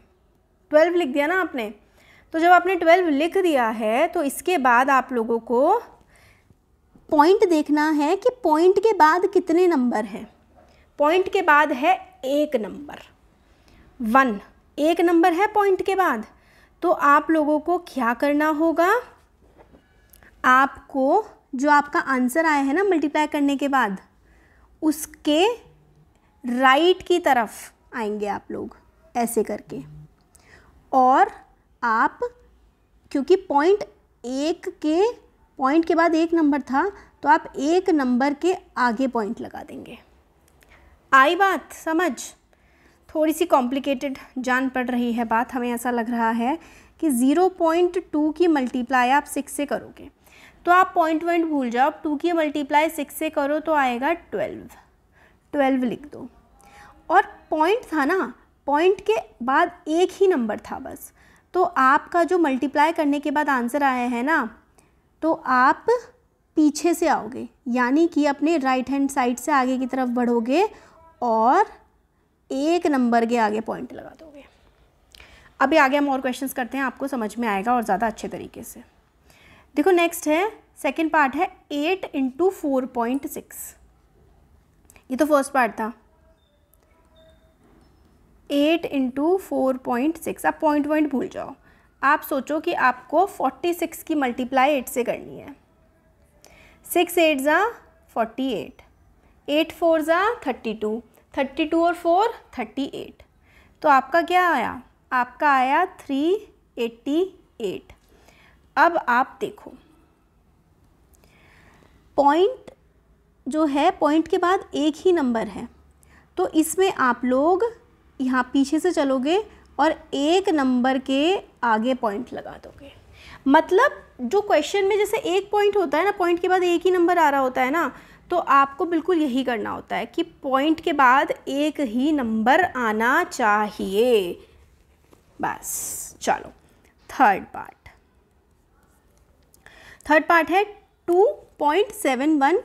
ट्वेल्व लिख दिया ना आपने तो जब आपने ट्वेल्व लिख दिया है तो इसके बाद आप लोगों को पॉइंट देखना है कि पॉइंट के बाद कितने नंबर हैं पॉइंट के बाद है एक नंबर वन एक नंबर है पॉइंट के बाद तो आप लोगों को क्या करना होगा आपको जो आपका आंसर आया है ना मल्टीप्लाई करने के बाद उसके राइट की तरफ आएंगे आप लोग ऐसे करके और आप क्योंकि पॉइंट एक के पॉइंट के बाद एक नंबर था तो आप एक नंबर के आगे पॉइंट लगा देंगे आई बात समझ थोड़ी सी कॉम्प्लिकेटेड जान पड़ रही है बात हमें ऐसा लग रहा है कि ज़ीरो पॉइंट टू की मल्टीप्लाई आप सिक्स से करोगे तो आप पॉइंट वॉइंट भूल जाओ आप टू की मल्टीप्लाई सिक्स से करो तो आएगा ट्वेल्व ट्वेल्व लिख दो और पॉइंट था ना पॉइंट के बाद एक ही नंबर था बस तो आपका जो मल्टीप्लाई करने के बाद आंसर आया है ना तो आप पीछे से आओगे यानी कि अपने राइट हैंड साइड से आगे की तरफ बढ़ोगे और एक नंबर के आगे पॉइंट लगा दोगे अभी आगे हम और क्वेश्चंस करते हैं आपको समझ में आएगा और ज़्यादा अच्छे तरीके से देखो नेक्स्ट है सेकेंड पार्ट है eight into four point six ये तो फर्स्ट पार्ट था eight into four point six आप पॉइंट वॉइंट भूल जाओ आप सोचो कि आपको फोर्टी सिक्स की मल्टीप्लाई एट से करनी है सिक्स एट ज़ा फोर्टी एट एट फोर ज़ा थर्टी टू थर्टी टू और फोर थर्टी एट तो आपका क्या आया आपका आया थ्री एट्टी एट अब आप देखो पॉइंट जो है पॉइंट के बाद एक ही नंबर है तो इसमें आप लोग यहाँ पीछे से चलोगे और एक नंबर के आगे पॉइंट लगा दोगे मतलब जो क्वेश्चन में जैसे एक पॉइंट होता है ना पॉइंट के बाद एक ही नंबर आ रहा होता है ना तो आपको बिल्कुल यही करना होता है कि पॉइंट के बाद एक ही नंबर आना चाहिए बस चलो थर्ड पार्ट थर्ड पार्ट है two point seven one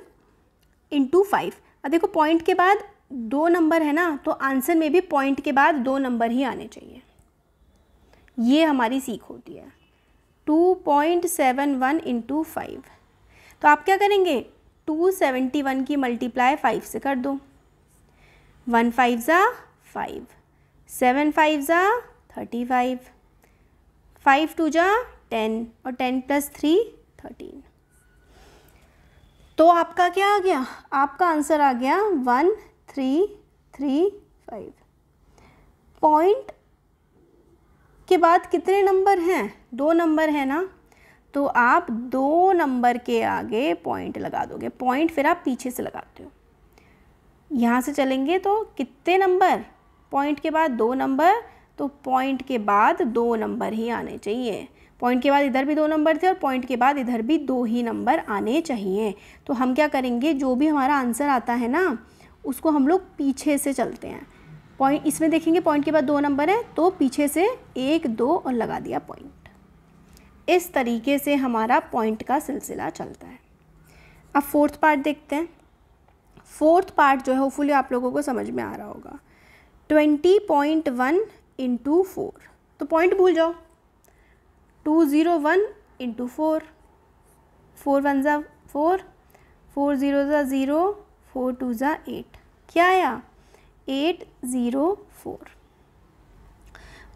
into five अब देखो पॉइंट के बाद दो नंबर है ना तो आंसर में भी पॉइंट के बाद दो नंबर ही आने चाहिए ये हमारी सीख होती है two point seven one into five तो आप क्या करेंगे 271 की मल्टीप्लाई 5 से कर दो वन फाइव ज़ा फाइव सेवन फाइव ज़ा थर्टी फाइव फाइव टू ज़ा टेन और टेन प्लस थ्री थर्टीन तो आपका क्या आ गया आपका आंसर आ गया one three three five point के बाद कितने नंबर हैं दो नंबर हैं ना तो आप दो नंबर के आगे पॉइंट लगा दोगे पॉइंट फिर आप पीछे से लगाते हो यहाँ से चलेंगे तो कितने नंबर पॉइंट के बाद दो नंबर तो पॉइंट के बाद दो नंबर ही आने चाहिए पॉइंट के बाद इधर भी दो नंबर थे और पॉइंट के बाद इधर भी दो ही नंबर आने चाहिए तो हम क्या करेंगे जो भी हमारा आंसर आता है ना उसको हम लोग पीछे से चलते हैं पॉइंट इसमें देखेंगे पॉइंट के बाद दो नंबर है तो पीछे से एक दो और लगा दिया पॉइंट इस तरीके से हमारा पॉइंट का सिलसिला चलता है अब फोर्थ पार्ट देखते हैं फोर्थ पार्ट जो है होपफुली आप लोगों को समझ में आ रहा होगा twenty point one into four तो पॉइंट भूल जाओ two zero one into four four one ज़ा फोर फोर ज़ीरो ज़ा ज़ीरो फोर टू ज़ा एट क्या आया एट ज़ीरो फोर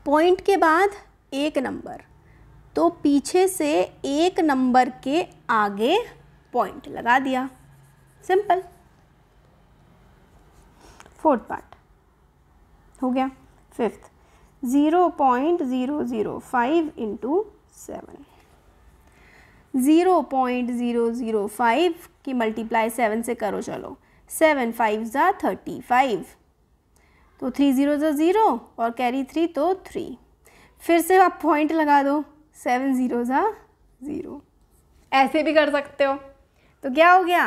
पॉइंट के बाद एक नंबर तो पीछे से एक नंबर के आगे पॉइंट लगा दिया सिंपल फोर्थ पार्ट हो गया fifth zero point zero zero five into seven zero point zero zero five की मल्टीप्लाई सेवन से करो चलो सेवन फाइव ज़ा थर्टी फाइव तो थ्री ज़ीरो ज़ा ज़ीरो और कैरी थ्री तो थ्री फिर से आप पॉइंट लगा दो सेवन ज़ीरो ज़ा ज़ीरो ऐसे भी कर सकते हो तो क्या हो गया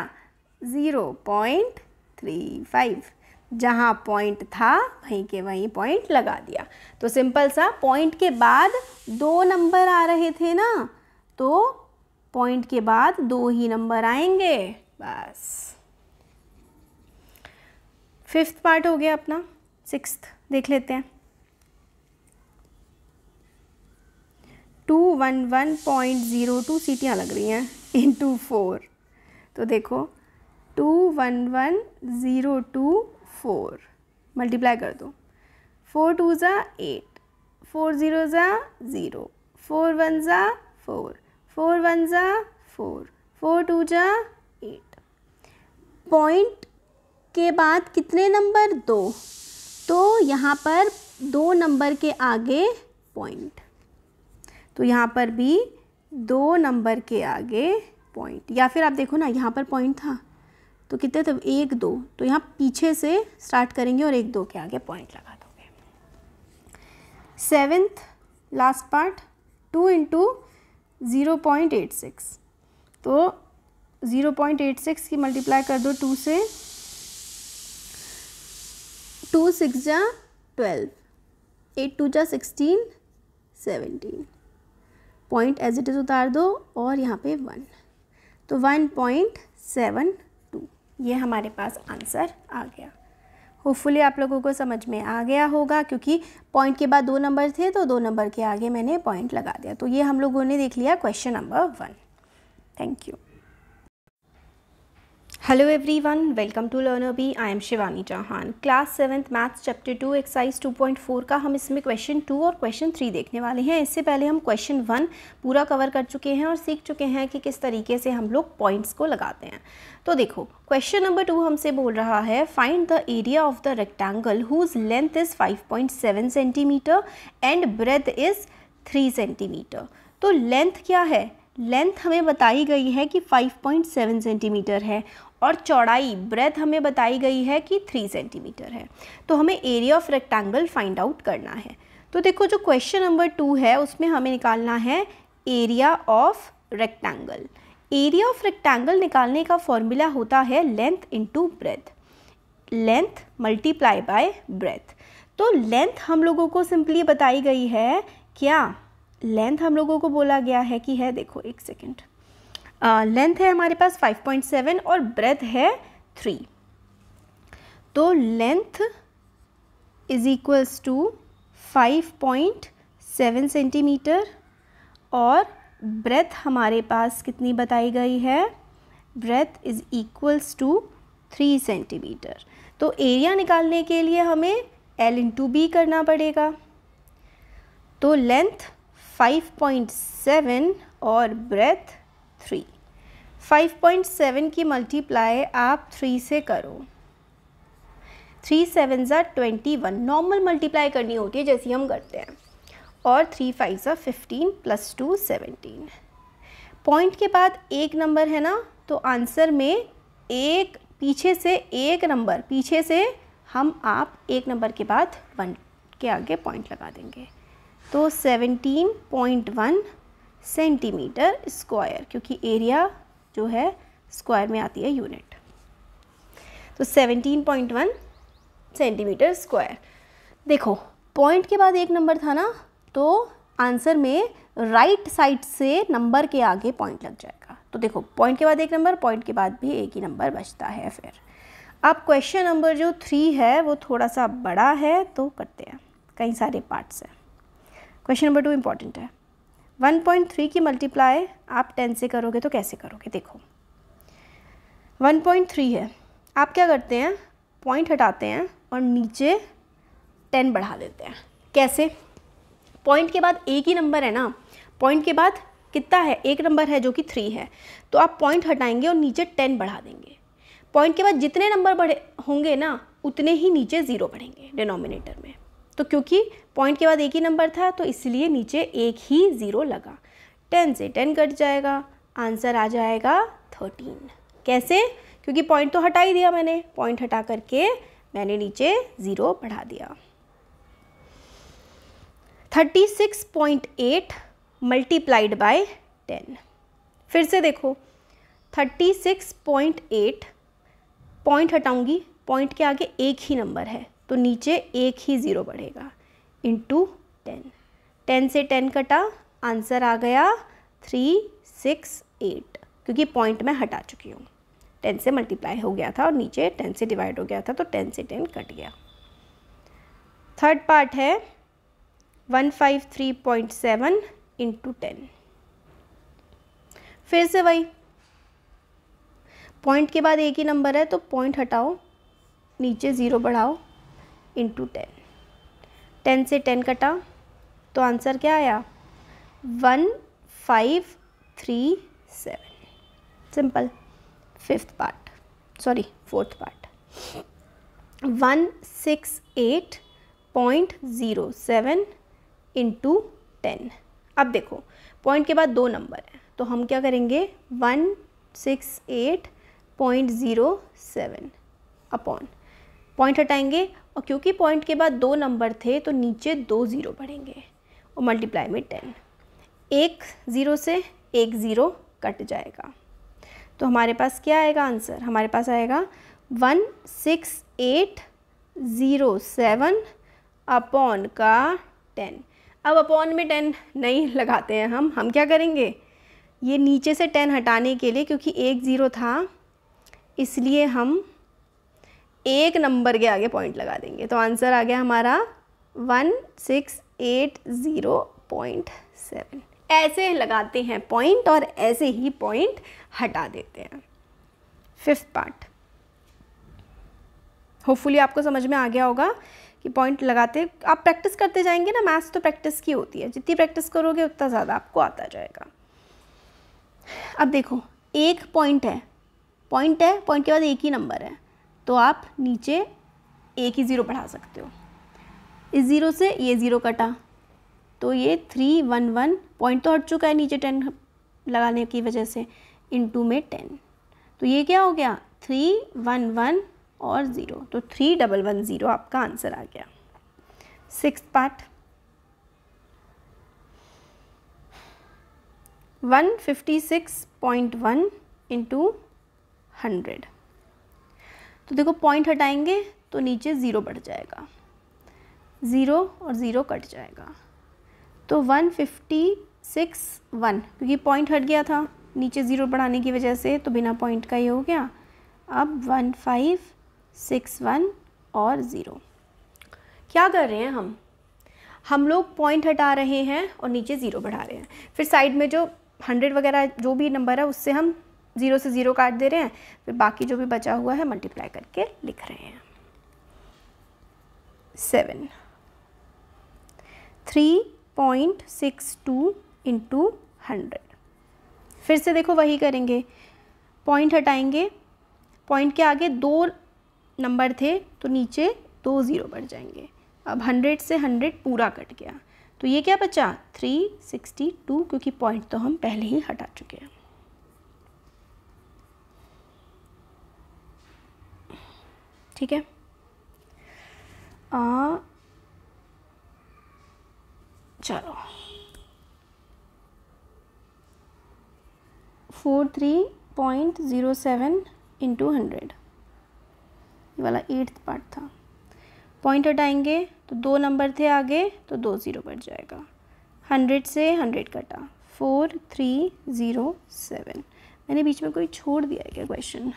ज़ीरो पॉइंट थ्री फाइव जहाँ पॉइंट था वहीं के वहीं पॉइंट लगा दिया तो सिंपल सा पॉइंट के बाद दो नंबर आ रहे थे ना तो पॉइंट के बाद दो ही नंबर आएंगे बस फिफ्थ पार्ट हो गया अपना सिक्स्थ देख लेते हैं one one point zero two सीटियाँ लग रही हैं इन टू फोर तो देखो two one one zero two four multiply कर दो फोर टू ज़ा एट फोर ज़ीरो ज़ा ज़ीरो फोर वन ज़ा फोर फोर वन ज़ा फोर फोर टू ज़ा एट पॉइंट के बाद कितने नंबर दो तो यहाँ पर दो नंबर के आगे पॉइंट तो यहाँ पर भी दो नंबर के आगे पॉइंट या फिर आप देखो ना यहाँ पर पॉइंट था तो कितने थे एक दो तो यहाँ पीछे से स्टार्ट करेंगे और एक दो के आगे पॉइंट लगा दोगे seventh last part two into zero point eight six तो ज़ीरो पॉइंट एट सिक्स की मल्टीप्लाई कर दो टू से टू सिक्स जा ट्वेल्व एट टू जा sixteen seventeen point as it is उतार दो और यहाँ पे वन तो वन पॉइंट सेवन टू ये हमारे पास आंसर आ गया होपफुली आप लोगों को समझ में आ गया होगा क्योंकि पॉइंट के बाद दो नंबर थे तो दो नंबर के आगे मैंने पॉइंट लगा दिया तो ये हम लोगों ने देख लिया question number one thank you hello everyone welcome to learner B I am Shivani Chauhan class seventh maths chapter two exercise 2.4 का हम इसमें क्वेश्चन टू और क्वेश्चन थ्री देखने वाले हैं इससे पहले हम क्वेश्चन वन पूरा कवर कर चुके हैं और सीख चुके हैं कि किस तरीके से हम लोग पॉइंट्स को लगाते हैं तो देखो क्वेश्चन नंबर टू हमसे बोल रहा है find the area of the rectangle whose length is five centimetre and breadth is three centimetre तो लेंथ क्या है लेंथ हमें बताई गई है कि 5.7 सेंटीमीटर है और चौड़ाई ब्रेथ हमें बताई गई है कि थ्री सेंटीमीटर है तो हमें area of rectangle find out करना है तो देखो जो क्वेश्चन नंबर टू है उसमें हमें निकालना है area of rectangle area of rectangle निकालने का फॉर्मूला होता है length into breadth length multiply by breadth तो लेंथ हम लोगों को सिंपली बताई गई है क्या लेंथ हम लोगों को बोला गया है कि है देखो एक सेकेंड लेंथ uh, है हमारे पास 5.7 और ब्रेथ है 3 तो length is equals to 5.7 centimetre और ब्रेथ हमारे पास कितनी बताई गई है breadth is equals to three centimetre तो एरिया निकालने के लिए हमें एल इंटू बी करना पड़ेगा तो लेंथ 5.7 और breadth three five point seven की मल्टीप्लाई आप थ्री से करो थ्री सेवन ज़ा ट्वेंटी वन नॉर्मल मल्टीप्लाई करनी होती है जैसी हम करते हैं और थ्री फाइव ज़ा fifteen plus two seventeen point के बाद एक नंबर है ना तो आंसर में एक पीछे से एक नंबर पीछे से हम आप एक नंबर के बाद वन के आगे पॉइंट लगा देंगे तो seventeen point one centimetre square क्योंकि एरिया जो है स्क्वायर में आती है यूनिट तो 17.1 सेंटीमीटर स्क्वायर देखो पॉइंट के बाद एक नंबर था ना तो आंसर में राइट right साइड से नंबर के आगे पॉइंट लग जाएगा तो देखो पॉइंट के बाद एक नंबर पॉइंट के बाद भी एक ही नंबर बचता है फिर अब क्वेश्चन नंबर जो थ्री है वो थोड़ा सा बड़ा है तो करते हैं कई सारे पार्ट्स हैं क्वेश्चन नंबर टू इम्पॉर्टेंट है 1.3 की मल्टीप्लाई आप 10 से करोगे तो कैसे करोगे देखो 1.3 है आप क्या करते हैं पॉइंट हटाते हैं और नीचे 10 बढ़ा देते हैं कैसे पॉइंट के बाद एक ही नंबर है ना पॉइंट के बाद कितना है एक नंबर है जो कि थ्री है तो आप पॉइंट हटाएंगे और नीचे टेन बढ़ा देंगे पॉइंट के बाद जितने नंबर बढ़े होंगे ना उतने ही नीचे ज़ीरो बढ़ेंगे डिनोमिनेटर में तो क्योंकि पॉइंट के बाद एक ही नंबर था तो इसलिए नीचे एक ही ज़ीरो लगा टेन से टेन कट जाएगा आंसर आ जाएगा थर्टीन कैसे क्योंकि पॉइंट तो हटा ही दिया मैंने पॉइंट हटा करके मैंने नीचे ज़ीरो बढ़ा दिया thirty six point eight multiplied by ten फिर से देखो thirty six point eight point हटाऊंगी पॉइंट के आगे एक ही नंबर है तो नीचे एक ही ज़ीरो बढ़ेगा इंटू टेन टेन से टेन कटा आंसर आ गया थ्री सिक्स एट क्योंकि पॉइंट मैं हटा चुकी हूँ टेन से मल्टीप्लाई हो गया था और नीचे टेन से डिवाइड हो गया था तो टेन से टेन कट गया थर्ड पार्ट है one five three point seven into ten फिर से वही पॉइंट के बाद एक ही नंबर है तो पॉइंट हटाओ नीचे ज़ीरो बढ़ाओ इंटू टेन टेन से टेन कटा तो आंसर क्या आया one five three seven simple fifth part sorry fourth part one six eight point zero seven into ten अब देखो पॉइंट के बाद दो नंबर हैं तो हम क्या करेंगे one six eight point zero seven upon point हटाएंगे और क्योंकि पॉइंट के बाद दो नंबर थे तो नीचे दो ज़ीरो बढ़ेंगे और मल्टीप्लाई में टेन एक ज़ीरो से एक ज़ीरो कट जाएगा तो हमारे पास क्या आएगा आंसर हमारे पास आएगा one six eight zero seven upon का टेन अब अपॉन में टेन नहीं लगाते हैं हम हम क्या करेंगे ये नीचे से टेन हटाने के लिए क्योंकि एक ज़ीरो था इसलिए हम एक नंबर के आगे पॉइंट लगा देंगे तो आंसर आ गया हमारा one six eight zero point seven ऐसे लगाते हैं पॉइंट और ऐसे ही पॉइंट हटा देते हैं फिफ्थ पार्ट होपफुली आपको समझ में आ गया होगा कि पॉइंट लगाते आप प्रैक्टिस करते जाएंगे ना मैथ्स तो प्रैक्टिस की होती है जितनी प्रैक्टिस करोगे उतना ज़्यादा आपको आता जाएगा अब देखो एक पॉइंट है पॉइंट है पॉइंट के बाद एक ही नंबर है तो आप नीचे एक ही ज़ीरो बढ़ा सकते हो इस ज़ीरो से ये ज़ीरो कटा तो ये थ्री वन वन पॉइंट तो हट चुका है नीचे टेन लगाने की वजह से इनटू में टेन तो ये क्या हो गया थ्री वन वन और ज़ीरो तो थ्री डबल वन ज़ीरो आपका आंसर आ गया six part one fifty six point one into hundred तो देखो पॉइंट हटाएंगे तो नीचे ज़ीरो बढ़ जाएगा ज़ीरो और ज़ीरो कट जाएगा तो वन फिफ्टी सिक्स वन क्योंकि पॉइंट हट गया था नीचे ज़ीरो बढ़ाने की वजह से तो बिना पॉइंट का ये हो गया अब वन फाइव सिक्स वन और ज़ीरो क्या कर रहे हैं हम हम लोग पॉइंट हटा रहे हैं और नीचे ज़ीरो बढ़ा रहे हैं फिर साइड में जो हंड्रेड वगैरह जो भी नंबर है उससे हम ज़ीरो से ज़ीरो काट दे रहे हैं फिर बाकी जो भी बचा हुआ है मल्टीप्लाई करके लिख रहे हैं seven three point six two into hundred फिर से देखो वही करेंगे पॉइंट हटाएंगे पॉइंट के आगे दो नंबर थे तो नीचे दो ज़ीरो बढ़ जाएंगे अब हंड्रेड से हंड्रेड पूरा कट गया तो ये क्या बचा थ्री सिक्सटी टू क्योंकि पॉइंट तो हम पहले ही हटा चुके हैं ठीक है चलो four three point zero seven into hundred ये वाला एट्थ पार्ट था पॉइंट हटाएंगे तो दो नंबर थे आगे तो दो ज़ीरो बढ़ जाएगा हंड्रेड से हंड्रेड कटा फोर थ्री ज़ीरो सेवन मैंने बीच में कोई छोड़ दिया है क्या क्वेश्चन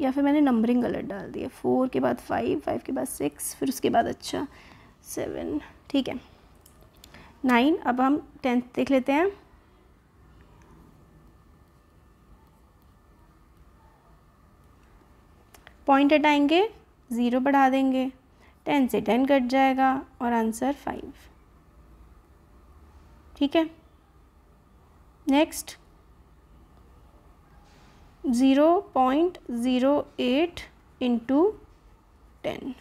या फिर मैंने नंबरिंग गलत डाल दी है फोर के बाद फाइव फाइव के बाद सिक्स फिर उसके बाद अच्छा सेवन ठीक है नाइन अब हम टेंथ देख लेते हैं पॉइंट हटाएंगे ज़ीरो बढ़ा देंगे टेन से टेन कट जाएगा और आंसर फाइव ठीक है next zero point zero eight into ten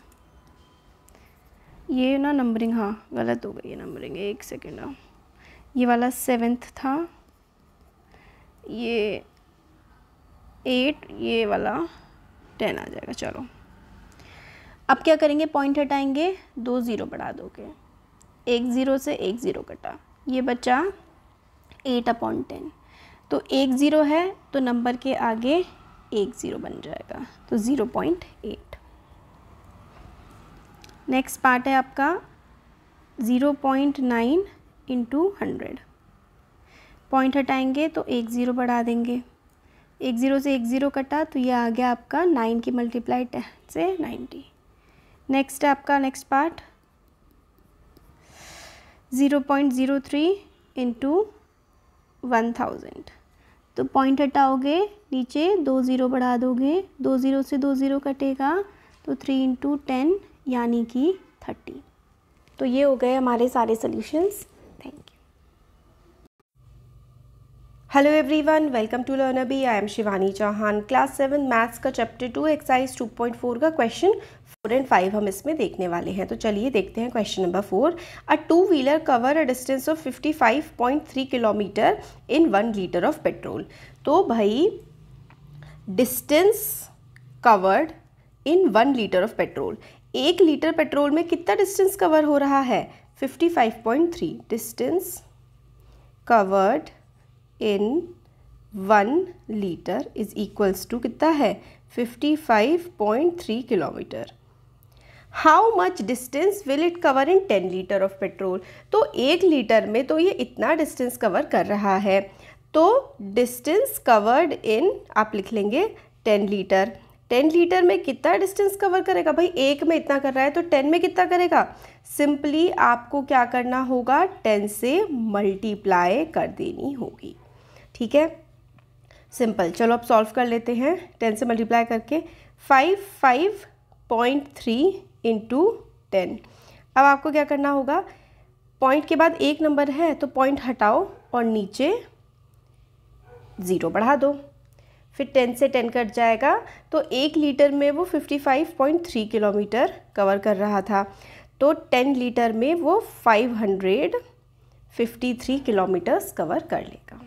ये ना नंबरिंग हाँ गलत हो गई है नंबरिंग एक सेकेंड हाँ ये वाला सेवेंथ था ये एट ये वाला टेन आ जाएगा चलो अब क्या करेंगे पॉइंट हटाएंगे दो ज़ीरो बढ़ा दोगे एक ज़ीरो से एक ज़ीरो कटा ये बचा एट अपॉन टेन तो एक ज़ीरो है तो नंबर के आगे एक ज़ीरो बन जाएगा तो zero point eight next part है आपका zero point nine into hundred point हटाएंगे तो एक ज़ीरो बढ़ा देंगे एक ज़ीरो से एक ज़ीरो कटा तो ये आ गया आपका नाइन की मल्टीप्लाई टेन से नाइन्टी नेक्स्ट है आपका next part zero point zero three into one thousand तो पॉइंट हटाओगे नीचे दो ज़ीरो बढ़ा दोगे दो ज़ीरो से दो ज़ीरो कटेगा तो थ्री इंटू टेन यानी कि थर्टी तो ये हो गए हमारे सारे solutions thank you hello everyone welcome to learn Abi I am Shivani Chauhan class seven maths का chapter two exercise two point four का क्वेश्चन फोर एंड फाइव हम इसमें देखने वाले हैं तो चलिए देखते हैं question number four a two wheeler cover a distance of 55.3 kilometre in one litre of petrol तो भाई distance covered in one litre of petrol एक लीटर पेट्रोल में कितना डिस्टेंस कवर हो रहा है 55.3 distance covered in one litre is equals to कितना है 55.3 kilometre how much distance will it cover in ten litre of petrol तो एक लीटर में तो ये इतना डिस्टेंस कवर कर रहा है तो डिस्टेंस कवर्ड इन आप लिख लेंगे टेन लीटर टेन लीटर में कितना डिस्टेंस कवर करेगा भाई एक में इतना कर रहा है तो टेन में कितना करेगा सिंपली आपको क्या करना होगा टेन से मल्टीप्लाई कर देनी होगी ठीक है सिंपल चलो अब सॉल्व कर लेते हैं टेन से मल्टीप्लाई करके five five point three into ten अब आपको क्या करना होगा पॉइंट के बाद एक नंबर है तो पॉइंट हटाओ और नीचे ज़ीरो बढ़ा दो फिर टेन से टेन कट जाएगा तो एक लीटर में वो fifty five point three kilometre cover कर रहा था तो टेन लीटर में वो five hundred fifty three kilometres cover कर लेगा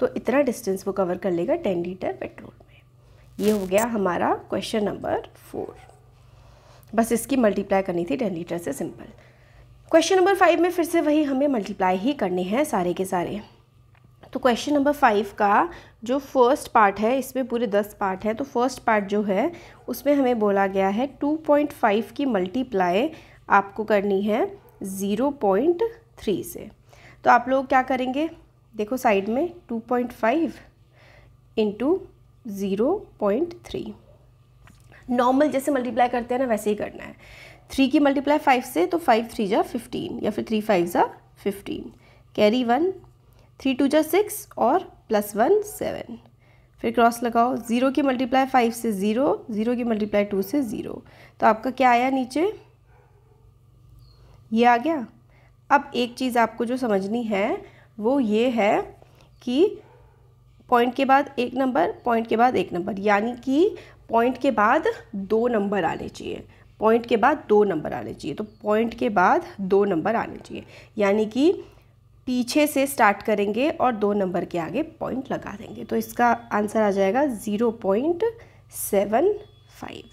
तो इतना डिस्टेंस वो कवर कर लेगा टेन लीटर पेट्रोल में ये हो गया हमारा क्वेश्चन नंबर फोर बस इसकी मल्टीप्लाई करनी थी टेन लीटर से सिंपल क्वेश्चन नंबर फाइव में फिर से वही हमें मल्टीप्लाई ही करने हैं सारे के सारे तो क्वेश्चन नंबर फाइव का जो फर्स्ट पार्ट है इसमें पूरे दस पार्ट हैं तो फर्स्ट पार्ट जो है उसमें हमें बोला गया है टू पॉइंट फाइव की मल्टीप्लाई आपको करनी है ज़ीरो पॉइंट थ्री से तो आप लोग क्या करेंगे देखो साइड में two point five into zero point three normal जैसे मल्टीप्लाई करते हैं ना वैसे ही करना है थ्री की मल्टीप्लाई फाइव से तो फाइव थ्री जा फिफ्टीन या फिर थ्री फाइव जा fifteen carry one three two जा सिक्स और प्लस वन सेवन फिर क्रॉस लगाओ ज़ीरो की मल्टीप्लाई फाइव से ज़ीरो ज़ीरो की मल्टीप्लाई टू से ज़ीरो तो आपका क्या आया नीचे ये आ गया अब एक चीज़ आपको जो समझनी है वो ये है कि पॉइंट के बाद एक नंबर पॉइंट के बाद एक नंबर यानी कि पॉइंट के बाद दो नंबर आने चाहिए पॉइंट के बाद दो नंबर आने चाहिए तो पॉइंट के बाद दो नंबर आने चाहिए यानी कि पीछे से स्टार्ट करेंगे और दो नंबर के आगे पॉइंट लगा देंगे तो इसका आंसर आ जाएगा ज़ीरो पॉइंट सेवन फाइव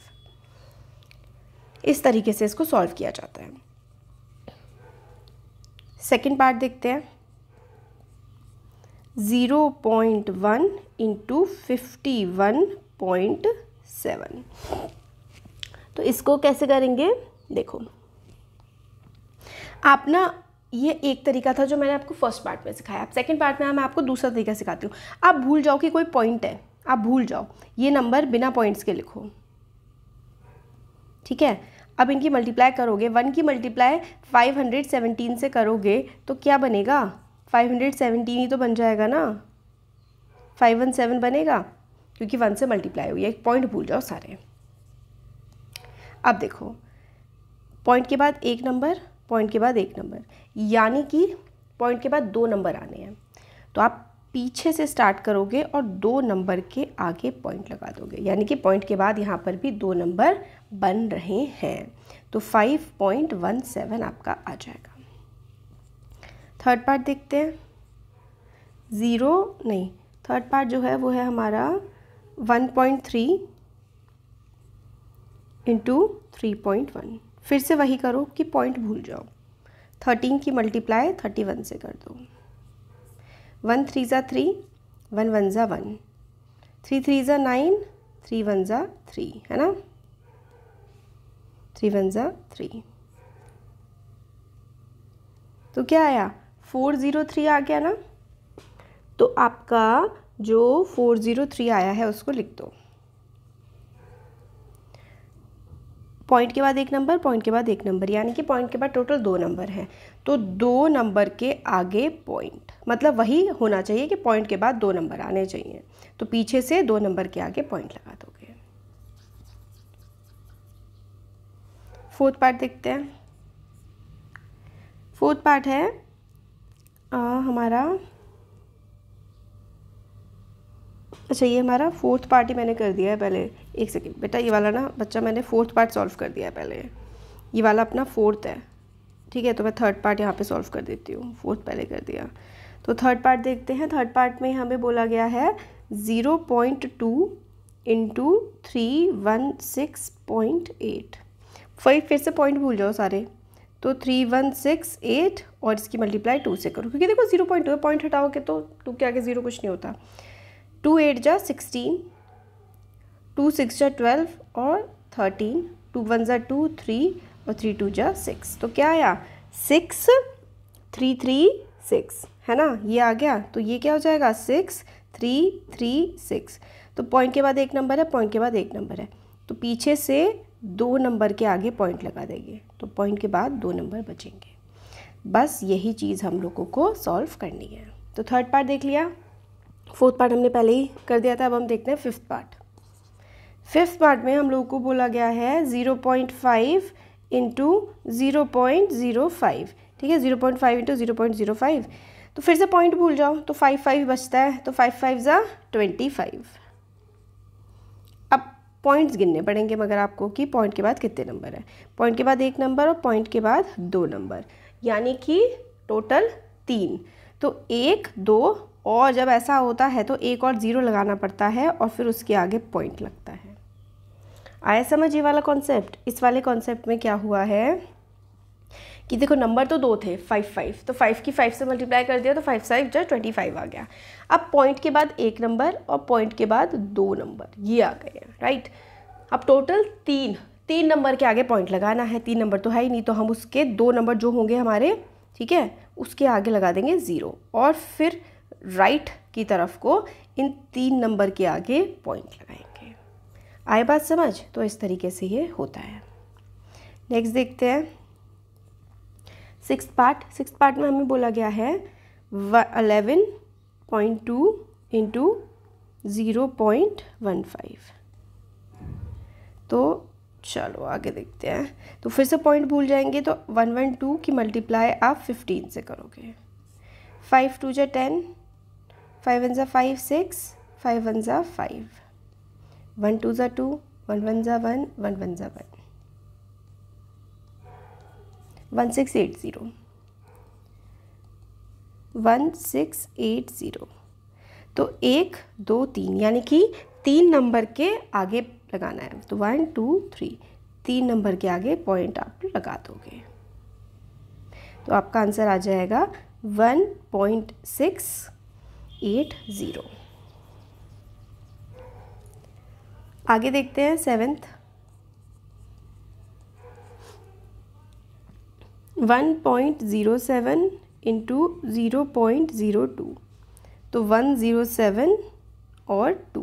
इस तरीके से इसको सॉल्व किया जाता है सेकेंड पार्ट देखते हैं zero point one into fifty one point seven तो इसको कैसे करेंगे देखो आप ना ये एक तरीका था जो मैंने आपको फर्स्ट पार्ट में सिखाया आप सेकेंड पार्ट में मैं आपको दूसरा तरीका सिखाती हूँ आप भूल जाओ कि कोई पॉइंट है आप भूल जाओ ये नंबर बिना पॉइंट्स के लिखो ठीक है अब इनकी मल्टीप्लाई करोगे वन की मल्टीप्लाई फाइव हंड्रेड सेवनटीन से करोगे तो क्या बनेगा फाइव हंड्रेड सेवनटीन ही तो बन जाएगा ना फाइव वन सेवन बनेगा क्योंकि वन से मल्टीप्लाई हुई है एक पॉइंट भूल जाओ सारे अब देखो पॉइंट के बाद एक नंबर पॉइंट के बाद एक नंबर यानी कि पॉइंट के बाद दो नंबर आने हैं तो आप पीछे से स्टार्ट करोगे और दो नंबर के आगे पॉइंट लगा दोगे यानी कि पॉइंट के बाद यहाँ पर भी दो नंबर बन रहे हैं तो फाइव पॉइंट वन सेवन आपका आ जाएगा थर्ड पार्ट देखते हैं ज़ीरो नहीं थर्ड पार्ट जो है वो है हमारा one point three into three point one फिर से वही करो कि पॉइंट भूल जाओ थर्टीन की मल्टीप्लाई थर्टी वन से कर दो वन थ्री ज़ा थ्री वन वन ज़ा वन थ्री थ्री ज़ा नाइन थ्री वन ज़ा थ्री है ना थ्री वन ज़ा थ्री तो क्या आया फोर ज़ीरो थ्री आ गया ना तो आपका जो फोर ज़ीरो थ्री आया है उसको लिख दो पॉइंट के बाद एक नंबर पॉइंट के बाद एक नंबर यानी कि पॉइंट के बाद टोटल दो नंबर हैं तो दो नंबर के आगे पॉइंट मतलब वही होना चाहिए कि पॉइंट के बाद दो नंबर आने चाहिए तो पीछे से दो नंबर के आगे पॉइंट लगा दोगे फोर्थ पार्ट देखते हैं फोर्थ पार्ट है आ, हमारा अच्छा ये हमारा फोर्थ पार्ट ही मैंने कर दिया है पहले एक सेकेंड बेटा ये वाला ना बच्चा मैंने फोर्थ पार्ट सॉल्व कर दिया है पहले ये वाला अपना फोर्थ है ठीक है तो मैं थर्ड पार्ट यहाँ पे सॉल्व कर देती हूँ फोर्थ पहले कर दिया तो थर्ड पार्ट देखते हैं थर्ड पार्ट में हमें बोला गया है zero point two into three one six point eight five फिर से पॉइंट भूल जाओ सारे तो थ्री वन सिक्स एट और इसकी मल्टीप्लाई टू से करो क्योंकि देखो जीरो पॉइंट टू पॉइंट हटाओगे तो टू तो के आगे ज़ीरो कुछ नहीं होता टू एट जा सिक्सटीन टू सिक्स जा ट्वेल्व और थर्टीन टू वन ज़ा टू थ्री और थ्री टू जा सिक्स तो क्या आया सिक्स थ्री थ्री सिक्स है ना ये आ गया तो ये क्या हो जाएगा सिक्स थ्री थ्री सिक्स तो पॉइंट के बाद एक नंबर है पॉइंट के बाद एक नंबर है तो पीछे से दो नंबर के आगे पॉइंट लगा देंगे तो पॉइंट के बाद दो नंबर बचेंगे बस यही चीज़ हम लोगों को सॉल्व करनी है तो थर्ड पार्ट देख लिया फोर्थ पार्ट हमने पहले ही कर दिया था अब हम देखते हैं फिफ्थ पार्ट फिफ्थ पार्ट में हम लोगों को बोला गया है zero point five into zero point zero five ठीक है zero point five into zero point zero five तो फिर से पॉइंट भूल जाओ तो फाइव फाइव बचता है तो फाइव फाइव ज़ा ट्वेंटी फाइव अब पॉइंट्स गिनने पड़ेंगे मगर आपको कि पॉइंट के बाद कितने नंबर है पॉइंट के बाद एक नंबर और पॉइंट के बाद दो नंबर यानी कि टोटल तीन तो एक दो और जब ऐसा होता है तो एक और ज़ीरो लगाना पड़ता है और फिर उसके आगे पॉइंट लगता है आया समझ ये वाला कॉन्सेप्ट इस वाले कॉन्सेप्ट में क्या हुआ है कि देखो नंबर तो दो थे फाइव फाइव तो फाइव की फाइव से मल्टीप्लाई कर दिया तो फाइव फाइव जो ट्वेंटी फाइव आ गया अब पॉइंट के बाद एक नंबर और पॉइंट के बाद दो नंबर ये आ गए राइट अब टोटल तीन तीन नंबर के आगे पॉइंट लगाना है तीन नंबर तो है ही नहीं तो हम उसके दो नंबर जो होंगे हमारे ठीक है उसके आगे लगा देंगे ज़ीरो और फिर राइट की तरफ को इन तीन नंबर के आगे पॉइंट लगाएंगे आए बात समझ तो इस तरीके से ये होता है नेक्स्ट देखते हैं सिक्स पार्ट सिक्स पार्ट में हमें बोला गया है eleven point two into zero point one five तो चलो आगे देखते हैं तो फिर से पॉइंट भूल जाएंगे तो वन वन टू की मल्टीप्लाई आप फिफ्टीन से करोगे फाइव टू जो टेन फाइव वन ज़ा फाइव सिक्स फाइव वन ज़ा फाइव वन टू ज़ा टू वन वन ज़ा वन वन वन ज़ा one one six eight zero one six eight zero तो एक दो तीन यानी कि तीन नंबर के आगे लगाना है तो वन टू थ्री तीन नंबर के आगे पॉइंट आप लगा दोगे तो आपका आंसर आ जाएगा one point six eight zero आगे देखते हैं seventh one point zero seven into zero point zero two तो वन ज़ीरो सेवन और टू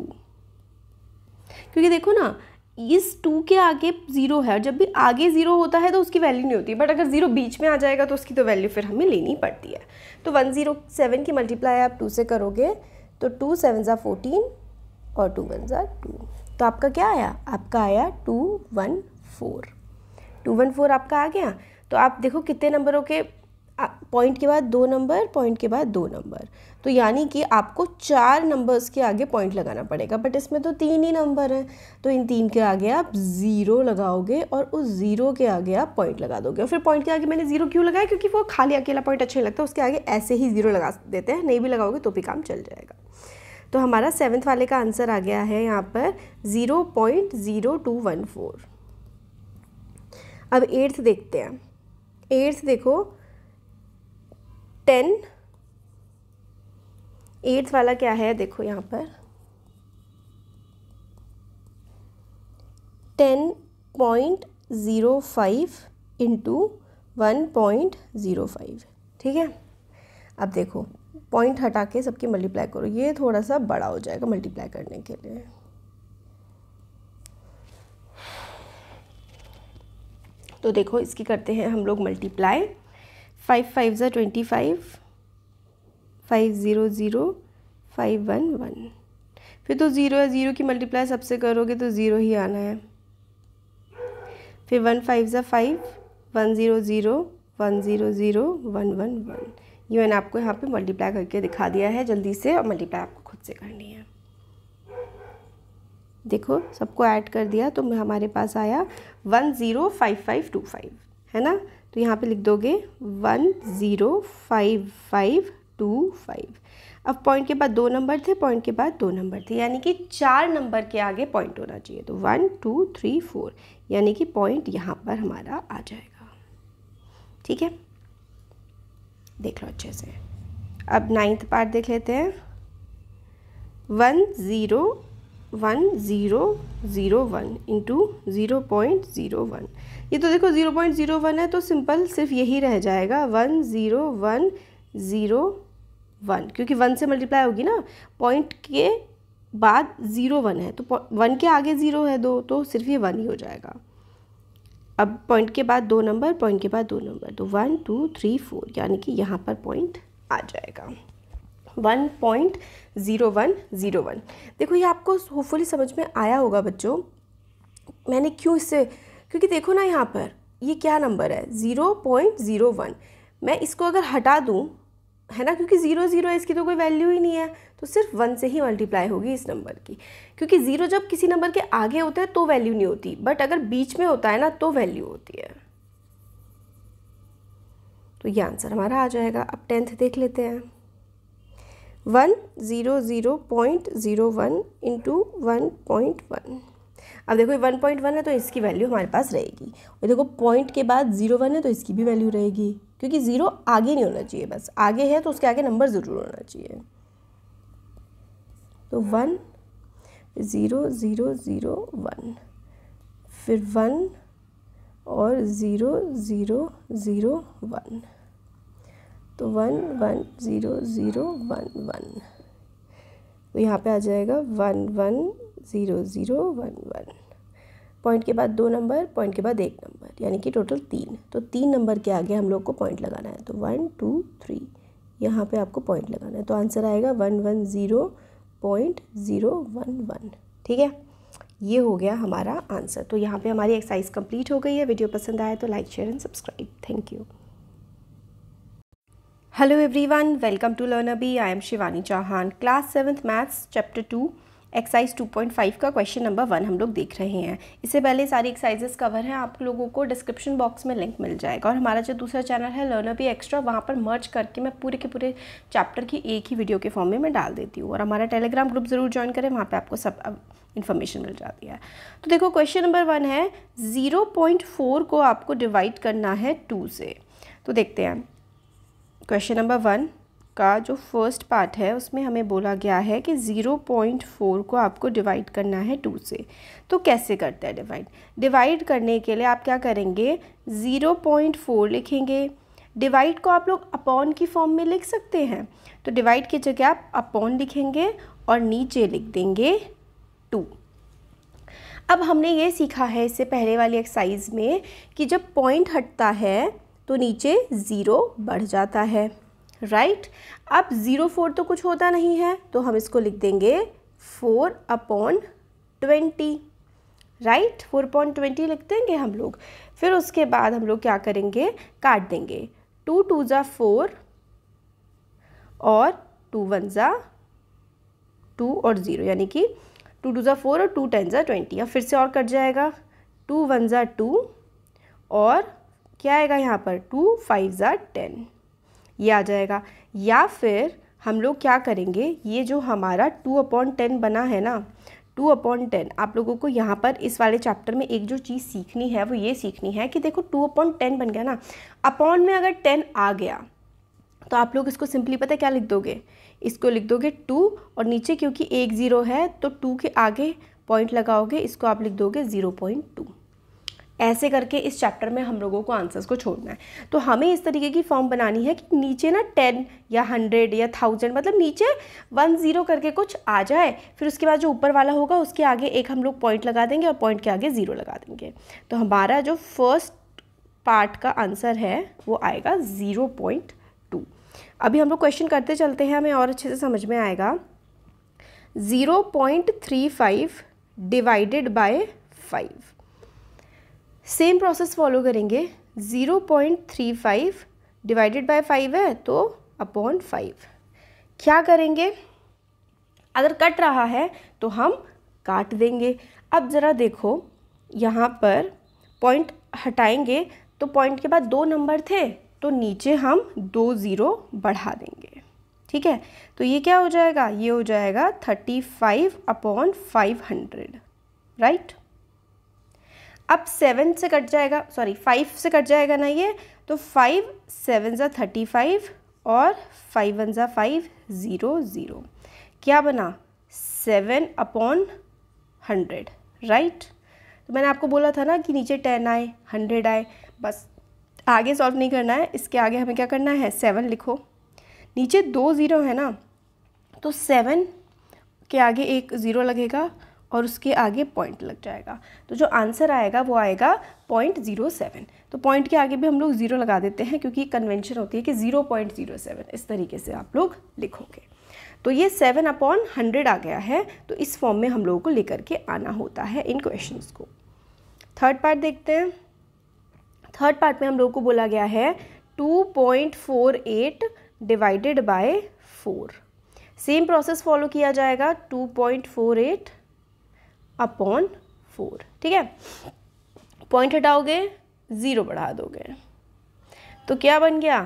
क्योंकि देखो ना इस टू के आगे ज़ीरो है जब भी आगे ज़ीरो होता है तो उसकी वैल्यू नहीं होती बट अगर ज़ीरो बीच में आ जाएगा तो उसकी तो वैल्यू फिर हमें लेनी पड़ती है तो वन ज़ीरो सेवन की मल्टीप्लाई आप टू से करोगे तो टू सेवन ज़ा फोर्टीन और टू वन ज़ा टू तो आपका क्या आया आपका आया two one four two one four आपका आ गया तो आप देखो कितने नंबरों के पॉइंट के बाद दो नंबर पॉइंट के बाद दो नंबर तो यानी कि आपको चार नंबर्स के आगे पॉइंट लगाना पड़ेगा बट इसमें तो तीन ही नंबर हैं तो इन तीन के आगे आप ज़ीरो लगाओगे और उस ज़ीरो के आगे आप पॉइंट लगा दोगे और फिर पॉइंट के आगे मैंने ज़ीरो क्यों लगाया क्योंकि वो खाली अकेला पॉइंट अच्छा नहीं लगता उसके आगे ऐसे ही ज़ीरो लगा देते हैं नहीं भी लगाओगे तो भी काम चल जाएगा तो हमारा सेवन्थ वाले का आंसर आ गया है यहाँ पर zero point zero two one four अब एट्थ देखते हैं एट्थ देखो टेन एट्थ वाला क्या है देखो यहाँ पर ten point zero five into one point zero five ठीक है अब देखो पॉइंट हटा के सबकी मल्टीप्लाई करो ये थोड़ा सा बड़ा हो जाएगा मल्टीप्लाई करने के लिए तो देखो इसकी करते हैं हम लोग मल्टीप्लाई फाइव फाइव ज़ा twenty five five zero zero five one one फिर तो ज़ीरो है ज़ीरो की मल्टीप्लाई सबसे करोगे तो ज़ीरो ही आना है फिर वन फाइव ज़ा five one zero zero one zero zero one one one ये मैंने आपको यहाँ पे मल्टीप्लाई करके दिखा दिया है जल्दी से और मल्टीप्लाई आपको खुद से करनी है देखो सबको ऐड कर दिया तो हमारे पास आया one zero five five two five है ना तो यहाँ पे लिख दोगे one zero five five two five अब पॉइंट के बाद दो नंबर थे पॉइंट के बाद दो नंबर थे यानी कि चार नंबर के आगे पॉइंट होना चाहिए तो वन टू थ्री फोर यानी कि पॉइंट यहाँ पर हमारा आ जाएगा ठीक है देख लो अच्छे से अब नाइन्थ पार्ट देख लेते हैं one zero one zero zero one into zero point zero one ये तो देखो ज़ीरो पॉइंट ज़ीरो वन है तो सिंपल सिर्फ यही रह जाएगा one zero one zero one क्योंकि वन से मल्टीप्लाई होगी ना पॉइंट के बाद ज़ीरो वन है तो वन के आगे ज़ीरो है दो तो सिर्फ ये वन ही हो जाएगा अब पॉइंट के बाद दो नंबर पॉइंट के बाद दो नंबर तो वन टू थ्री फोर यानी कि यहाँ पर पॉइंट आ जाएगा one point zero one zero one देखो ये आपको होपफुली समझ में आया होगा बच्चों मैंने क्यों इससे क्योंकि देखो ना यहाँ पर ये क्या नंबर है ज़ीरो पॉइंट ज़ीरो वन मैं इसको अगर हटा दूँ है ना क्योंकि ज़ीरो ज़ीरो है इसकी तो कोई वैल्यू ही नहीं है तो सिर्फ वन से ही मल्टीप्लाई होगी इस नंबर की क्योंकि ज़ीरो जब किसी नंबर के आगे होता है तो वैल्यू नहीं होती बट अगर बीच में होता है ना तो वैल्यू होती है तो ये आंसर हमारा आ जाएगा अब टेंथ देख लेते हैं one zero zero point zero one into one point one अब देखो वन पॉइंट वन है तो इसकी वैल्यू हमारे पास रहेगी और देखो पॉइंट के बाद ज़ीरो वन है तो इसकी भी वैल्यू रहेगी क्योंकि ज़ीरो आगे नहीं होना चाहिए बस आगे है तो उसके आगे नंबर ज़रूर होना चाहिए तो one zero zero zero one फिर वन और ज़ीरो ज़ीरो ज़ीरो वन तो one one zero zero one one तो यहाँ पे आ जाएगा one one zero zero one one point के बाद दो नंबर पॉइंट के बाद एक नंबर यानी कि टोटल तीन तो तीन नंबर के आगे हम लोग को पॉइंट लगाना है तो वन टू थ्री यहाँ पे आपको पॉइंट लगाना है तो आंसर आएगा one one zero point zero one one ठीक है ये हो गया हमारा आंसर तो यहाँ पे हमारी एक्सरसाइज कंप्लीट हो गई है वीडियो पसंद आए तो like share and subscribe thank you hello everyone welcome to learn अभी I am Shivani Chauhan class seventh maths chapter two exercise 2.5 का क्वेश्चन नंबर वन हम लोग देख रहे हैं इससे पहले सारी एक्सरसाइजेस कवर हैं आप लोगों को डिस्क्रिप्शन बॉक्स में लिंक मिल जाएगा और हमारा जो दूसरा चैनल है लर्नर भी एक्स्ट्रा वहाँ पर मर्ज करके मैं पूरे के पूरे चैप्टर की एक ही वीडियो के फॉर्म में मैं डाल देती हूँ और हमारा टेलीग्राम ग्रुप ज़रूर ज्वाइन करें वहाँ पर आपको सब इन्फॉर्मेशन मिल जाती है तो देखो क्वेश्चन नंबर वन है ज़ीरो को आपको डिवाइड करना है टू से तो देखते हैं क्वेश्चन नंबर वन का जो फर्स्ट पार्ट है उसमें हमें बोला गया है कि ज़ीरो पॉइंट फोर को आपको डिवाइड करना है टू से तो कैसे करते हैं डिवाइड डिवाइड करने के लिए आप क्या करेंगे ज़ीरो पॉइंट फोर लिखेंगे डिवाइड को आप लोग अपॉन की फॉर्म में लिख सकते हैं तो डिवाइड की जगह आप अपॉन लिखेंगे और नीचे लिख देंगे टू अब हमने ये सीखा है इससे पहले वाली एक्सरसाइज में कि जब पॉइंट हटता है तो नीचे ज़ीरो बढ़ जाता है राइट right? अब ज़ीरो फोर तो कुछ होता नहीं है तो हम इसको लिख देंगे four upon twenty right four upon twenty लिख देंगे हम लोग फिर उसके बाद हम लोग क्या करेंगे काट देंगे टू टू ज़ा फोर और टू वन ज़ा टू और ज़ीरो यानी कि टू टू ज़ा फोर और टू टेन ज़ा ट्वेंटी अब फिर से और कट जाएगा टू वन ज़ा टू और क्या आएगा यहाँ पर टू फाइव जार टेन ये आ जाएगा या फिर हम लोग क्या करेंगे ये जो हमारा टू अपॉन टेन बना है ना टू अपॉन टेन आप लोगों को यहाँ पर इस वाले चैप्टर में एक जो चीज़ सीखनी है वो ये सीखनी है कि देखो टू अपॉन टेन बन गया ना अपॉन में अगर टेन आ गया तो आप लोग इसको सिंपली पता क्या लिख दोगे इसको लिख दोगे टू और नीचे क्योंकि एक ज़ीरो है तो टू के आगे पॉइंट लगाओगे इसको आप लिख दोगे ज़ीरो पॉइंट टू ऐसे करके इस चैप्टर में हम लोगों को आंसर्स को छोड़ना है तो हमें इस तरीके की फॉर्म बनानी है कि नीचे ना टेन या हंड्रेड या थाउजेंड मतलब नीचे वन ज़ीरो करके कुछ आ जाए फिर उसके बाद जो ऊपर वाला होगा उसके आगे एक हम लोग पॉइंट लगा देंगे और पॉइंट के आगे ज़ीरो लगा देंगे तो हमारा जो फर्स्ट पार्ट का आंसर है वो आएगा ज़ीरो पॉइंट टू अभी हम लोग क्वेश्चन करते चलते हैं हमें और अच्छे से समझ में आएगा zero point three five divided by five same process follow करेंगे zero point three five divided by five है तो अपॉन फाइव क्या करेंगे अगर कट रहा है तो हम काट देंगे अब ज़रा देखो यहाँ पर पॉइंट हटाएंगे तो पॉइंट के बाद दो नंबर थे तो नीचे हम दो ज़ीरो बढ़ा देंगे ठीक है तो ये क्या हो जाएगा ये हो जाएगा thirty five upon five hundred right अब सेवन से कट जाएगा सॉरी फाइव से कट जाएगा ना ये तो फाइव सेवन ज़ा थर्टी फाइव और फाइव वन ज़ा फाइव ज़ीरो ज़ीरो क्या बना सेवन अपॉन हंड्रेड राइट तो मैंने आपको बोला था ना कि नीचे टेन आए हंड्रेड आए बस आगे सॉल्व नहीं करना है इसके आगे हमें क्या करना है सेवन लिखो नीचे दो ज़ीरो है ना तो सेवन के आगे एक ज़ीरो लगेगा और उसके आगे पॉइंट लग जाएगा तो जो आंसर आएगा वो आएगा पॉइंट ज़ीरो सेवन तो पॉइंट के आगे भी हम लोग ज़ीरो लगा देते हैं क्योंकि कन्वेंशन होती है कि ज़ीरो पॉइंट ज़ीरो सेवन इस तरीके से आप लोग लिखोगे तो ये सेवन अपॉन हंड्रेड आ गया है तो इस फॉर्म में हम लोगों को लेकर के आना होता है इन क्वेश्चन को थर्ड पार्ट देखते हैं थर्ड पार्ट में हम लोगों को बोला गया है two point four eight divided by four same process follow किया जाएगा two point four eight upon four ठीक है पॉइंट हटाओगे ज़ीरो बढ़ा दोगे तो क्या बन गया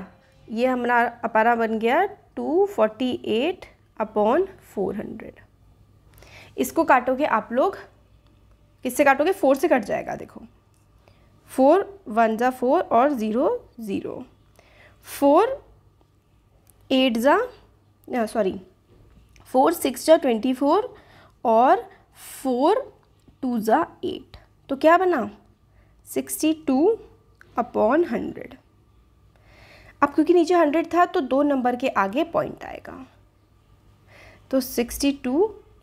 ये हमारा अपारा बन गया two forty eight upon four hundred इसको काटोगे आप लोग किससे काटोगे फोर से कट जाएगा देखो फोर वन ज़ा फोर और ज़ीरो ज़ीरो फोर एट ज़ा सॉरी फोर सिक्स ज़ा ट्वेंटी फोर और फोर टू ज़ा एट तो क्या बना सिक्सटी टू अपॉन हंड्रेड अब क्योंकि नीचे हंड्रेड था तो दो नंबर के आगे पॉइंट आएगा तो सिक्सटी टू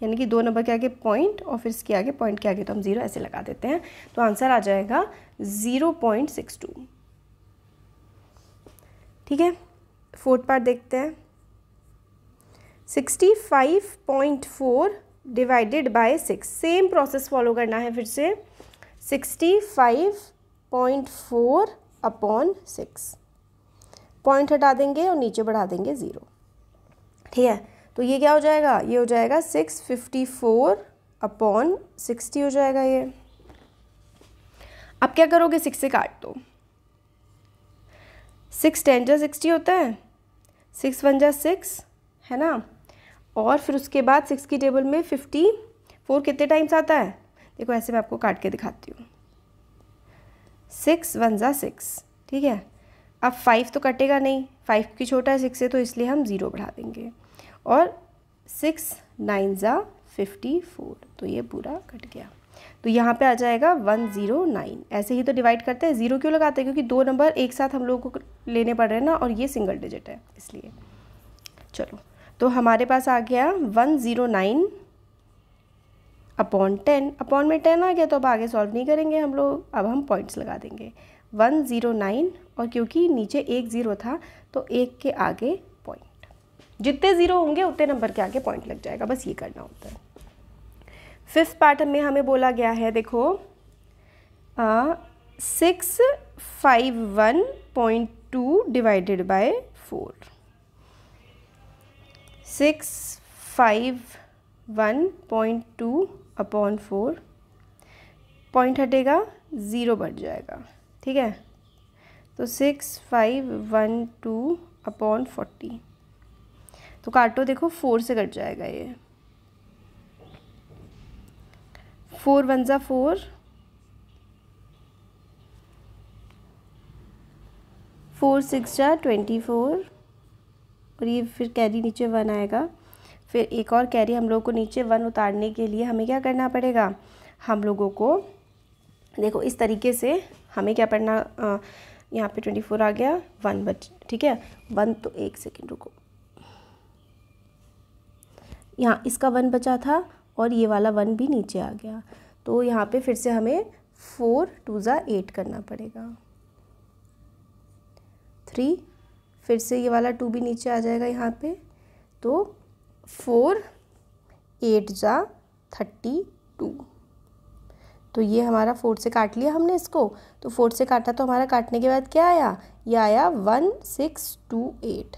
यानी कि दो नंबर के आगे पॉइंट और फिर इसके आगे पॉइंट के आगे तो हम ज़ीरो ऐसे लगा देते हैं तो आंसर आ जाएगा ज़ीरो पॉइंट सिक्स टू ठीक है फोर्थ पार्ट देखते हैं sixty five point four divided by six same process follow करना है फिर से sixty five point four upon six point हटा देंगे और नीचे बढ़ा देंगे ज़ीरो ठीक है तो ये क्या हो जाएगा ये हो जाएगा six fifty four upon sixty हो जाएगा ये अब क्या करोगे सिक्स से काट दो सिक्स टेन जा सिक्सटी होता है सिक्स वन जा सिक्स है ना और फिर उसके बाद सिक्स की टेबल में फिफ्टी फोर कितने टाइम्स आता है देखो ऐसे मैं आपको काट के दिखाती हूँ सिक्स वन ज़ा सिक्स ठीक है अब फाइव तो कटेगा नहीं फाइव की छोटा है सिक्स है तो इसलिए हम ज़ीरो बढ़ा देंगे और सिक्स नाइन ज़ा फिफ्टी फोर तो ये पूरा कट गया तो यहाँ पे आ जाएगा वन ज़ीरो नाइन ऐसे ही तो डिवाइड करते हैं ज़ीरो क्यों लगाते हैं क्योंकि दो नंबर एक साथ हम लोगों को लेने पड़ रहे हैं ना और ये सिंगल डिजिट है इसलिए चलो तो हमारे पास आ गया one zero nine upon ten upon में टेन आ गया तो अब आगे सॉल्व नहीं करेंगे हम लोग अब हम पॉइंट्स लगा देंगे वन ज़ीरो नाइन और क्योंकि नीचे एक ज़ीरो था तो एक के आगे पॉइंट जितने ज़ीरो होंगे उतने नंबर के आगे पॉइंट लग जाएगा बस ये करना होता है फिफ्थ पार्ट में हमें बोला गया है देखो six five one point two divided by four six five one point two upon four point हटेगा ज़ीरो बढ़ जाएगा ठीक है तो six five one two upon forty तो काटो देखो फोर से कट जाएगा ये फोर वन ज़ा फोर फोर सिक्स जा ट्वेंटी फोर और ये फिर कैरी नीचे वन आएगा फिर एक और कैरी हम लोगों को नीचे वन उतारने के लिए हमें क्या करना पड़ेगा हम लोगों को देखो इस तरीके से हमें क्या पढ़ना यहाँ पे ट्वेंटी फोर आ गया वन बच ठीक है वन तो एक सेकेंड रुको यहाँ इसका वन बचा था और ये वाला वन भी नीचे आ गया तो यहाँ पे फिर से हमें फोर टू ज़ा एट करना पड़ेगा थ्री फिर से ये वाला टू भी नीचे आ जाएगा यहाँ पे तो फोर एट जा थर्टी टू तो ये हमारा फोर से काट लिया हमने इसको तो फोर से काटा तो हमारा काटने के बाद क्या आया ये आया वन सिक्स टू एट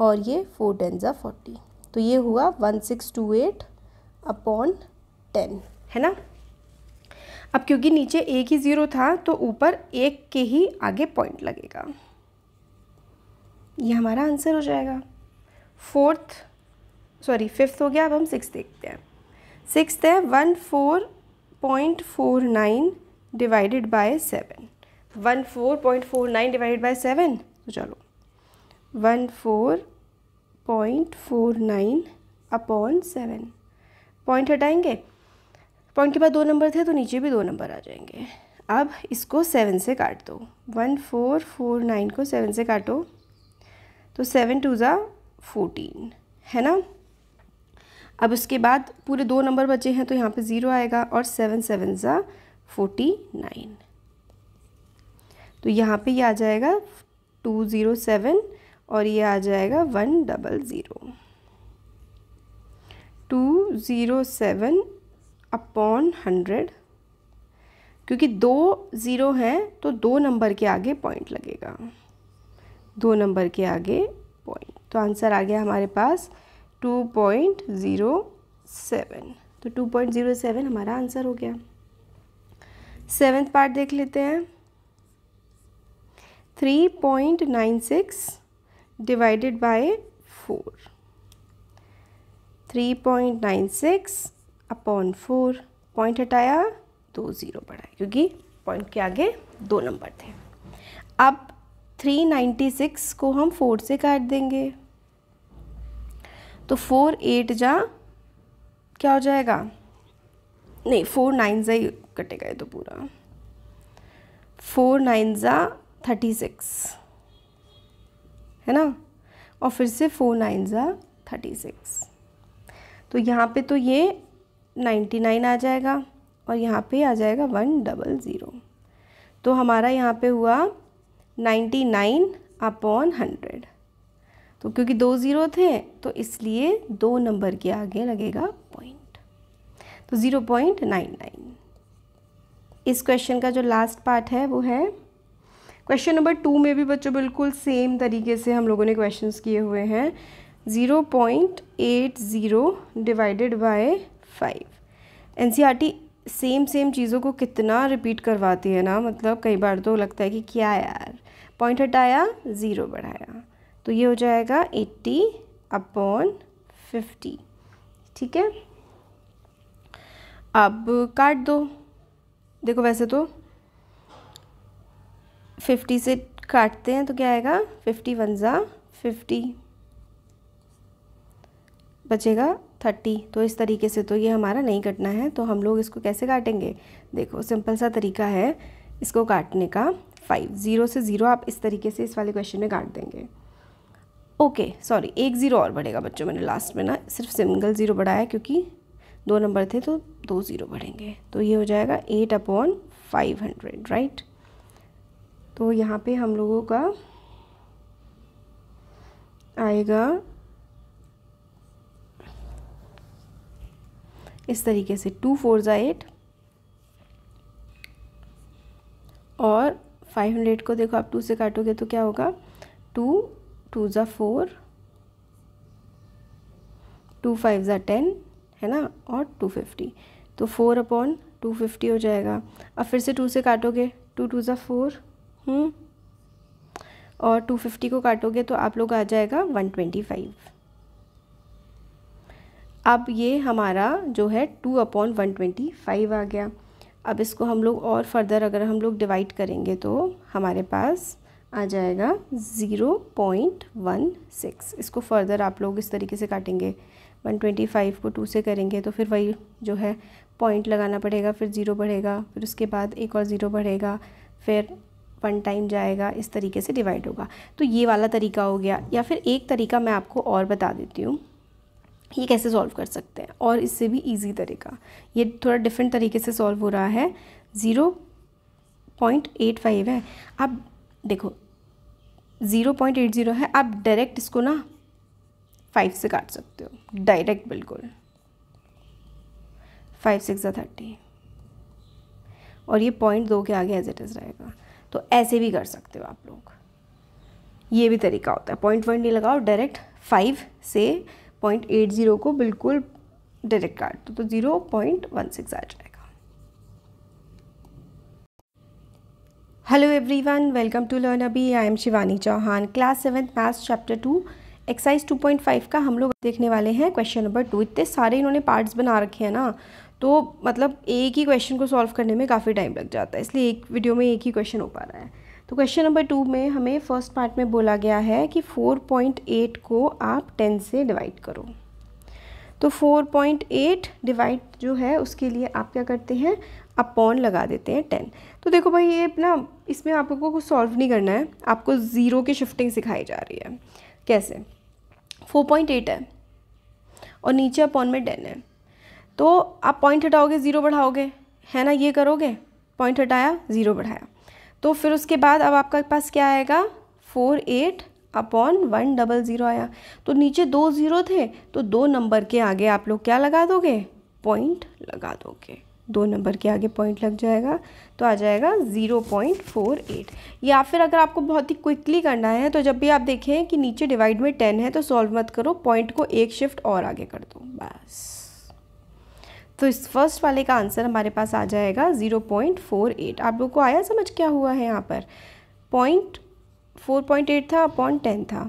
और ये फोर टेन ज़ा फोर्टी तो ये हुआ one six two eight upon ten है ना अब क्योंकि नीचे एक ही ज़ीरो था तो ऊपर एक के ही आगे पॉइंट लगेगा ये हमारा आंसर हो जाएगा फोर्थ सॉरी फिफ्थ हो गया अब हम सिक्स देखते हैं सिक्स है one four point four nine divided by seven one four point four nine divided by seven तो चलो one four point four nine upon seven point हटाएंगे पॉइंट के बाद दो नंबर थे तो नीचे भी दो नंबर आ जाएंगे अब इसको सेवन से काट दो वन फोर फोर नाइन को सेवन से काटो तो सेवन टू ज़ा फोर्टीन है ना अब उसके बाद पूरे दो नंबर बचे हैं तो यहाँ पे ज़ीरो आएगा और सेवन सेवन ज़ा फोर्टी नाइन तो यहाँ पे ये आ जाएगा टू ज़ीरो सेवन और ये आ जाएगा one double zero two zero seven upon hundred क्योंकि दो ज़ीरो हैं तो दो नंबर के आगे पॉइंट लगेगा दो नंबर के आगे पॉइंट तो आंसर आ गया हमारे पास टू पॉइंट ज़ीरो सेवन तो टू पॉइंट ज़ीरो सेवन हमारा आंसर हो गया सेवेंथ पार्ट देख लेते हैं three point nine six divided by four three point nine six upon four point हटाया दो ज़ीरो पड़ा क्योंकि पॉइंट के आगे दो नंबर थे अब थ्री नाइन्टी सिक्स को हम फोर से काट देंगे तो फोर एट जा क्या हो जाएगा नहीं फोर नाइन ज़ा ही कटेगा ये तो पूरा फोर नाइन ज़ा थर्टी सिक्स है ना और फिर से फोर नाइन ज़ा थर्टी सिक्स तो यहाँ पे तो ये नाइन्टी नाइन आ जाएगा और यहाँ पे आ जाएगा वन डबल ज़ीरो तो हमारा यहाँ पे हुआ नाइन्टी नाइन अपॉन हंड्रेड तो क्योंकि दो ज़ीरो थे तो इसलिए दो नंबर के आगे लगेगा पॉइंट तो ज़ीरो पॉइंट नाइन नाइन इस क्वेश्चन का जो लास्ट पार्ट है वो है क्वेश्चन नंबर टू में भी बच्चों बिल्कुल सेम तरीके से हम लोगों ने क्वेश्चंस किए हुए हैं zero point eight zero divided by five टी सेम सेम चीज़ों को कितना रिपीट करवाती है ना मतलब कई बार तो लगता है कि क्या यार पॉइंट हटाया ज़ीरो बढ़ाया तो ये हो जाएगा एट्टी अपॉन फिफ्टी ठीक है अब काट दो देखो वैसे तो फिफ्टी से काटते हैं तो क्या आएगा फिफ्टी वन ज़ा फिफ्टी बचेगा थर्टी तो इस तरीके से तो ये हमारा नहीं कटना है तो हम लोग इसको कैसे काटेंगे देखो सिंपल सा तरीका है इसको काटने का फाइव ज़ीरो से ज़ीरो आप इस तरीके से इस वाले क्वेश्चन में काट देंगे ओके सॉरी एक ज़ीरो और बढ़ेगा बच्चों मैंने लास्ट में ना सिर्फ सिंगल ज़ीरो बढ़ाया क्योंकि दो नंबर थे तो दो ज़ीरो बढ़ेंगे तो ये हो जाएगा eight upon five hundred right तो यहाँ पे हम लोगों का आएगा इस तरीके से टू फोर ज़ा एट और फाइव हंड्रेड को देखो आप टू से काटोगे तो क्या होगा टू टू ज़ा फोर टू फाइव ज़ा टेन है ना और टू फिफ्टी तो फोर अपॉन टू फिफ्टी हो जाएगा अब फिर से टू से काटोगे टू टू ज़ा फोर हम्म? और टू फिफ्टी को काटोगे तो आप लोग आ जाएगा वन ट्वेंटी फाइव अब ये हमारा जो है two upon one twenty five आ गया अब इसको हम लोग और फर्दर अगर हम लोग डिवाइड करेंगे तो हमारे पास आ जाएगा ज़ीरो पॉइंट वन सिक्स इसको फर्दर आप लोग इस तरीके से काटेंगे वन ट्वेंटी फाइव को टू से करेंगे तो फिर वही जो है पॉइंट लगाना पड़ेगा फिर ज़ीरो बढ़ेगा फिर उसके बाद एक और ज़ीरो बढ़ेगा फिर वन टाइम जाएगा इस तरीके से डिवाइड होगा तो ये वाला तरीका हो गया या फिर एक तरीका मैं आपको और बता देती हूँ ये कैसे सॉल्व कर सकते हैं और इससे भी इजी तरीका ये थोड़ा डिफरेंट तरीके से सॉल्व हो रहा है ज़ीरो पॉइंट एट फाइव है आप देखो ज़ीरो पॉइंट एट ज़ीरो है आप डायरेक्ट इसको ना फाइव से काट सकते हो डायरेक्ट बिल्कुल फाइव सिक्स थर्टी और ये पॉइंट दो के आगे एज इट इज़ रहेगा तो ऐसे भी कर सकते हो आप लोग ये भी तरीका होता है पॉइंट पॉइंट नहीं लगाओ डायरेक्ट फाइव से पॉइंट एट ज़ीरो को बिल्कुल डायरेक्ट काट दो तो, तो ज़ीरो पॉइंट वन सिक्स आ जाएगा hello everyone welcome to learn अभी I am Shivani Chauhan class seventh maths chapter two exercise five का हम लोग देखने वाले हैं क्वेश्चन नंबर टू इतने सारे इन्होंने पार्ट्स बना रखे हैं ना तो मतलब एक ही क्वेश्चन को सॉल्व करने में काफ़ी टाइम लग जाता है इसलिए एक वीडियो में एक ही क्वेश्चन हो पा रहा है तो क्वेश्चन नंबर टू में हमें फर्स्ट पार्ट में बोला गया है कि 4.8 को आप 10 से डिवाइड करो तो 4.8 डिवाइड जो है उसके लिए आप क्या करते हैं अपॉन लगा देते हैं 10 तो देखो भाई ये ना इसमें आपको कुछ सॉल्व नहीं करना है आपको ज़ीरो की शिफ्टिंग सिखाई जा रही है कैसे 4.8 है और नीचे अपॉन में टेन है तो आप पॉइंट हटाओगे ज़ीरो बढ़ाओगे है ना ये करोगे पॉइंट हटाया ज़ीरो बढ़ाया तो फिर उसके बाद अब आपका पास क्या आएगा four eight upon one double zero आया तो नीचे दो ज़ीरो थे तो दो नंबर के आगे आप लोग क्या लगा दोगे पॉइंट लगा दोगे दो नंबर के आगे पॉइंट लग जाएगा तो आ जाएगा ज़ीरो पॉइंट फोर एट या फिर अगर आपको बहुत ही क्विकली करना है तो जब भी आप देखें कि नीचे डिवाइड में टेन है तो सॉल्व मत करो पॉइंट को एक शिफ्ट और आगे कर दो बस तो इस फर्स्ट वाले का आंसर हमारे पास आ जाएगा ज़ीरो पॉइंट फोर एट आप लोग को आया समझ क्या हुआ है यहाँ पर पॉइंट फोर पॉइंट एट था पॉइंट टेन था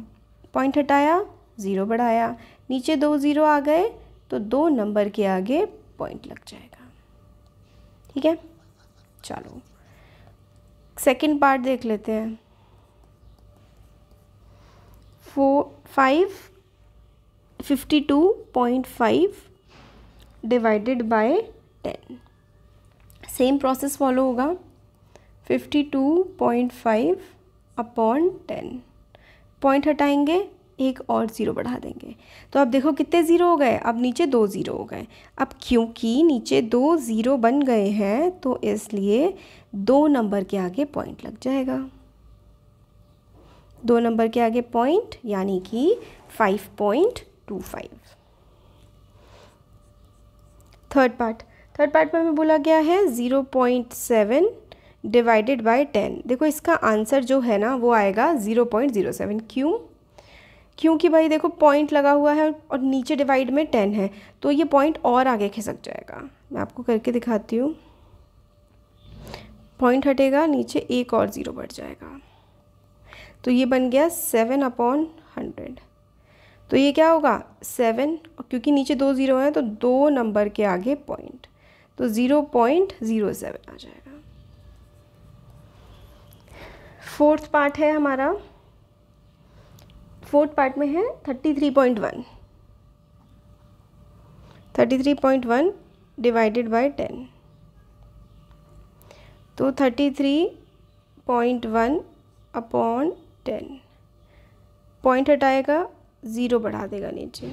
पॉइंट हटाया ज़ीरो बढ़ाया नीचे दो ज़ीरो आ गए तो दो नंबर के आगे पॉइंट लग जाएगा ठीक है चलो सेकंड पार्ट देख लेते हैं four five fifty two point five divided by ten same process follow होगा fifty two point five upon ten point हटाएंगे एक और ज़ीरो बढ़ा देंगे तो अब देखो कितने ज़ीरो हो गए अब नीचे दो ज़ीरो हो गए अब क्योंकि नीचे दो ज़ीरो बन गए हैं तो इसलिए दो नंबर के आगे पॉइंट लग जाएगा दो नंबर के आगे पॉइंट यानी कि five point two five third part third part में हमें बोला गया है zero point seven divided by ten देखो इसका आंसर जो है ना वो आएगा ज़ीरो पॉइंट ज़ीरो सेवन क्यों क्योंकि भाई देखो पॉइंट लगा हुआ है और नीचे डिवाइड में टेन है तो ये पॉइंट और आगे खिसक जाएगा मैं आपको करके दिखाती हूँ पॉइंट हटेगा नीचे एक और ज़ीरो बढ़ जाएगा तो ये बन गया सेवन अपॉन हंड्रेड तो ये क्या होगा सेवन क्योंकि नीचे दो ज़ीरो हैं तो दो नंबर के आगे पॉइंट तो ज़ीरो पॉइंट ज़ीरो सेवन आ जाएगा फोर्थ पार्ट है हमारा फोर्थ पार्ट में है thirty three point one thirty three point one divided by ten तो thirty three point one upon ten point हटाएगा ज़ीरो बढ़ा देगा नीचे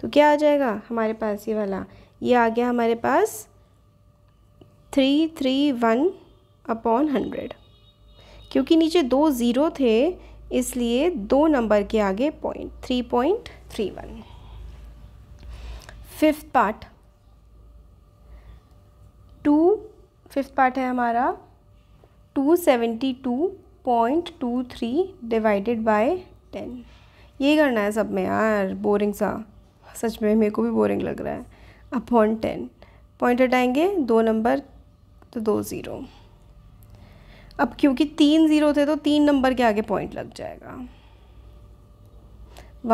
तो क्या आ जाएगा हमारे पास ये वाला ये आ गया हमारे पास three three one upon hundred क्योंकि नीचे दो ज़ीरो थे इसलिए दो नंबर के आगे point three point three one fifth part two fifth part है हमारा two seventy two point two three divided by ten ये करना है सब में यार बोरिंग सा सच में मेरे को भी बोरिंग लग रहा है अपॉन टेन पॉइंट हटाएंगे दो नंबर तो दो ज़ीरो अब क्योंकि तीन ज़ीरो थे तो तीन नंबर के आगे पॉइंट लग जाएगा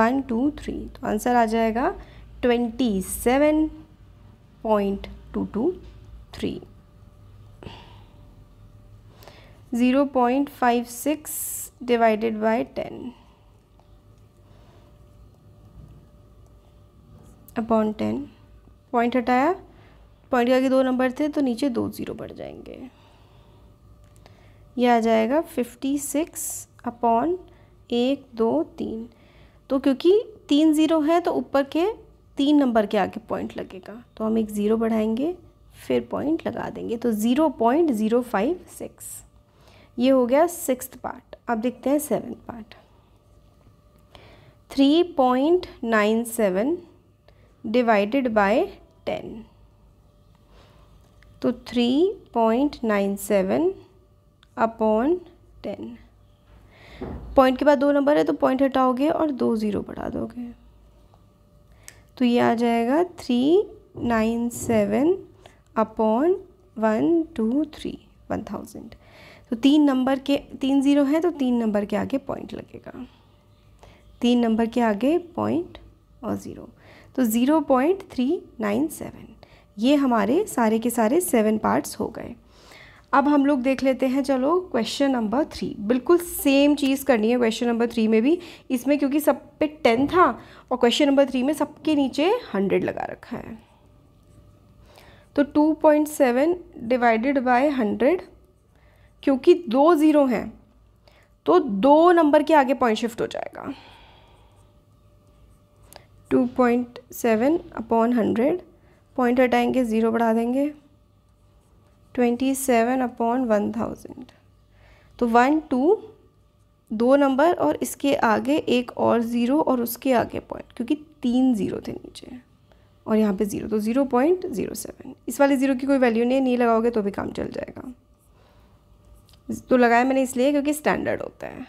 वन टू थ्री तो आंसर आ जाएगा twenty seven point two two three zero point five six divided by ten upon ten point हटाया पॉइंट के आगे दो नंबर थे तो नीचे दो ज़ीरो बढ़ जाएंगे यह आ जाएगा फिफ्टी सिक्स अपॉन एक दो तीन तो क्योंकि तीन ज़ीरो है तो ऊपर के तीन नंबर के आगे पॉइंट लगेगा तो हम एक ज़ीरो बढ़ाएंगे फिर पॉइंट लगा देंगे तो zero point zero five six ये हो गया सिक्स पार्ट अब देखते हैं seven part three point nine seven divided by ten तो three point nine seven upon ten point के बाद दो नंबर है तो पॉइंट हटाओगे और दो ज़ीरो बढ़ा दोगे तो ये आ जाएगा three nine seven upon one two three one thousand तो तीन नंबर के तीन ज़ीरो हैं तो तीन नंबर के आगे पॉइंट लगेगा तीन नंबर के आगे पॉइंट और ज़ीरो तो zero point three nine seven ये हमारे सारे के सारे सेवन पार्ट्स हो गए अब हम लोग देख लेते हैं चलो क्वेश्चन नंबर थ्री बिल्कुल सेम चीज़ करनी है क्वेश्चन नंबर थ्री में भी इसमें क्योंकि सब पे टेन था और क्वेश्चन नंबर थ्री में सबके नीचे हंड्रेड लगा रखा है तो two point seven divided by hundred क्योंकि दो ज़ीरो हैं तो दो नंबर के आगे पॉइंट शिफ्ट हो जाएगा two point seven upon hundred point हटाएंगे ज़ीरो बढ़ा देंगे twenty seven upon one thousand तो वन टू दो नंबर और इसके आगे एक और ज़ीरो और उसके आगे पॉइंट क्योंकि तीन ज़ीरो थे नीचे और यहाँ पे ज़ीरो तो ज़ीरो पॉइंट ज़ीरो सेवन इस वाले ज़ीरो की कोई वैल्यू नहीं है नहीं लगाओगे तो भी काम चल जाएगा तो लगाया मैंने इसलिए क्योंकि स्टैंडर्ड होता है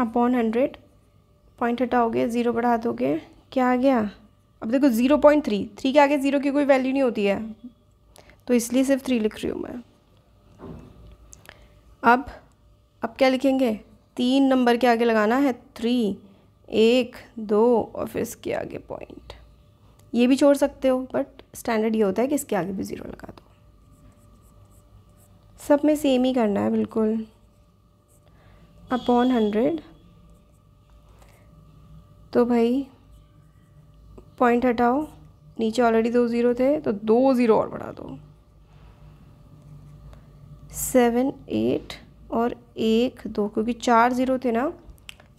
अपॉन हंड्रेड पॉइंट हटाओगे ज़ीरो बढ़ा दोगे क्या आ गया अब देखो ज़ीरो पॉइंट थ्री थ्री के आगे ज़ीरो की कोई वैल्यू नहीं होती है तो इसलिए सिर्फ थ्री लिख रही हूँ मैं अब अब क्या लिखेंगे तीन नंबर के आगे लगाना है थ्री एक दो और फिर इसके आगे पॉइंट ये भी छोड़ सकते हो बट स्टैंडर्ड ये होता है कि इसके आगे भी ज़ीरो लगा दो सब में सेम ही करना है बिल्कुल अपॉन हंड्रेड तो भाई पॉइंट हटाओ नीचे ऑलरेडी दो ज़ीरो थे तो दो ज़ीरो और बढ़ा दो सेवन एट और एक दो क्योंकि चार ज़ीरो थे ना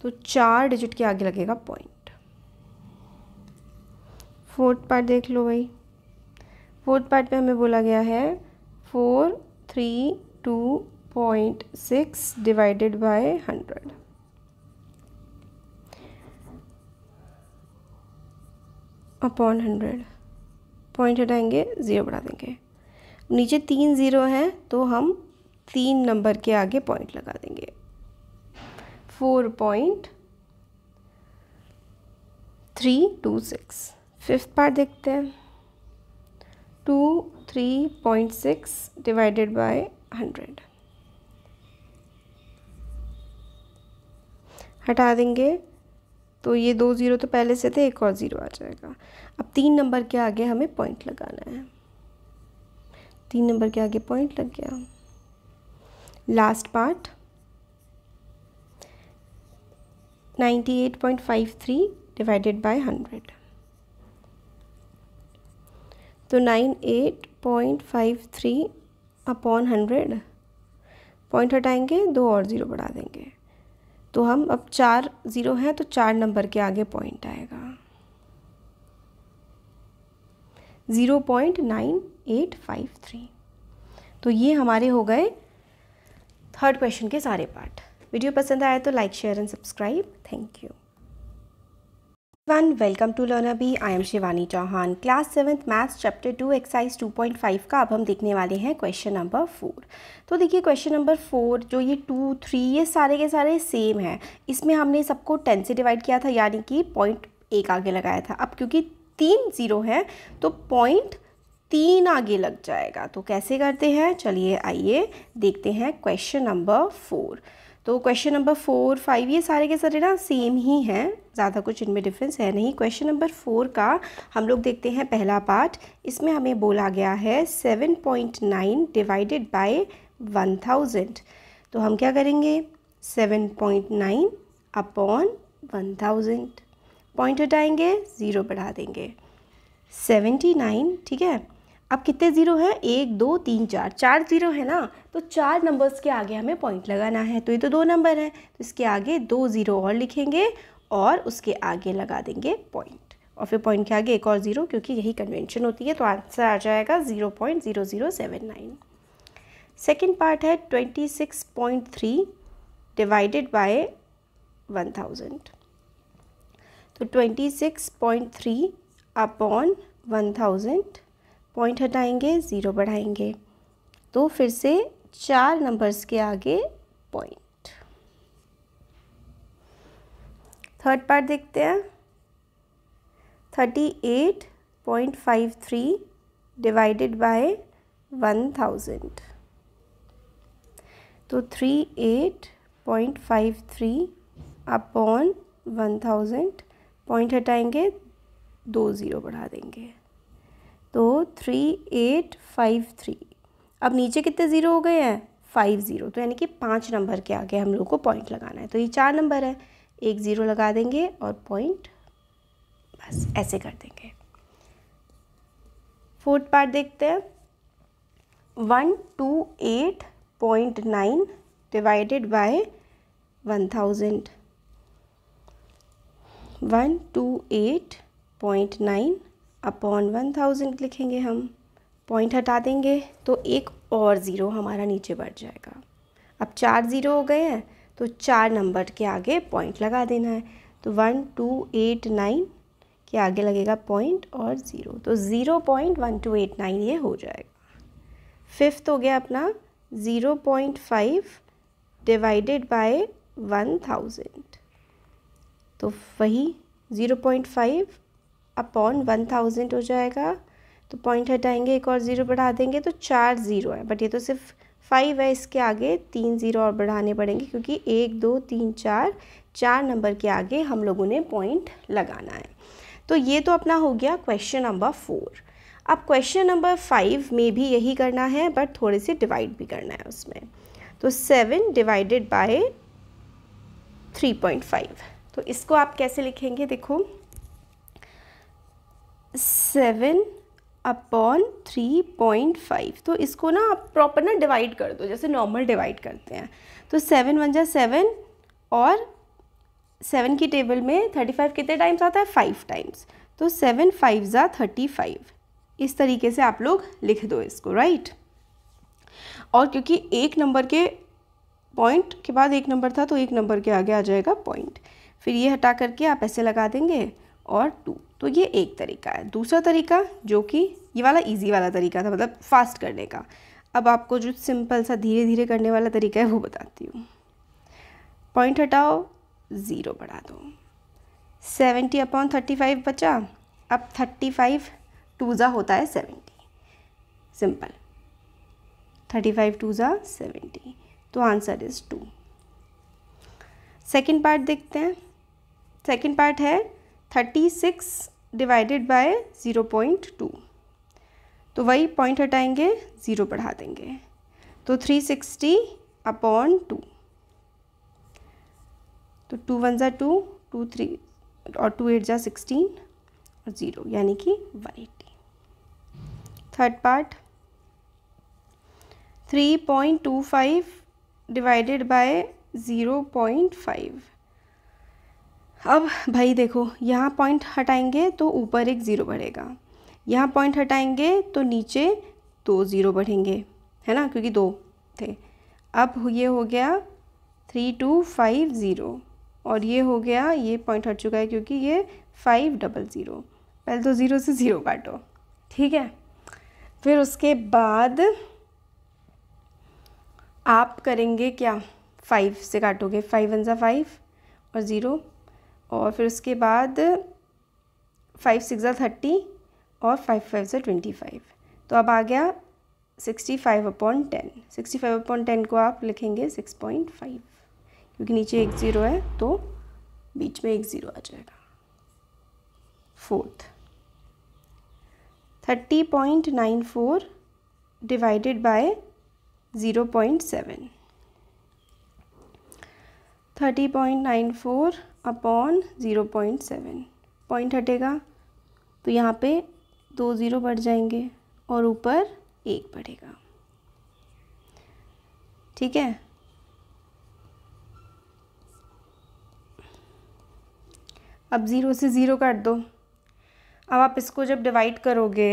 तो चार डिजिट के आगे लगेगा पॉइंट फोर्थ पार्ट देख लो भाई फोर्थ पार्ट पे हमें बोला गया है four three two point six divided by hundred upon hundred point हटाएंगे ज़ीरो बढ़ा देंगे नीचे तीन ज़ीरो हैं तो हम तीन नंबर के आगे पॉइंट लगा देंगे four point three two six fifth part देखते हैं two three point six divided by hundred हटा देंगे तो ये दो ज़ीरो तो पहले से थे एक और ज़ीरो आ जाएगा अब तीन नंबर के आगे हमें पॉइंट लगाना है तीन नंबर के आगे पॉइंट लग गया लास्ट पार्ट 98.53 डिवाइडेड बाय 100 तो 98.53 अपॉन 100 पॉइंट हटाएंगे दो और ज़ीरो बढ़ा देंगे तो हम अब चार ज़ीरो हैं तो चार नंबर के आगे पॉइंट आएगा zero point nine eight five three तो ये हमारे हो गए थर्ड क्वेश्चन के सारे पार्ट वीडियो पसंद आया तो like share and subscribe thank you one welcome to learner B I am Shivani Chauhan class seventh maths chapter two exercise 2.5 का अब हम देखने वाले हैं क्वेश्चन नंबर फोर तो देखिए क्वेश्चन नंबर फोर जो ये टू थ्री ये सारे के सारे सेम हैं इसमें हमने सबको टेन से डिवाइड किया था यानी कि पॉइंट एक आगे लगाया था अब क्योंकि तीन ज़ीरो है तो पॉइंट तीन आगे लग जाएगा तो कैसे करते हैं चलिए आइए देखते हैं क्वेश्चन नंबर फोर तो क्वेश्चन नंबर फोर फाइव ये सारे के सारे ना सेम ही हैं ज़्यादा कुछ इनमें डिफरेंस है नहीं क्वेश्चन नंबर फोर का हम लोग देखते हैं पहला पार्ट इसमें हमें बोला गया है seven point nine divided by one thousand तो हम क्या करेंगे seven point nine upon one thousand point हटाएंगे ज़ीरो बढ़ा देंगे सेवेंटी नाइन ठीक है अब कितने ज़ीरो हैं एक दो तीन चार चार ज़ीरो है ना तो चार नंबर्स के आगे हमें पॉइंट लगाना है तो ये तो दो नंबर है तो इसके आगे दो ज़ीरो और लिखेंगे और उसके आगे लगा देंगे पॉइंट और फिर पॉइंट के आगे एक और ज़ीरो क्योंकि यही कन्वेंशन होती है तो आंसर आ जाएगा zero point zero zero seven nine second part है twenty six point three divided by one thousand तो twenty six point three upon one thousand point हटाएंगे ज़ीरो बढ़ाएंगे तो फिर से चार नंबर्स के आगे पॉइंट थर्ड पार्ट देखते हैं thirty eight point five three divided by one thousand तो three eight point five three upon one thousand point हटाएंगे दो ज़ीरो बढ़ा देंगे तो थ्री एट फाइव थ्री अब नीचे कितने ज़ीरो हो गए हैं फाइव ज़ीरो तो यानी कि पाँच नंबर के आगे हम लोग को पॉइंट लगाना है तो ये चार नंबर है एक ज़ीरो लगा देंगे और पॉइंट बस ऐसे कर देंगे फोर्थ पार्ट देखते हैं one two eight point nine divided by one thousand one two eight point nine upon one thousand लिखेंगे हम पॉइंट हटा देंगे तो एक और ज़ीरो हमारा नीचे बढ़ जाएगा अब चार ज़ीरो हो गए हैं तो चार नंबर के आगे पॉइंट लगा देना है तो वन टू एट नाइन के आगे लगेगा पॉइंट और ज़ीरो तो zero point one two eight nine ये हो जाएगा फिफ्थ हो गया अपना zero point five divided by one thousand तो वही zero point five upon one thousand हो जाएगा तो पॉइंट हटाएंगे एक और ज़ीरो बढ़ा देंगे तो चार ज़ीरो है बट ये तो सिर्फ फाइव है इसके आगे तीन ज़ीरो और बढ़ाने पड़ेंगे क्योंकि एक दो तीन चार चार नंबर के आगे हम लोगों ने पॉइंट लगाना है तो ये तो अपना हो गया क्वेश्चन नंबर फोर अब क्वेश्चन नंबर फाइव में भी यही करना है बट थोड़े से डिवाइड भी करना है उसमें तो seven divided by three point five तो इसको आप कैसे लिखेंगे देखो seven upon three point five तो इसको ना आप प्रॉपर ना डिवाइड कर दो जैसे नॉर्मल डिवाइड करते हैं तो सेवन वन जा सेवन और सेवन की टेबल में थर्टी फाइव कितने टाइम्स आता है फाइव टाइम्स तो सेवन फाइव ज़ा थर्टी फाइव इस तरीके से आप लोग लिख दो इसको राइट और क्योंकि एक नंबर के पॉइंट के बाद एक नंबर था तो एक नंबर के आगे आ जाएगा पॉइंट फिर ये हटा करके आप ऐसे लगा देंगे और टू तो ये एक तरीका है दूसरा तरीका जो कि ये वाला इजी वाला तरीका था मतलब फास्ट करने का अब आपको जो सिंपल सा धीरे धीरे करने वाला तरीका है वो बताती हूँ पॉइंट हटाओ ज़ीरो बढ़ा दो सेवेंटी अपॉन थर्टी फाइव बचा अब थर्टी फाइव टू ज़ा होता है seventy simple thirty five two ज़ा सेवेंटी तो answer is two second part देखते हैं सेकेंड पार्ट है thirty six divided by zero point two तो वही पॉइंट हटाएंगे ज़ीरो बढ़ा देंगे तो थ्री सिक्सटी अपॉन टू तो टू वन ज़ा टू टू थ्री और टू एट ज़ा सिक्सटीन और ज़ीरो यानी कि one eighty third part three point two five divided by zero point five अब भाई देखो यहाँ पॉइंट हटाएंगे तो ऊपर एक ज़ीरो बढ़ेगा यहाँ पॉइंट हटाएंगे तो नीचे दो ज़ीरो बढ़ेंगे है ना क्योंकि दो थे अब ये हो गया थ्री टू फाइव ज़ीरो और ये हो गया ये पॉइंट हट चुका है क्योंकि ये फाइव डबल ज़ीरो पहले तो ज़ीरो से ज़ीरो काटो ठीक है फिर उसके बाद आप करेंगे क्या फाइव से काटोगे फाइव वन ज़ा फाइव और ज़ीरो और फिर उसके बाद फाइव सिक्स ज़ा थर्टी और फाइव फाइव ज़ा ट्वेंटी फाइव तो अब आ गया sixty five upon ten sixty five upon ten को आप लिखेंगे सिक्स पॉइंट फाइव क्योंकि नीचे एक ज़ीरो है तो बीच में एक ज़ीरो आ जाएगा fourth thirty point nine four divided by zero point seven thirty point nine four upon zero point seven point हटेगा तो यहाँ पे दो ज़ीरो बढ़ जाएंगे और ऊपर एक बढ़ेगा ठीक है अब ज़ीरो से ज़ीरो काट दो अब आप इसको जब डिवाइड करोगे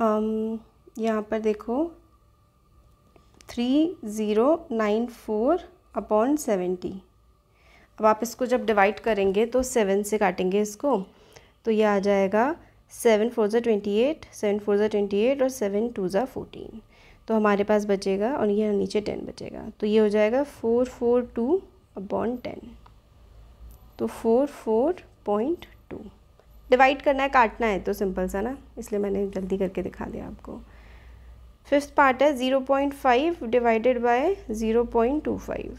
यहाँ पर देखो three zero nine four upon seventy अब आप इसको जब डिवाइड करेंगे तो सेवन से काटेंगे इसको तो ये आ जाएगा सेवन फोर ज़ा ट्वेंटी एट सेवन फोर ज़ा ट्वेंटी एट और सेवन टू ज़ा फोर्टीन तो हमारे पास बचेगा और ये नीचे टेन बचेगा तो ये हो जाएगा four four two upon ten तो four four point two divide करना है काटना है तो सिंपल सा ना इसलिए मैंने जल्दी करके दिखा दिया आपको फिफ्थ पार्ट है zero point five divided by zero point two five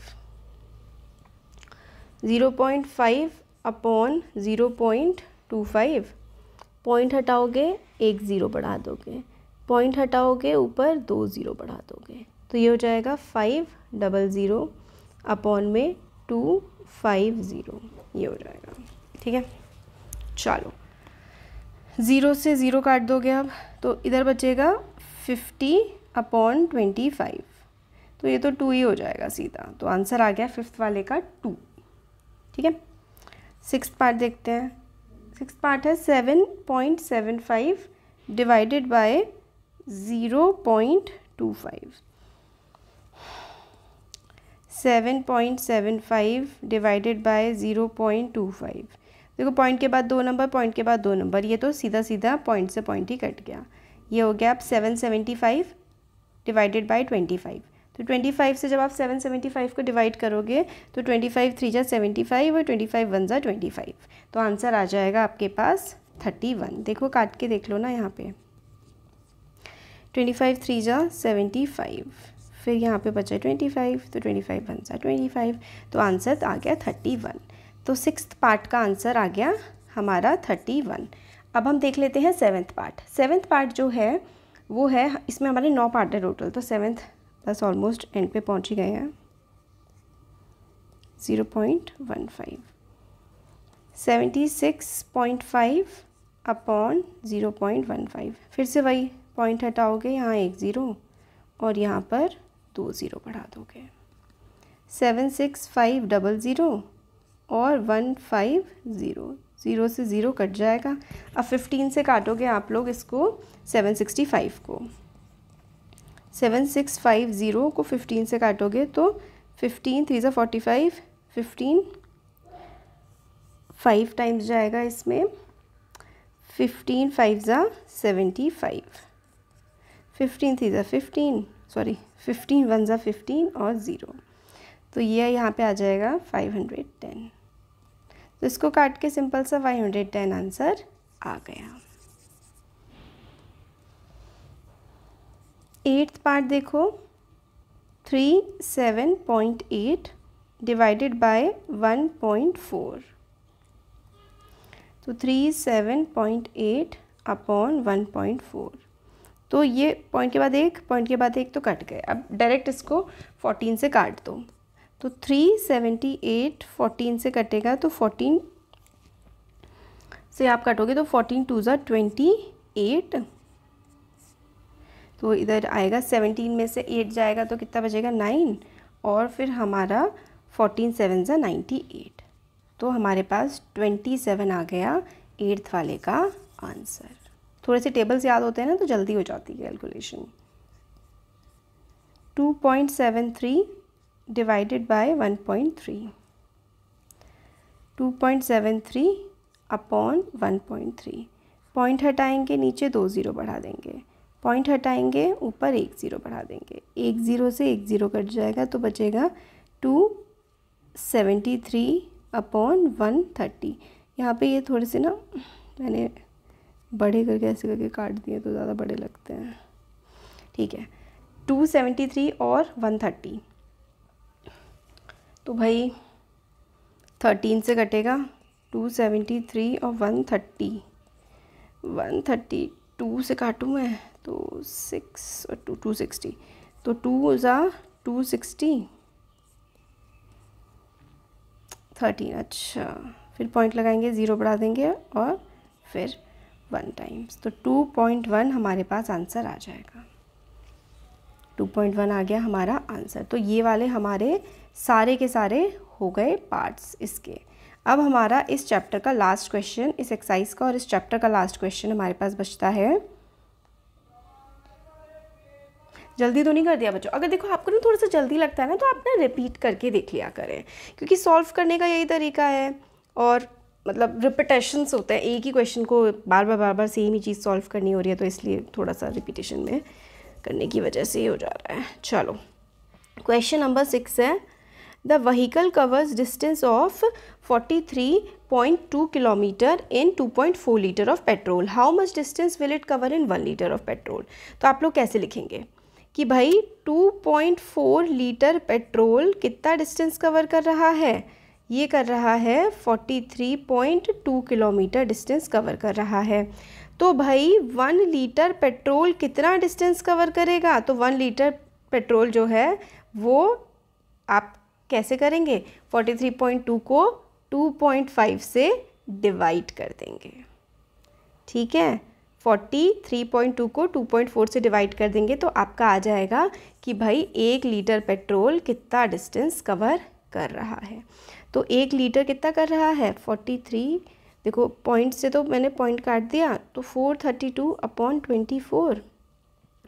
zero point five upon zero point two five point हटाओगे एक ज़ीरो बढ़ा दोगे पॉइंट हटाओगे ऊपर दो ज़ीरो बढ़ा दोगे तो ये हो जाएगा फाइव डबल ज़ीरो अपॉन में टू फाइव ज़ीरो ये हो जाएगा ठीक है चलो ज़ीरो से ज़ीरो काट दोगे अब तो इधर बचेगा फिफ्टी अपॉन ट्वेंटी फाइव तो ये तो टू ही हो जाएगा सीधा तो आंसर आ गया फिफ्थ वाले का टू ठीक है सिक्स पार्ट देखते हैं सिक्स पार्ट है seven point seven five divided by zero point two five seven point seven five divided by zero point two five देखो पॉइंट के बाद दो नंबर पॉइंट के बाद दो नंबर ये तो सीधा सीधा पॉइंट से पॉइंट ही कट गया ये हो गया आप seven seventy five divided by twenty five तो ट्वेंटी फाइव से जब आप सेवन सेवेंटी फाइव को डिवाइड करोगे तो ट्वेंटी फाइव थ्री जा सेवेंटी फाइव और ट्वेंटी फाइव वन जा ट्वेंटी फाइव तो आंसर आ जाएगा आपके पास थर्टी वन देखो काट के देख लो ना यहाँ पे ट्वेंटी फाइव थ्री जा सेवेंटी फाइव फिर यहाँ पे बचा ट्वेंटी फाइव तो ट्वेंटी फाइव वन जा ट्वेंटी फाइव तो आंसर आ गया थर्टी वन तो सिक्स पार्ट का आंसर आ गया हमारा थर्टी वन अब हम देख लेते हैं सेवन्थ पार्ट सेवन्थ पार्ट जो है वो है इसमें हमारे नौ पार्ट है टोटल तो सेवन्थ बस ऑलमोस्ट एंड पे पहुँच ही गए हैं zero point one five seventy six point five upon zero point one five फिर से वही पॉइंट हटाओगे यहाँ एक ज़ीरो और यहाँ पर दो ज़ीरो बढ़ा दोगे seven six five double zero और वन फाइव ज़ीरो ज़ीरो से ज़ीरो कट जाएगा अब फिफ्टीन से काटोगे आप लोग इसको सेवन सिक्सटी फाइव को सेवन सिक्स फाइव ज़ीरो को फिफ्टीन से काटोगे तो फिफ्टीन थ्री ज़ा forty five fifteen five times जाएगा इसमें फिफ्टीन फाइव ज़ा सेवेंटी फाइव फिफ्टीन थ्री ज़ा फिफ्टीन सॉरी फिफ्टीन वन ज़ा फिफ्टीन और ज़ीरो तो ये यहाँ पे आ जाएगा फाइव हंड्रेड टेन तो इसको काट के सिंपल सा फाइव हंड्रेड टेन आंसर आ गया एट्थ पार्ट देखो three seven point eight divided by one point four तो three seven point eight upon one point four तो ये पॉइंट के बाद एक पॉइंट के बाद एक तो कट गए अब डायरेक्ट इसको फोर्टीन से काट दो तो थ्री सेवेंटी एट फोर्टीन से कटेगा तो फोर्टीन से आप कटोगे तो फोर्टीन टू ज़ा ट्वेंटी एट तो इधर आएगा सेवनटीन में से एट जाएगा तो कितना बचेगा नाइन और फिर हमारा फोर्टीन सेवन ज़ा नाइन्टी एट तो हमारे पास ट्वेंटी सेवन आ गया एट्थ वाले का आंसर थोड़े से टेबल्स याद होते हैं ना तो जल्दी हो जाती है calculation two point seven three divided by 1.3 2.73 upon 1.3 point हटाएंगे नीचे दो ज़ीरो बढ़ा देंगे पॉइंट हटाएंगे ऊपर एक ज़ीरो बढ़ा देंगे एक ज़ीरो से एक ज़ीरो कट जाएगा तो बचेगा two seventy three upon one thirty यहाँ पर ये थोड़े से ना मैंने बड़े करके ऐसे करके काट दिए तो ज़्यादा बड़े लगते हैं ठीक है टू सेवेंटी थ्री और वन थर्टी तो भाई थर्टीन से कटेगा टू सेवेंटी थ्री और one thirty one thirty two से काटूँ मैं तो सिक्स और टू टू सिक्सटी तो टू ज़ा टू सिक्सटी थर्टीन अच्छा फिर पॉइंट लगाएंगे ज़ीरो बढ़ा देंगे और फिर वन टाइम्स तो टू पॉइंट वन हमारे पास आंसर आ जाएगा 2.1 आ गया हमारा आंसर तो ये वाले हमारे सारे के सारे हो गए पार्ट्स इसके अब हमारा इस चैप्टर का लास्ट क्वेश्चन इस एक्सरसाइज का और इस चैप्टर का लास्ट क्वेश्चन हमारे पास बचता है जल्दी तो नहीं कर दिया बच्चों अगर देखो आपको ना थोड़ा सा जल्दी लगता है ना तो आप ना रिपीट करके देख लिया करें क्योंकि सॉल्व करने का यही तरीका है और मतलब रिपीटेशंस होते हैं एक ही क्वेश्चन को बार बार बार बार सेम ही चीज़ सॉल्व करनी हो रही है तो इसलिए थोड़ा सा रिपीटेशन में करने की वजह से हो जा रहा है चलो क्वेश्चन नंबर सिक्स है the vehicle covers distance of 43.2 kilometre in 2.4 litre of petrol how much distance will it cover in one litre of petrol तो आप लोग कैसे लिखेंगे कि भाई 2.4 लीटर पेट्रोल कितना डिस्टेंस कवर कर रहा है ये कर रहा है 43.2 किलोमीटर डिस्टेंस कवर कर रहा है तो भाई वन लीटर पेट्रोल कितना डिस्टेंस कवर करेगा तो वन लीटर पेट्रोल जो है वो आप कैसे करेंगे 43.2 को 2.5 से डिवाइड कर देंगे ठीक है 43.2 को 2.4 से डिवाइड कर देंगे तो आपका आ जाएगा कि भाई एक लीटर पेट्रोल कितना डिस्टेंस कवर कर रहा है तो एक लीटर कितना कर रहा है 43 देखो पॉइंट से तो मैंने पॉइंट काट दिया तो four thirty two upon twenty four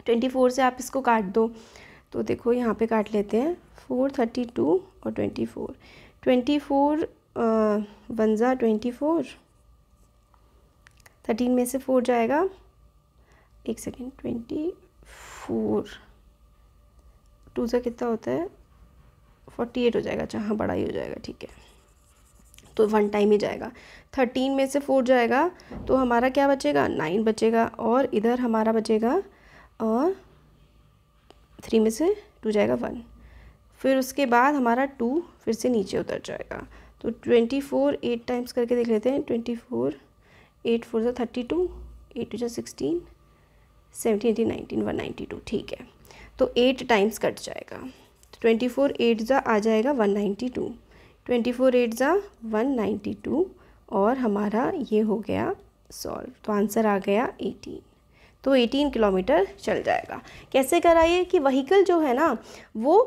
twenty four से आप इसको काट दो तो देखो यहाँ पे काट लेते हैं फोर थर्टी टू और ट्वेंटी फोर ट्वेंटी फोर वनज़ा ट्वेंटी फोर थर्टीन में से फोर जाएगा एक सेकेंड ट्वेंटी फोर टू से कितना होता है फोर्टी एट हो जाएगा अच्छा हाँ बड़ा ही हो जाएगा ठीक है तो वन टाइम ही जाएगा थर्टीन में से फोर जाएगा तो हमारा क्या बचेगा नाइन बचेगा और इधर हमारा बचेगा और थ्री में से टू जाएगा वन फिर उसके बाद हमारा टू फिर से नीचे उतर जाएगा तो ट्वेंटी फोर एट टाइम्स करके देख लेते हैं ट्वेंटी फोर एट फोर जो थर्टी टू एट टू जो sixteen seventeen eighteen nineteen one ninety two ठीक है तो एट टाइम्स कट जाएगा तो ट्वेंटी फोर एट जो आ जाएगा one ninety two twenty four eight ज़ा वन नाइन्टी टू और हमारा ये हो गया सॉल्व तो आंसर आ गया एटीन तो एटीन किलोमीटर चल जाएगा कैसे कराइए कि वहीकल जो है ना वो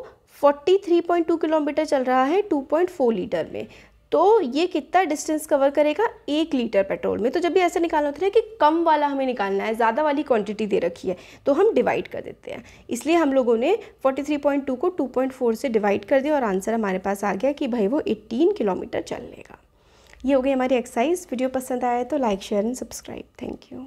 forty three point two kilometre चल रहा है टू पॉइंट फोर लीटर में तो ये कितना डिस्टेंस कवर करेगा एक लीटर पेट्रोल में तो जब भी ऐसे निकालना होता है कि कम वाला हमें निकालना है ज़्यादा वाली क्वांटिटी दे रखी है तो हम डिवाइड कर देते हैं इसलिए हम लोगों ने 43.2 को 2.4 से डिवाइड कर दिया और आंसर हमारे पास आ गया कि भाई वो 18 किलोमीटर चल लेगा ये हो गई हमारी एक्सरसाइज वीडियो पसंद आया तो like share and subscribe thank you